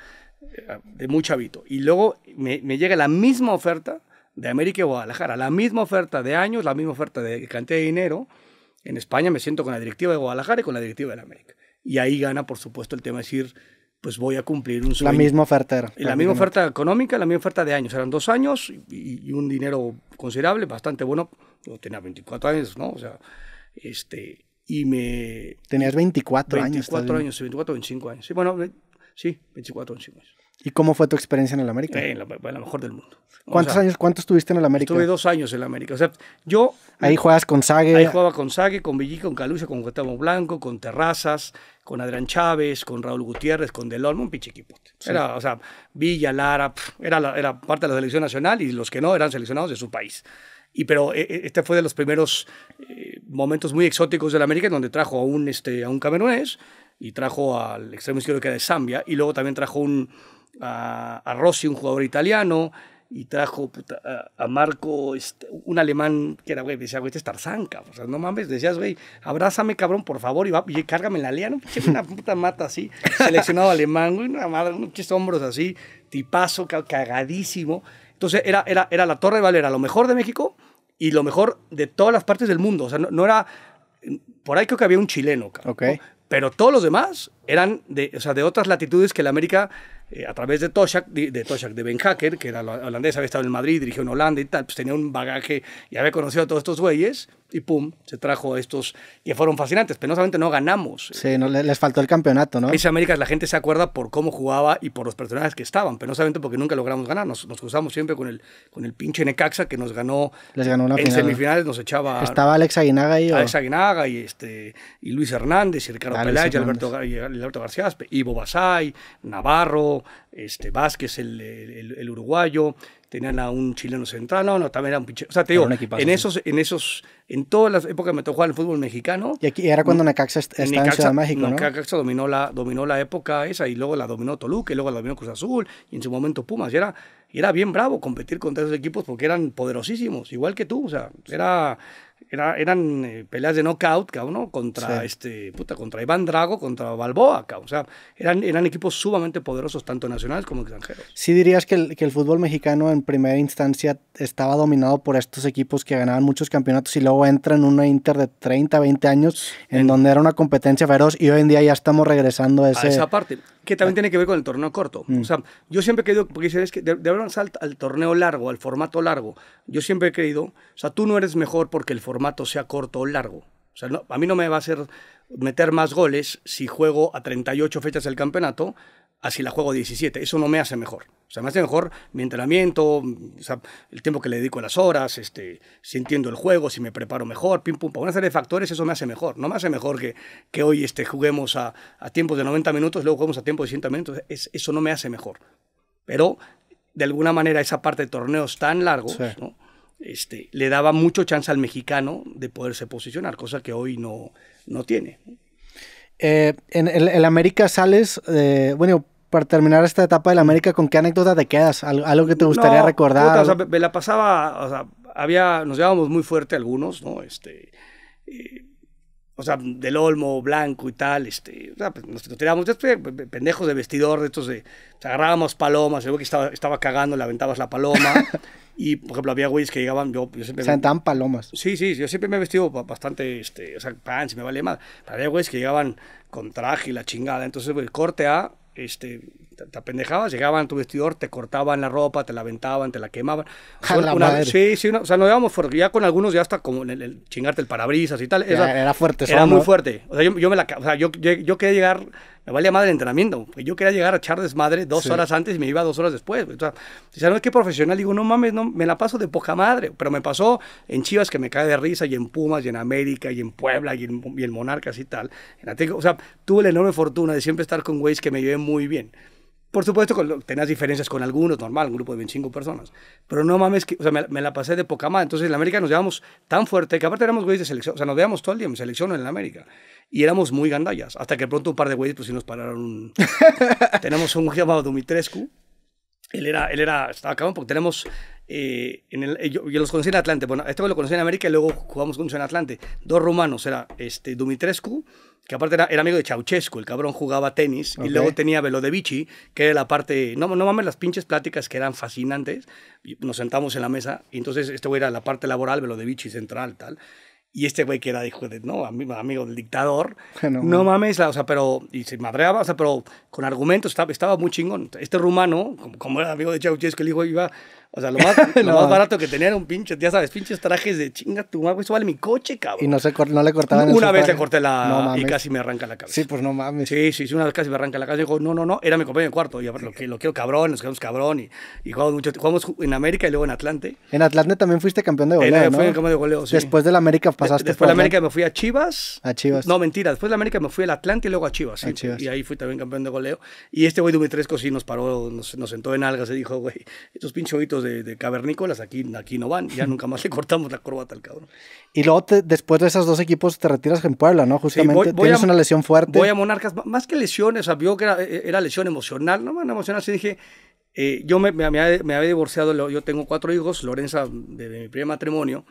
de muy chavito. Y luego me llega la misma oferta de América y Guadalajara. La misma oferta de años, la misma oferta de cantidad de dinero. En España me siento con la directiva de Guadalajara y con la directiva de América. Y ahí gana, por supuesto, el tema de decir, pues voy a cumplir un sueño. La misma oferta. la misma oferta económica, la misma oferta de años. Eran dos años y, un dinero considerable, bastante bueno. Yo tenía 24 años, ¿no? O sea, este... Y me... Tenías 24, años. 24 años, 24, 25 años. Sí, bueno, sí, 24, 25 años. ¿Y cómo fue tu experiencia en el América? en, la, mejor del mundo. ¿Cuántos años cuántos estuviste en el América? Estuve dos años en el América. O sea, yo... Ahí juegas con Sague. Ahí jugaba con Sague, con Villí, con Calucia, con Gustavo Blanco, con Terrazas, con Adrián Chávez, con Raúl Gutiérrez, con Del un pinche Era, o sea, Villa, Lara, era, parte de la selección nacional y los que no eran seleccionados de su país. Y pero e, e, este fue de los primeros eh, momentos muy exóticos del América, en donde trajo a un, este, a un camerunés y trajo al extremo izquierdo que era de Zambia, y luego también trajo un, a, Rossi, un jugador italiano, y trajo a, Marco, este, un alemán que era, güey, decía, güey, este es o sea, no mames, decías, güey, abrázame, cabrón, por favor, y, va, y cárgame en la lea, ¿no? una puta mata así, seleccionado alemán, güey, una madre, unos hombros así, tipazo, cagadísimo. Entonces, era, era, era la Torre de Valera, lo mejor de México y lo mejor de todas las partes del mundo, o sea, no, era por ahí creo que había un chileno, cabrón, okay. Pero todos los demás eran de, otras latitudes que la América, eh, a través de Toshak, de, de, de Ben Hacker, que era holandés, había estado en Madrid, dirigió en Holanda y tal, pues tenía un bagaje y había conocido a todos estos güeyes y pum, se trajo estos y fueron fascinantes. Penosamente no ganamos. Sí, no, les faltó el campeonato, ¿no? Ese América la gente se acuerda por cómo jugaba y por los personajes que estaban. Penosamente porque nunca logramos ganar. Nos, cruzamos siempre con el, con el pinche Necaxa que nos ganó, les ganó una en semifinales, nos echaba... Estaba Alex Aguinaga ahí. Alex Aguinaga y, este, y Luis Hernández y Ricardo y Alberto, García Ivo Basay, Navarro, este, Vázquez el uruguayo, tenían a un chileno central, no, no, también era un pinche. O sea, te digo, en esos, en esos, en todas las épocas me tocó jugar al fútbol mexicano. Y aquí era cuando Necaxa estaba en, Ciudad México, ¿no? Necaxa dominó la, dominó la época esa y luego la dominó Toluca y luego la dominó Cruz Azul y en su momento Pumas. era, y era bien bravo competir contra esos equipos porque eran poderosísimos, igual que tú. O sea, era eran eh, peleas de knockout, ¿no? contra este puta, contra Iván Drago, contra Balboa, O sea, eran, eran equipos sumamente poderosos, tanto nacionales como extranjeros. Sí dirías que el, que el fútbol mexicano en primera instancia estaba dominado por estos equipos que ganaban muchos campeonatos y luego entra en una Inter de 30, 20 años en, donde era una competencia feroz y hoy en día ya estamos regresando a, ese... esa parte, que también ah. tiene que ver con el torneo corto. Mm. O sea, yo siempre he creído, porque dices que de, de al, al torneo largo, al formato largo. Yo siempre he creído, o sea, tú no eres mejor porque el formato sea corto o largo. O sea, a mí no me va a hacer meter más goles si juego a 38 fechas del campeonato así si la juego 17. Eso no me hace mejor. O sea, me hace mejor mi entrenamiento, el tiempo que le dedico a las horas, este, sintiendo el juego, si me preparo mejor, pim, pum, pum. Una serie de factores, eso me hace mejor. No me hace mejor que, que hoy este, juguemos a, a tiempos de 90 minutos, luego juguemos a tiempos de 100 minutos. eso no me hace mejor. Pero, de alguna manera, esa parte de torneos tan largos, ¿no? Este, le daba mucho chance al mexicano de poderse posicionar, cosa que hoy no, tiene. Eh, en el, América sales, eh, bueno, para terminar esta etapa del América, ¿con qué anécdota te quedas? ¿Algo, que te gustaría recordar? me la pasaba, había, nos llevábamos muy fuerte algunos, ¿no? Este, eh, o sea, del Olmo, Blanco y tal, este, o sea, pues nos tirábamos, pendejos de vestidor, de estos de, o sea, agarrábamos palomas, luego que estaba, estaba cagando, le aventabas la paloma, y, por ejemplo, había güeyes que llegaban, yo, yo siempre... sea, palomas. Sí, sí, yo siempre me he vestido bastante, este, o sea, pan, si me vale mal. pero había güeyes que llegaban con traje y la chingada, entonces, el corte a, este, te apendejabas, llegaban a tu vestidor, te cortaban la ropa, te la aventaban, te la quemaban. A la Sí, sí, o sea, nos llevamos fuerte. Ya con algunos ya hasta como el, chingarte el parabrisas y tal. era fuerte, Era muy fuerte. O sea, yo, me la, o sea, yo, yo, quería llegar, me valía madre el entrenamiento. Yo quería llegar a echar madre dos horas antes y me iba dos horas después. O sea, si sabes que profesional, digo, no mames, no, me la paso de poca madre. Pero me pasó en Chivas que me cae de risa y en Pumas y en América y en Puebla y en, Monarcas y tal. o sea, tuve la enorme fortuna de siempre estar con güeyes que me llevé muy bien. Por supuesto, tenías diferencias con algunos, normal, un grupo de 25 personas. Pero no mames, me, la pasé de poca madre. Entonces, en América nos llevamos tan fuerte que aparte éramos güeyes de selección. O sea, nos veíamos todo el día en selección en América. Y éramos muy gandallas. Hasta que pronto un par de güeyes, pues sí nos pararon. tenemos un llamado Dumitrescu. Él era, él era, estaba acabando, porque tenemos, eh, en el, eh, yo, los conocí en Atlante, bueno, este lo conocí en América y luego jugamos juntos en Atlante, dos romanos, era este, Dumitrescu que aparte era, amigo de Ceausescu, el cabrón jugaba tenis, y luego tenía Velodevici, que era la parte, no, no mames, las pinches pláticas que eran fascinantes, nos sentamos en la mesa, y entonces este güey era la parte laboral, Velodevici central, tal, y este güey que era hijo de, no, amigo, del dictador, no, mames, la, o sea, pero, y se madreaba, o sea, pero con argumentos, estaba, estaba muy chingón. Este rumano, como, era amigo de Ceausescu, el hijo iba o sea, lo más, barato que tenía era un pinche, ya sabes, pinches trajes de chinga tu madre, eso vale mi coche, cabrón. Y no, se, no le cortaban Una vez le corté la y casi me arranca la cabeza. Sí, pues no mames. Sí, sí, sí, una vez casi me arranca la cabeza. Dijo, no, no, no, era mi compañero de cuarto. Y lo, lo, lo quiero cabrón, nos quedamos cabrón. Y, jugamos mucho. Jugamos en América y luego en Atlante. En Atlante también fuiste campeón de goleo, en, ¿no? Fui campeón de goleo, sí. Después de la América pasaste Después de la América me fui a Chivas. A Chivas. No, mentira. Después de América me fui al Atlante y luego a Chivas. Y ahí fui también campeón de goleo. Y este güey Dumitresco sí nos paró, nos, sentó en algas y dijo, güey, esos pinchos de, cavernícolas, aquí, aquí no van, ya nunca más le cortamos la corbata al cabrón. Y luego después de esos dos equipos te retiras en Puebla, ¿no? Justamente voy, tienes una lesión fuerte. Voy a Monarcas, más que lesiones, o sea, vio que era, lesión emocional, no más emocional dije, eh, yo me, me, había, divorciado, yo tengo cuatro hijos, Lorenza de, mi primer matrimonio,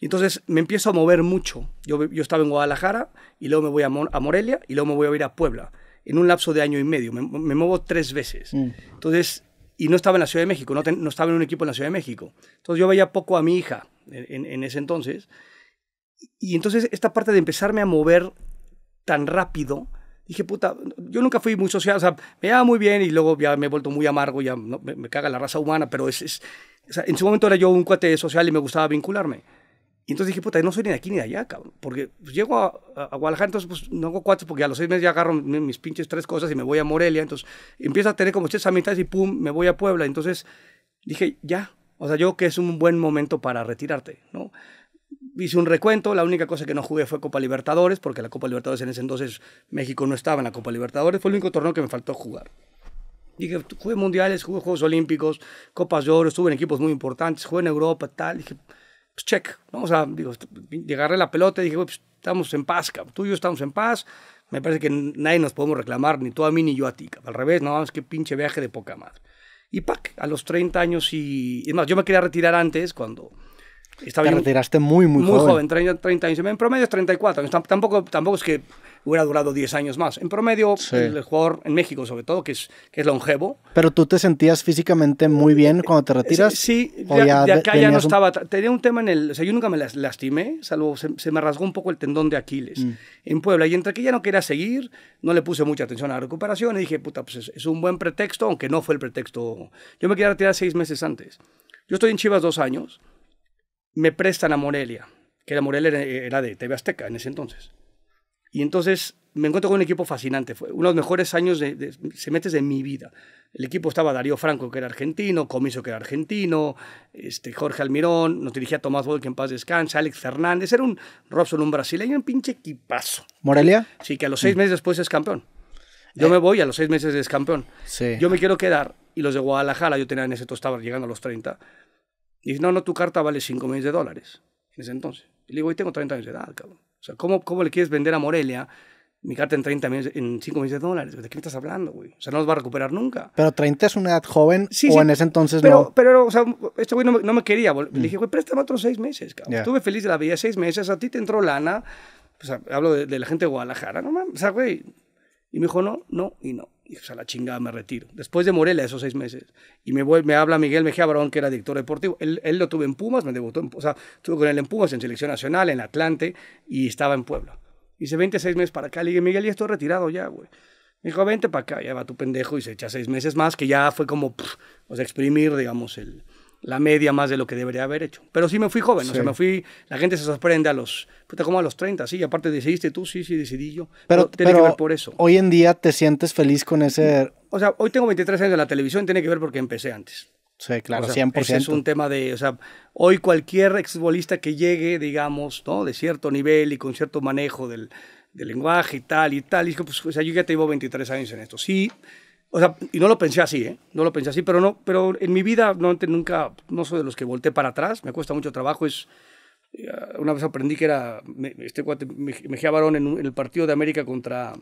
y entonces me empiezo a mover mucho. Yo, yo estaba en Guadalajara y luego me voy a, a Morelia y luego me voy a ir a Puebla en un lapso de año y medio. Me, muevo tres veces. Mm. Entonces, y no estaba en la Ciudad de México, no, estaba en un equipo en la Ciudad de México. Entonces yo veía poco a mi hija en, ese entonces. Y entonces esta parte de empezarme a mover tan rápido, dije, puta, yo nunca fui muy social, o sea, me iba muy bien y luego ya me he vuelto muy amargo, ya me, caga la raza humana, pero es, es en su momento era yo un cuate social y me gustaba vincularme. Y entonces dije, puta, no soy ni de aquí ni de allá, cabrón. Porque pues, llego a, Guadalajara, entonces pues no hago cuatro, porque a los seis meses ya agarro mis, pinches tres cosas y me voy a Morelia. Entonces empiezo a tener como tres amistades y pum, me voy a Puebla. Entonces dije, ya. O sea, yo que es un buen momento para retirarte, ¿no? hice un recuento, la única cosa que no jugué fue Copa Libertadores, porque la Copa Libertadores en ese entonces México no estaba en la Copa Libertadores, fue el único torneo que me faltó jugar. Dije, jugué mundiales, jugué Juegos Olímpicos, Copas de Oro, estuve en equipos muy importantes, jugué en Europa, tal, dije, pues check, vamos a, digo, agarré la pelota y dije, pues, estamos en paz, cabrón. tú y yo estamos en paz, me parece que nadie nos podemos reclamar, ni tú a mí ni yo a ti, al revés, no, más que pinche viaje de poca madre. Y pack a los 30 años y, es más, yo me quería retirar antes cuando estaba te retiraste muy, muy, joven. Muy joven, 30, años. En promedio es 34. Tampoco, tampoco es que hubiera durado 10 años más. En promedio, el, jugador en México, sobre todo, que es, que es longevo. Pero tú te sentías físicamente muy bien cuando te retiras. Sí, de, acá ya no estaba. Tenía un tema en el. O sea, yo nunca me lastimé, salvo se, me rasgó un poco el tendón de Aquiles mm. en Puebla. Y entre que ya no quería seguir, no le puse mucha atención a la recuperación y dije, puta, pues es, es un buen pretexto, aunque no fue el pretexto. Yo me quería retirar seis meses antes. Yo estoy en Chivas dos años me prestan a Morelia, que la Morelia era, de TV Azteca en ese entonces. Y entonces me encuentro con un equipo fascinante. Fue uno de los mejores años de, de, de mi vida. El equipo estaba Darío Franco, que era argentino, Comiso, que era argentino, este, Jorge Almirón, nos dirigía Tomás Boy, en paz descansa, Alex Fernández. Era un Robson, un brasileño, un pinche equipazo. ¿Morelia? Sí, que a los seis meses después es campeón. Yo eh. me voy, a los seis meses es campeón. Yo me quiero quedar, y los de Guadalajara, yo tenía en ese tostado llegando a los 30, y dice, no, no, tu carta vale 5 millones de dólares en ese entonces. Y le digo, hoy tengo 30 años de edad, cabrón. O sea, ¿cómo, cómo le quieres vender a Morelia mi carta en, 30 en 5 millones de dólares. ¿De qué estás hablando, güey? O sea, no los va a recuperar nunca. Pero 30 es una edad joven sí, o en ese entonces pero, no. Pero, o sea, este güey no me, quería. Le mm. dije, güey, préstame otros 6 meses, cabrón. Estuve feliz de la vida, 6 meses. A ti te entró lana. O sea, hablo de, de la gente de Guadalajara, no mames. O sea, güey. Y me dijo, no, no y no dije, o sea, la chingada, me retiro. Después de Morelia, esos seis meses. Y me, me habla Miguel Mejía Barón, que era director deportivo. Él, él lo tuve en Pumas, me debutó en, o sea, estuve con él en Pumas, en Selección Nacional, en Atlante, y estaba en Puebla. Hice 26 meses para acá. Le dije, Miguel, ya estoy retirado ya, güey. Me dijo, vente para acá, ya va tu pendejo, y se echa seis meses más, que ya fue como, o sea, exprimir, digamos, el, la media más de lo que debería haber hecho. Pero sí me fui joven, o sea, me fui, la gente se sorprende a los, puta, como a los 30, sí, aparte decidiste tú, sí, sí, decidí yo. Pero, tiene que ver por eso. Hoy en día te sientes feliz con ese... O sea, hoy tengo 23 años en la televisión, tiene que ver porque empecé antes. Sí, claro, o 100%. es un tema de, o sea, hoy cualquier exbolista que llegue, digamos, ¿no? De cierto nivel y con cierto manejo del, del lenguaje y tal y tal, y pues, o sea, yo ya te llevo 23 años en esto. Sí, o sea, y no lo pensé así, ¿eh? No lo pensé así, pero no, pero en mi vida no, nunca, no soy de los que volteé para atrás, me cuesta mucho trabajo, es... Eh, una vez aprendí que era este cuate Mejía Barón en, el partido de América contra,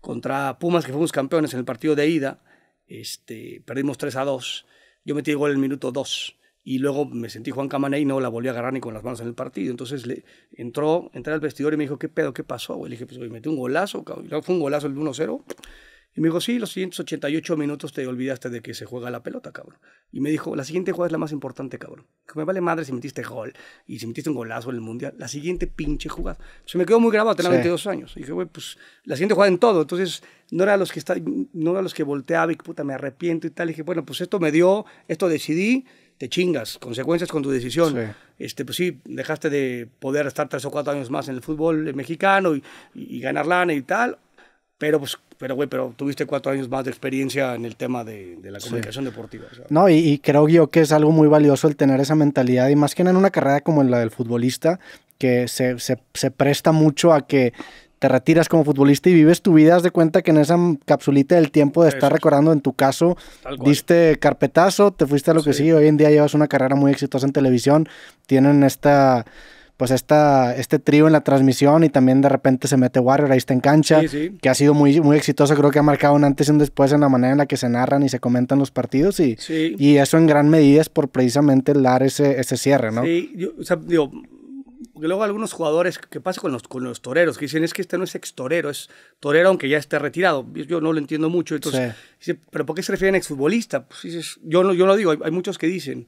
contra Pumas, que fuimos campeones en el partido de ida, este, perdimos 3 a 2, yo metí el gol en el minuto 2 y luego me sentí Juan Camané y no la volví a agarrar ni con las manos en el partido. Entonces le entró, entré al vestidor y me dijo, ¿qué pedo? ¿Qué pasó? y Le dije, pues metí un golazo, fue un golazo el 1-0 y me dijo, sí, los 188 minutos te olvidaste de que se juega la pelota, cabrón. Y me dijo, la siguiente jugada es la más importante, cabrón. Que me vale madre si metiste gol y si metiste un golazo en el mundial. La siguiente pinche jugada. Se me quedó muy grabado, tenía 22 años. Y dije, güey, pues la siguiente jugada en todo. Entonces, no era los que, está, no era los que volteaba y puta, me arrepiento y tal. Y dije, bueno, pues esto me dio, esto decidí te chingas, consecuencias con tu decisión. Este, pues sí, dejaste de poder estar tres o cuatro años más en el fútbol mexicano y, y ganar lana y tal, pero, pues, pero tuviste cuatro años más de experiencia en el tema de, la comunicación deportiva. No, y, creo yo que es algo muy valioso el tener esa mentalidad, y más que en una carrera como la del futbolista, que se, presta mucho a que te retiras como futbolista y vives tu vida, haz de cuenta que en esa capsulita del tiempo de estar recordando en tu caso, diste carpetazo, te fuiste a lo que sigue, hoy en día llevas una carrera muy exitosa en televisión, tienen esta pues esta, este trío en la transmisión y también de repente se mete Warrior, ahí está en cancha, que ha sido muy, muy exitoso, creo que ha marcado un antes y un después en la manera en la que se narran y se comentan los partidos y, y eso en gran medida es por precisamente dar ese, cierre, ¿no? luego algunos jugadores, ¿qué pasa con los, con los toreros? Que dicen, es que este no es ex torero, es torero aunque ya esté retirado. Yo no lo entiendo mucho. Entonces, ¿pero por qué se refieren a futbolista? Pues yo no, yo digo, hay, muchos que dicen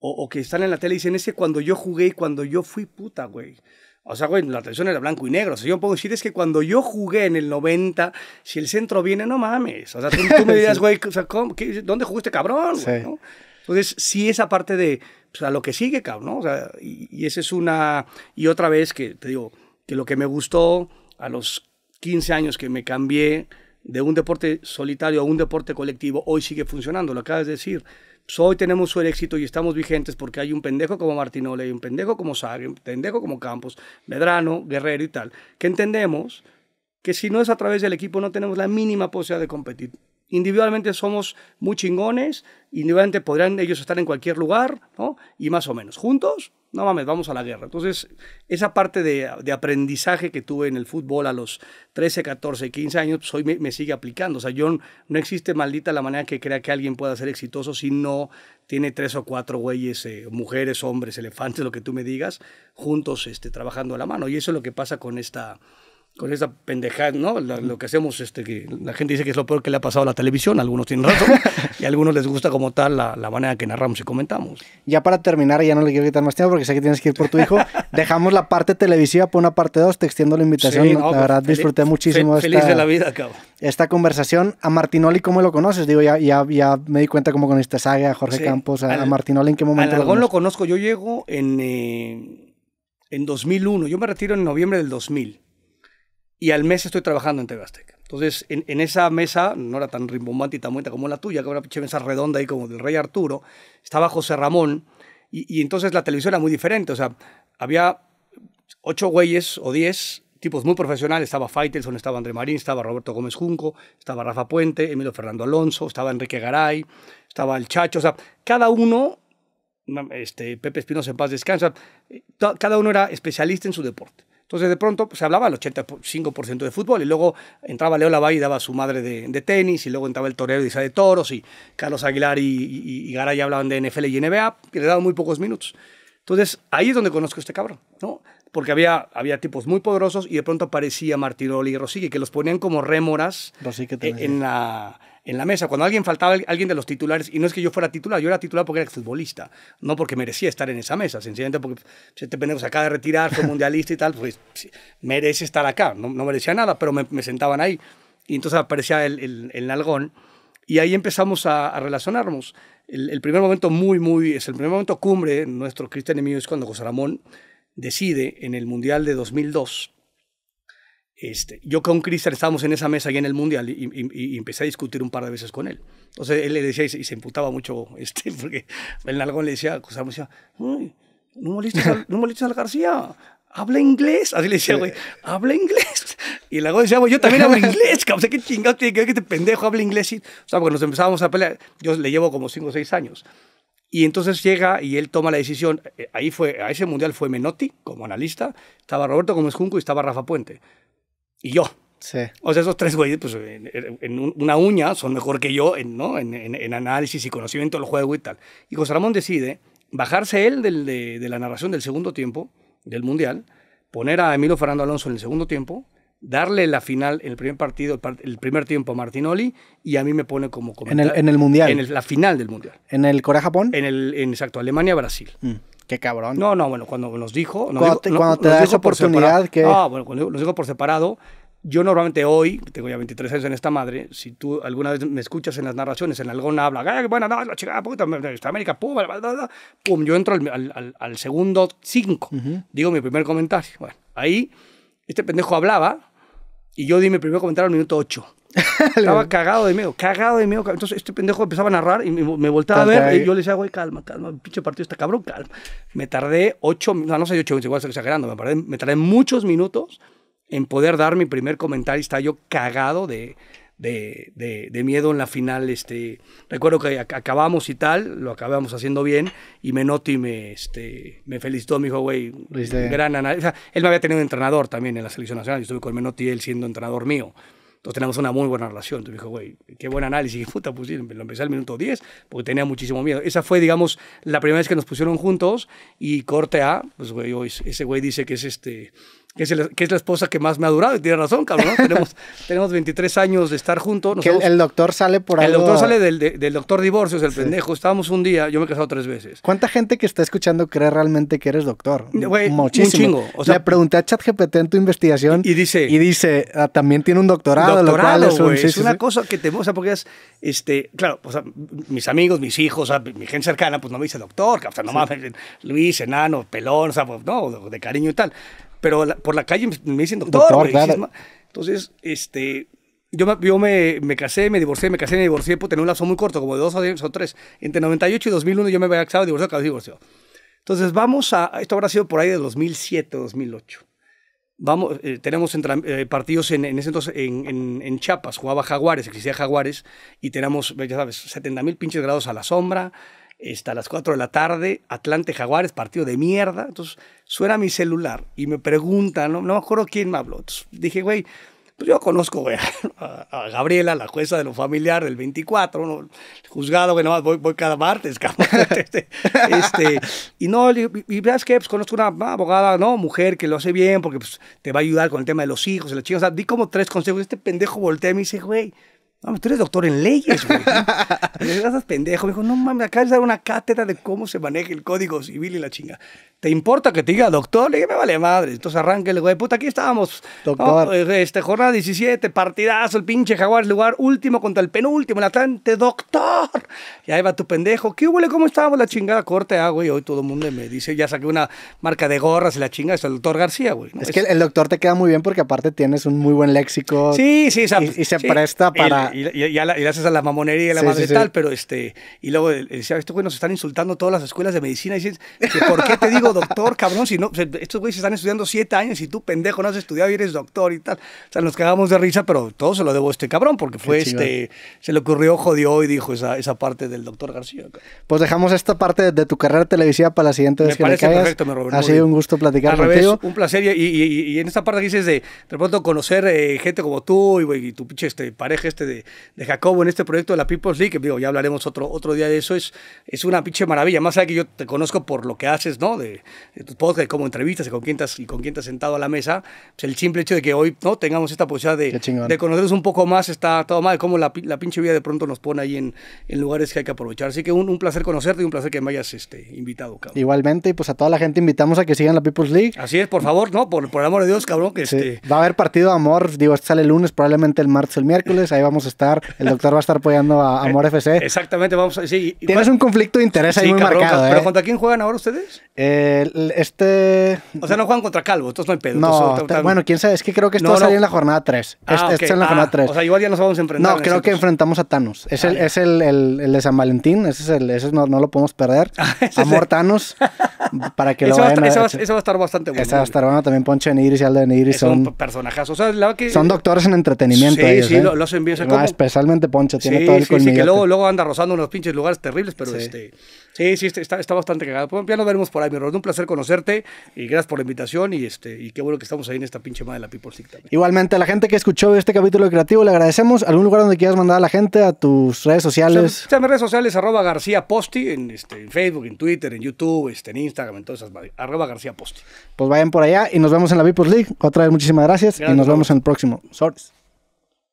o, que están en la tele y dicen, es que cuando yo jugué y cuando yo fui puta, güey. O sea, güey, la televisión era blanco y negro. O sea, yo puedo decir es que cuando yo jugué en el 90, si el centro viene, no mames. O sea, tú, me dirías, güey, o sea, ¿cómo, ¿dónde jugaste cabrón? Entonces, sí, esa parte de, O pues, sea, lo que sigue, cabrón, ¿no? O sea, y, y esa es una, y otra vez que te digo, que lo que me gustó a los 15 años que me cambié de un deporte solitario a un deporte colectivo, hoy sigue funcionando, lo acabas de decir pues, hoy tenemos su éxito y estamos vigentes porque hay un pendejo como martinole hay un pendejo como Sagre, un pendejo como Campos, Medrano, Guerrero y tal, que entendemos que si no es a través del equipo no tenemos la mínima posibilidad de competir. Individualmente somos muy chingones, individualmente podrán ellos estar en cualquier lugar, Y más o menos. Juntos no mames, vamos a la guerra. Entonces, esa parte de, aprendizaje que tuve en el fútbol a los 13, 14, 15 años, pues, hoy me, sigue aplicando. O sea, yo no existe maldita la manera que crea que alguien pueda ser exitoso si no tiene tres o cuatro güeyes, eh, mujeres, hombres, elefantes, lo que tú me digas, juntos este, trabajando a la mano. Y eso es lo que pasa con esta con esa pendejada, ¿no? lo que hacemos, este, la gente dice que es lo peor que le ha pasado a la televisión, algunos tienen razón, y a algunos les gusta como tal la, manera que narramos y comentamos. Ya para terminar, ya no le quiero quitar más tiempo porque sé que tienes que ir por tu hijo, dejamos la parte televisiva por una parte dos, te extiendo la invitación, la pues, verdad disfruté muchísimo feliz de la vida, esta conversación. A Martinoli, ¿cómo lo conoces? Digo, ya, me di cuenta cómo con esta saga, a Jorge Campos, a, Martinoli, ¿en qué momento? lo, conozco, yo llego en, eh, en 2001, yo me retiro en noviembre del 2000 y al mes estoy trabajando en TV Entonces, en, esa mesa, no era tan rimbombante y tan buena como la tuya, que era una pinche mesa redonda ahí como del Rey Arturo, estaba José Ramón, y, entonces la televisión era muy diferente. O sea, había ocho güeyes o diez tipos muy profesionales. Estaba Faitelson, estaba André Marín, estaba Roberto Gómez Junco, estaba Rafa Puente, Emilio Fernando Alonso, estaba Enrique Garay, estaba El Chacho. O sea, cada uno, este, Pepe Espinosa en paz descansa, eh, cada uno era especialista en su deporte. Entonces, de pronto, pues, se hablaba el 85% de fútbol. Y luego entraba Leo Lavalle y daba a su madre de, tenis. Y luego entraba el torero y dice de toros. Y Carlos Aguilar y, y, Garay hablaban de NFL y NBA. que le daban muy pocos minutos. Entonces, ahí es donde conozco a este cabrón, ¿no? Porque había, había tipos muy poderosos y de pronto aparecía Oli y Rosique, que los ponían como rémoras e en la en la mesa. Cuando alguien faltaba, alguien de los titulares, y no es que yo fuera titular, yo era titular porque era futbolista, no porque merecía estar en esa mesa, sencillamente porque si te se acaba de retirar, fue mundialista y tal, pues merece estar acá. No, merecía nada, pero me, sentaban ahí. Y entonces aparecía el, el, nalgón y ahí empezamos a, relacionarnos. El, primer momento muy, muy, es el primer momento cumbre, nuestro Cristian mío es cuando José Ramón decide en el Mundial de 2002 este, yo con Cristian estábamos en esa mesa allá en el Mundial y, y, empecé a discutir un par de veces con él. Entonces él le decía y se, imputaba mucho, este, porque el nalgón le decía, cosas no molestes, al, no García, habla inglés. Así le decía, güey, habla inglés. Y el nalgón decía, güey, yo también hablo inglés, cabrón, o sea, qué chingado tiene que que este pendejo habla inglés. o sea, porque nos empezábamos a pelear, yo le llevo como 5 o 6 años. Y entonces llega y él toma la decisión. Eh, ahí fue, a ese mundial fue Menotti como analista, estaba Roberto Gómez Junco y estaba Rafa Puente y yo. Sí. O sea, esos tres güeyes, pues en, una uña son mejor que yo en, ¿no? en, en análisis y conocimiento del juego y tal. Y José Ramón decide bajarse él del, de, la narración del segundo tiempo del Mundial, poner a Emilio Fernando Alonso en el segundo tiempo, darle la final en el primer partido, el primer tiempo a Martinoli y a mí me pone como comentario. en, el, Mundial. En la final del Mundial. ¿En el Corea-Japón? En el, en, exacto, Alemania-Brasil. Mm. Qué cabrón. No, no, bueno, cuando nos dijo. cuando te, esa oportunidad que. Ah, bueno, cuando nos dijo por separado. Yo normalmente hoy, tengo ya 23 años en esta madre, si tú alguna vez me escuchas en las narraciones, en alguna habla, bueno, no, la chica, puta, América, pum, pum, yo entro al, segundo cinco, digo mi primer comentario. Bueno, ahí este pendejo hablaba, y yo di mi primer comentario al minuto 8. Estaba cagado de miedo, cagado de miedo. Entonces este pendejo empezaba a narrar y me, voltaba a ver. Y yo le decía, güey, calma, calma, pinche partido está cabrón, calma. Me tardé ocho, no, no sé, ocho minutos, igual estoy exagerando, me tardé, me tardé muchos minutos en poder dar mi primer comentario. Y Estaba yo cagado de, de, de, miedo en la final. Este, recuerdo que acabamos y tal, lo acabamos haciendo bien, y Menotti me, este, me felicitó, me dijo, güey, gran análisis él me había tenido entrenador también en la selección nacional, yo estuve con Menotti, él siendo entrenador mío. Entonces tenemos una muy buena relación. Entonces me dijo, güey, qué buen análisis. Y puta, pues lo empecé al minuto 10 porque tenía muchísimo miedo. Esa fue, digamos, la primera vez que nos pusieron juntos y corte A, pues güey, ese güey dice que es este que es, la esposa que más me ha durado, y tiene razón, cabrón. tenemos, tenemos 23 años de estar juntos. el doctor sale por algo... El doctor sale del, del doctor divorcios, el pendejo. Estábamos un día, yo me he casado tres veces. ¿Cuánta gente que está escuchando cree realmente que eres doctor? Muchísimo. Le pregunté a ChatGPT en tu investigación. Y dice... Y dice, ah, también tiene un doctorado. Doctorado, es, una cosa que te... O sea, porque es, este, claro, mis amigos, mis hijos, mi gente cercana, pues no me dice doctor, o sea, nomás Luis, enano, pelón, o pues, no, de cariño y tal pero por la calle me dicen doctor. Entonces, este, yo, me, yo me, casé, me divorcié, me casé, me divorcié, pues tenía un lazo muy corto, como de dos o tres. Entre 98 y 2001 yo me había casado, divorciado, casado, divorciado. Entonces, vamos a, esto habrá sido por ahí de 2007, 2008. Vamos, eh, tenemos entre, eh, partidos en, entonces en, en, en, Chiapas, jugaba Jaguares, existía Jaguares, y tenemos ya sabes, 70 mil pinches grados a la sombra, Está las 4 de la tarde, Atlante Jaguares, partido de mierda. Entonces suena mi celular y me pregunta no, me acuerdo quién me habló. Entonces, dije, güey, pues yo conozco a, Gabriela, la jueza de lo familiar del 24, ¿no? juzgado, güey, nada voy, voy cada martes, este, este, y no, y, veas que pues, conozco una abogada, ¿no? Mujer que lo hace bien porque pues, te va a ayudar con el tema de los hijos, la chicas. O sea, di como tres consejos. Este pendejo voltea y me dice, güey, Vamos, pues, tú eres doctor en leyes, güey. Gracias, pendejo. Me dijo, no mames, acá es dar una cátedra de cómo se maneja el código civil y la chinga. ¿Te importa que te diga doctor? Le dije, me vale madre. Entonces arranca el güey, puta, aquí estábamos. Doctor. Eh, este, jornada 17, partidazo, el pinche jaguar, el lugar último contra el penúltimo, el atlante, doctor. Y ahí va tu pendejo. ¿Qué huele? ¿Cómo estábamos? La chingada corte, ah, güey. Hoy todo el mundo me dice, ya saqué una marca de gorras y la chinga. Es el doctor García, güey. Es, que el doctor te queda muy bien porque aparte tienes un muy buen léxico. Sí, sí, y, se presta para. Y, la, haces a la mamonería y la madre tal, pero este, y luego eh, decía, estos güeyes nos están insultando todas las escuelas de medicina, y dicen ¿por qué te digo doctor, cabrón? Si no, estos güeyes están estudiando siete años y tú, pendejo, no has estudiado y eres doctor y tal. O sea, nos cagamos de risa, pero todo se lo debo a este cabrón, porque fue este, se le ocurrió, jodió y dijo esa, esa parte del doctor García. Pues dejamos esta parte de, tu carrera televisiva para la siguiente vez que le Perfecto, me Ha sido un gusto platicar contigo. un placer, y, en esta parte que dices de, de pronto conocer eh, gente como tú y, y tu pinche este, pareja este de de, Jacobo en este proyecto de la People's League, que digo, ya hablaremos otro, otro día de eso, es, es una pinche maravilla. Más allá que yo te conozco por lo que haces, ¿no? De, tus podcasts, como entrevistas y con quién estás, y con quién sentado a la mesa, pues el simple hecho de que hoy ¿no? tengamos esta posibilidad de, de conocernos un poco más está todo mal, cómo la, la, pinche vida de pronto nos pone ahí en, lugares que hay que aprovechar. Así que un, placer conocerte y un placer que me hayas este, invitado, cabrón. Igualmente, y pues a toda la gente invitamos a que sigan la People's League. Así es, por favor, ¿no? Por, el amor de Dios, cabrón, que este Va a haber partido amor, digo, sale el lunes, probablemente el martes, el miércoles, ahí vamos a estar, el doctor va a estar apoyando a Amor eh, FC. Exactamente, vamos a sí. Tienes un conflicto de interés ahí muy marcado. ¿Pero ¿eh? contra quién juegan ahora ustedes? este... O sea, no juegan contra Calvo, esto no hay pedo. No, bueno, quién sabe, es que creo que esto va a salir en la jornada 3. Ah, este, es este en la jornada 3. Ah, o sea, igual ya nos vamos a enfrentar. No, creo que enfrentamos a Thanos. Es, el, es el, el, de San Valentín, ese, es el, ese no, lo podemos perder. Ah, Amor Thanos, para que lo eso va a estar, Eso, va a estar bastante bueno. Ese va a estar bueno, también Poncho de Neiris y Aldo de Neiris son... personajes. O sea, Son doctores en entretenimiento Sí, ellos, sí, ¿eh? los envíos especialmente Poncho, tiene todo el sí, sí, que luego, luego anda rozando unos pinches lugares terribles, pero este... Sí, sí, este, está, está bastante cagado. Pues ya nos veremos por ahí, mi hermano. Un placer conocerte y gracias por la invitación y este y qué bueno que estamos ahí en esta pinche madre de la People League. también. Igualmente, a la gente que escuchó este capítulo Creativo, le agradecemos. ¿Algún lugar donde quieras mandar a la gente a tus redes sociales? O mis redes sociales, arroba García Posti, en, este, Facebook, en Twitter, en YouTube, este, en Instagram, en todas esas arroba García Posti. Pues vayan por allá y nos vemos en la People League. Otra vez, muchísimas gracias, y nos vemos en el próximo. Sorts.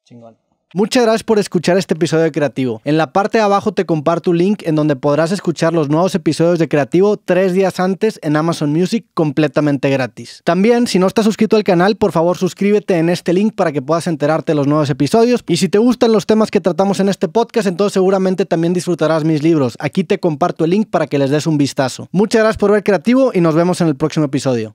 Chingón. Muchas gracias por escuchar este episodio de Creativo. En la parte de abajo te comparto un link en donde podrás escuchar los nuevos episodios de Creativo tres días antes en Amazon Music completamente gratis. También, si no estás suscrito al canal, por favor suscríbete en este link para que puedas enterarte de los nuevos episodios. Y si te gustan los temas que tratamos en este podcast, entonces seguramente también disfrutarás mis libros. Aquí te comparto el link para que les des un vistazo. Muchas gracias por ver Creativo y nos vemos en el próximo episodio.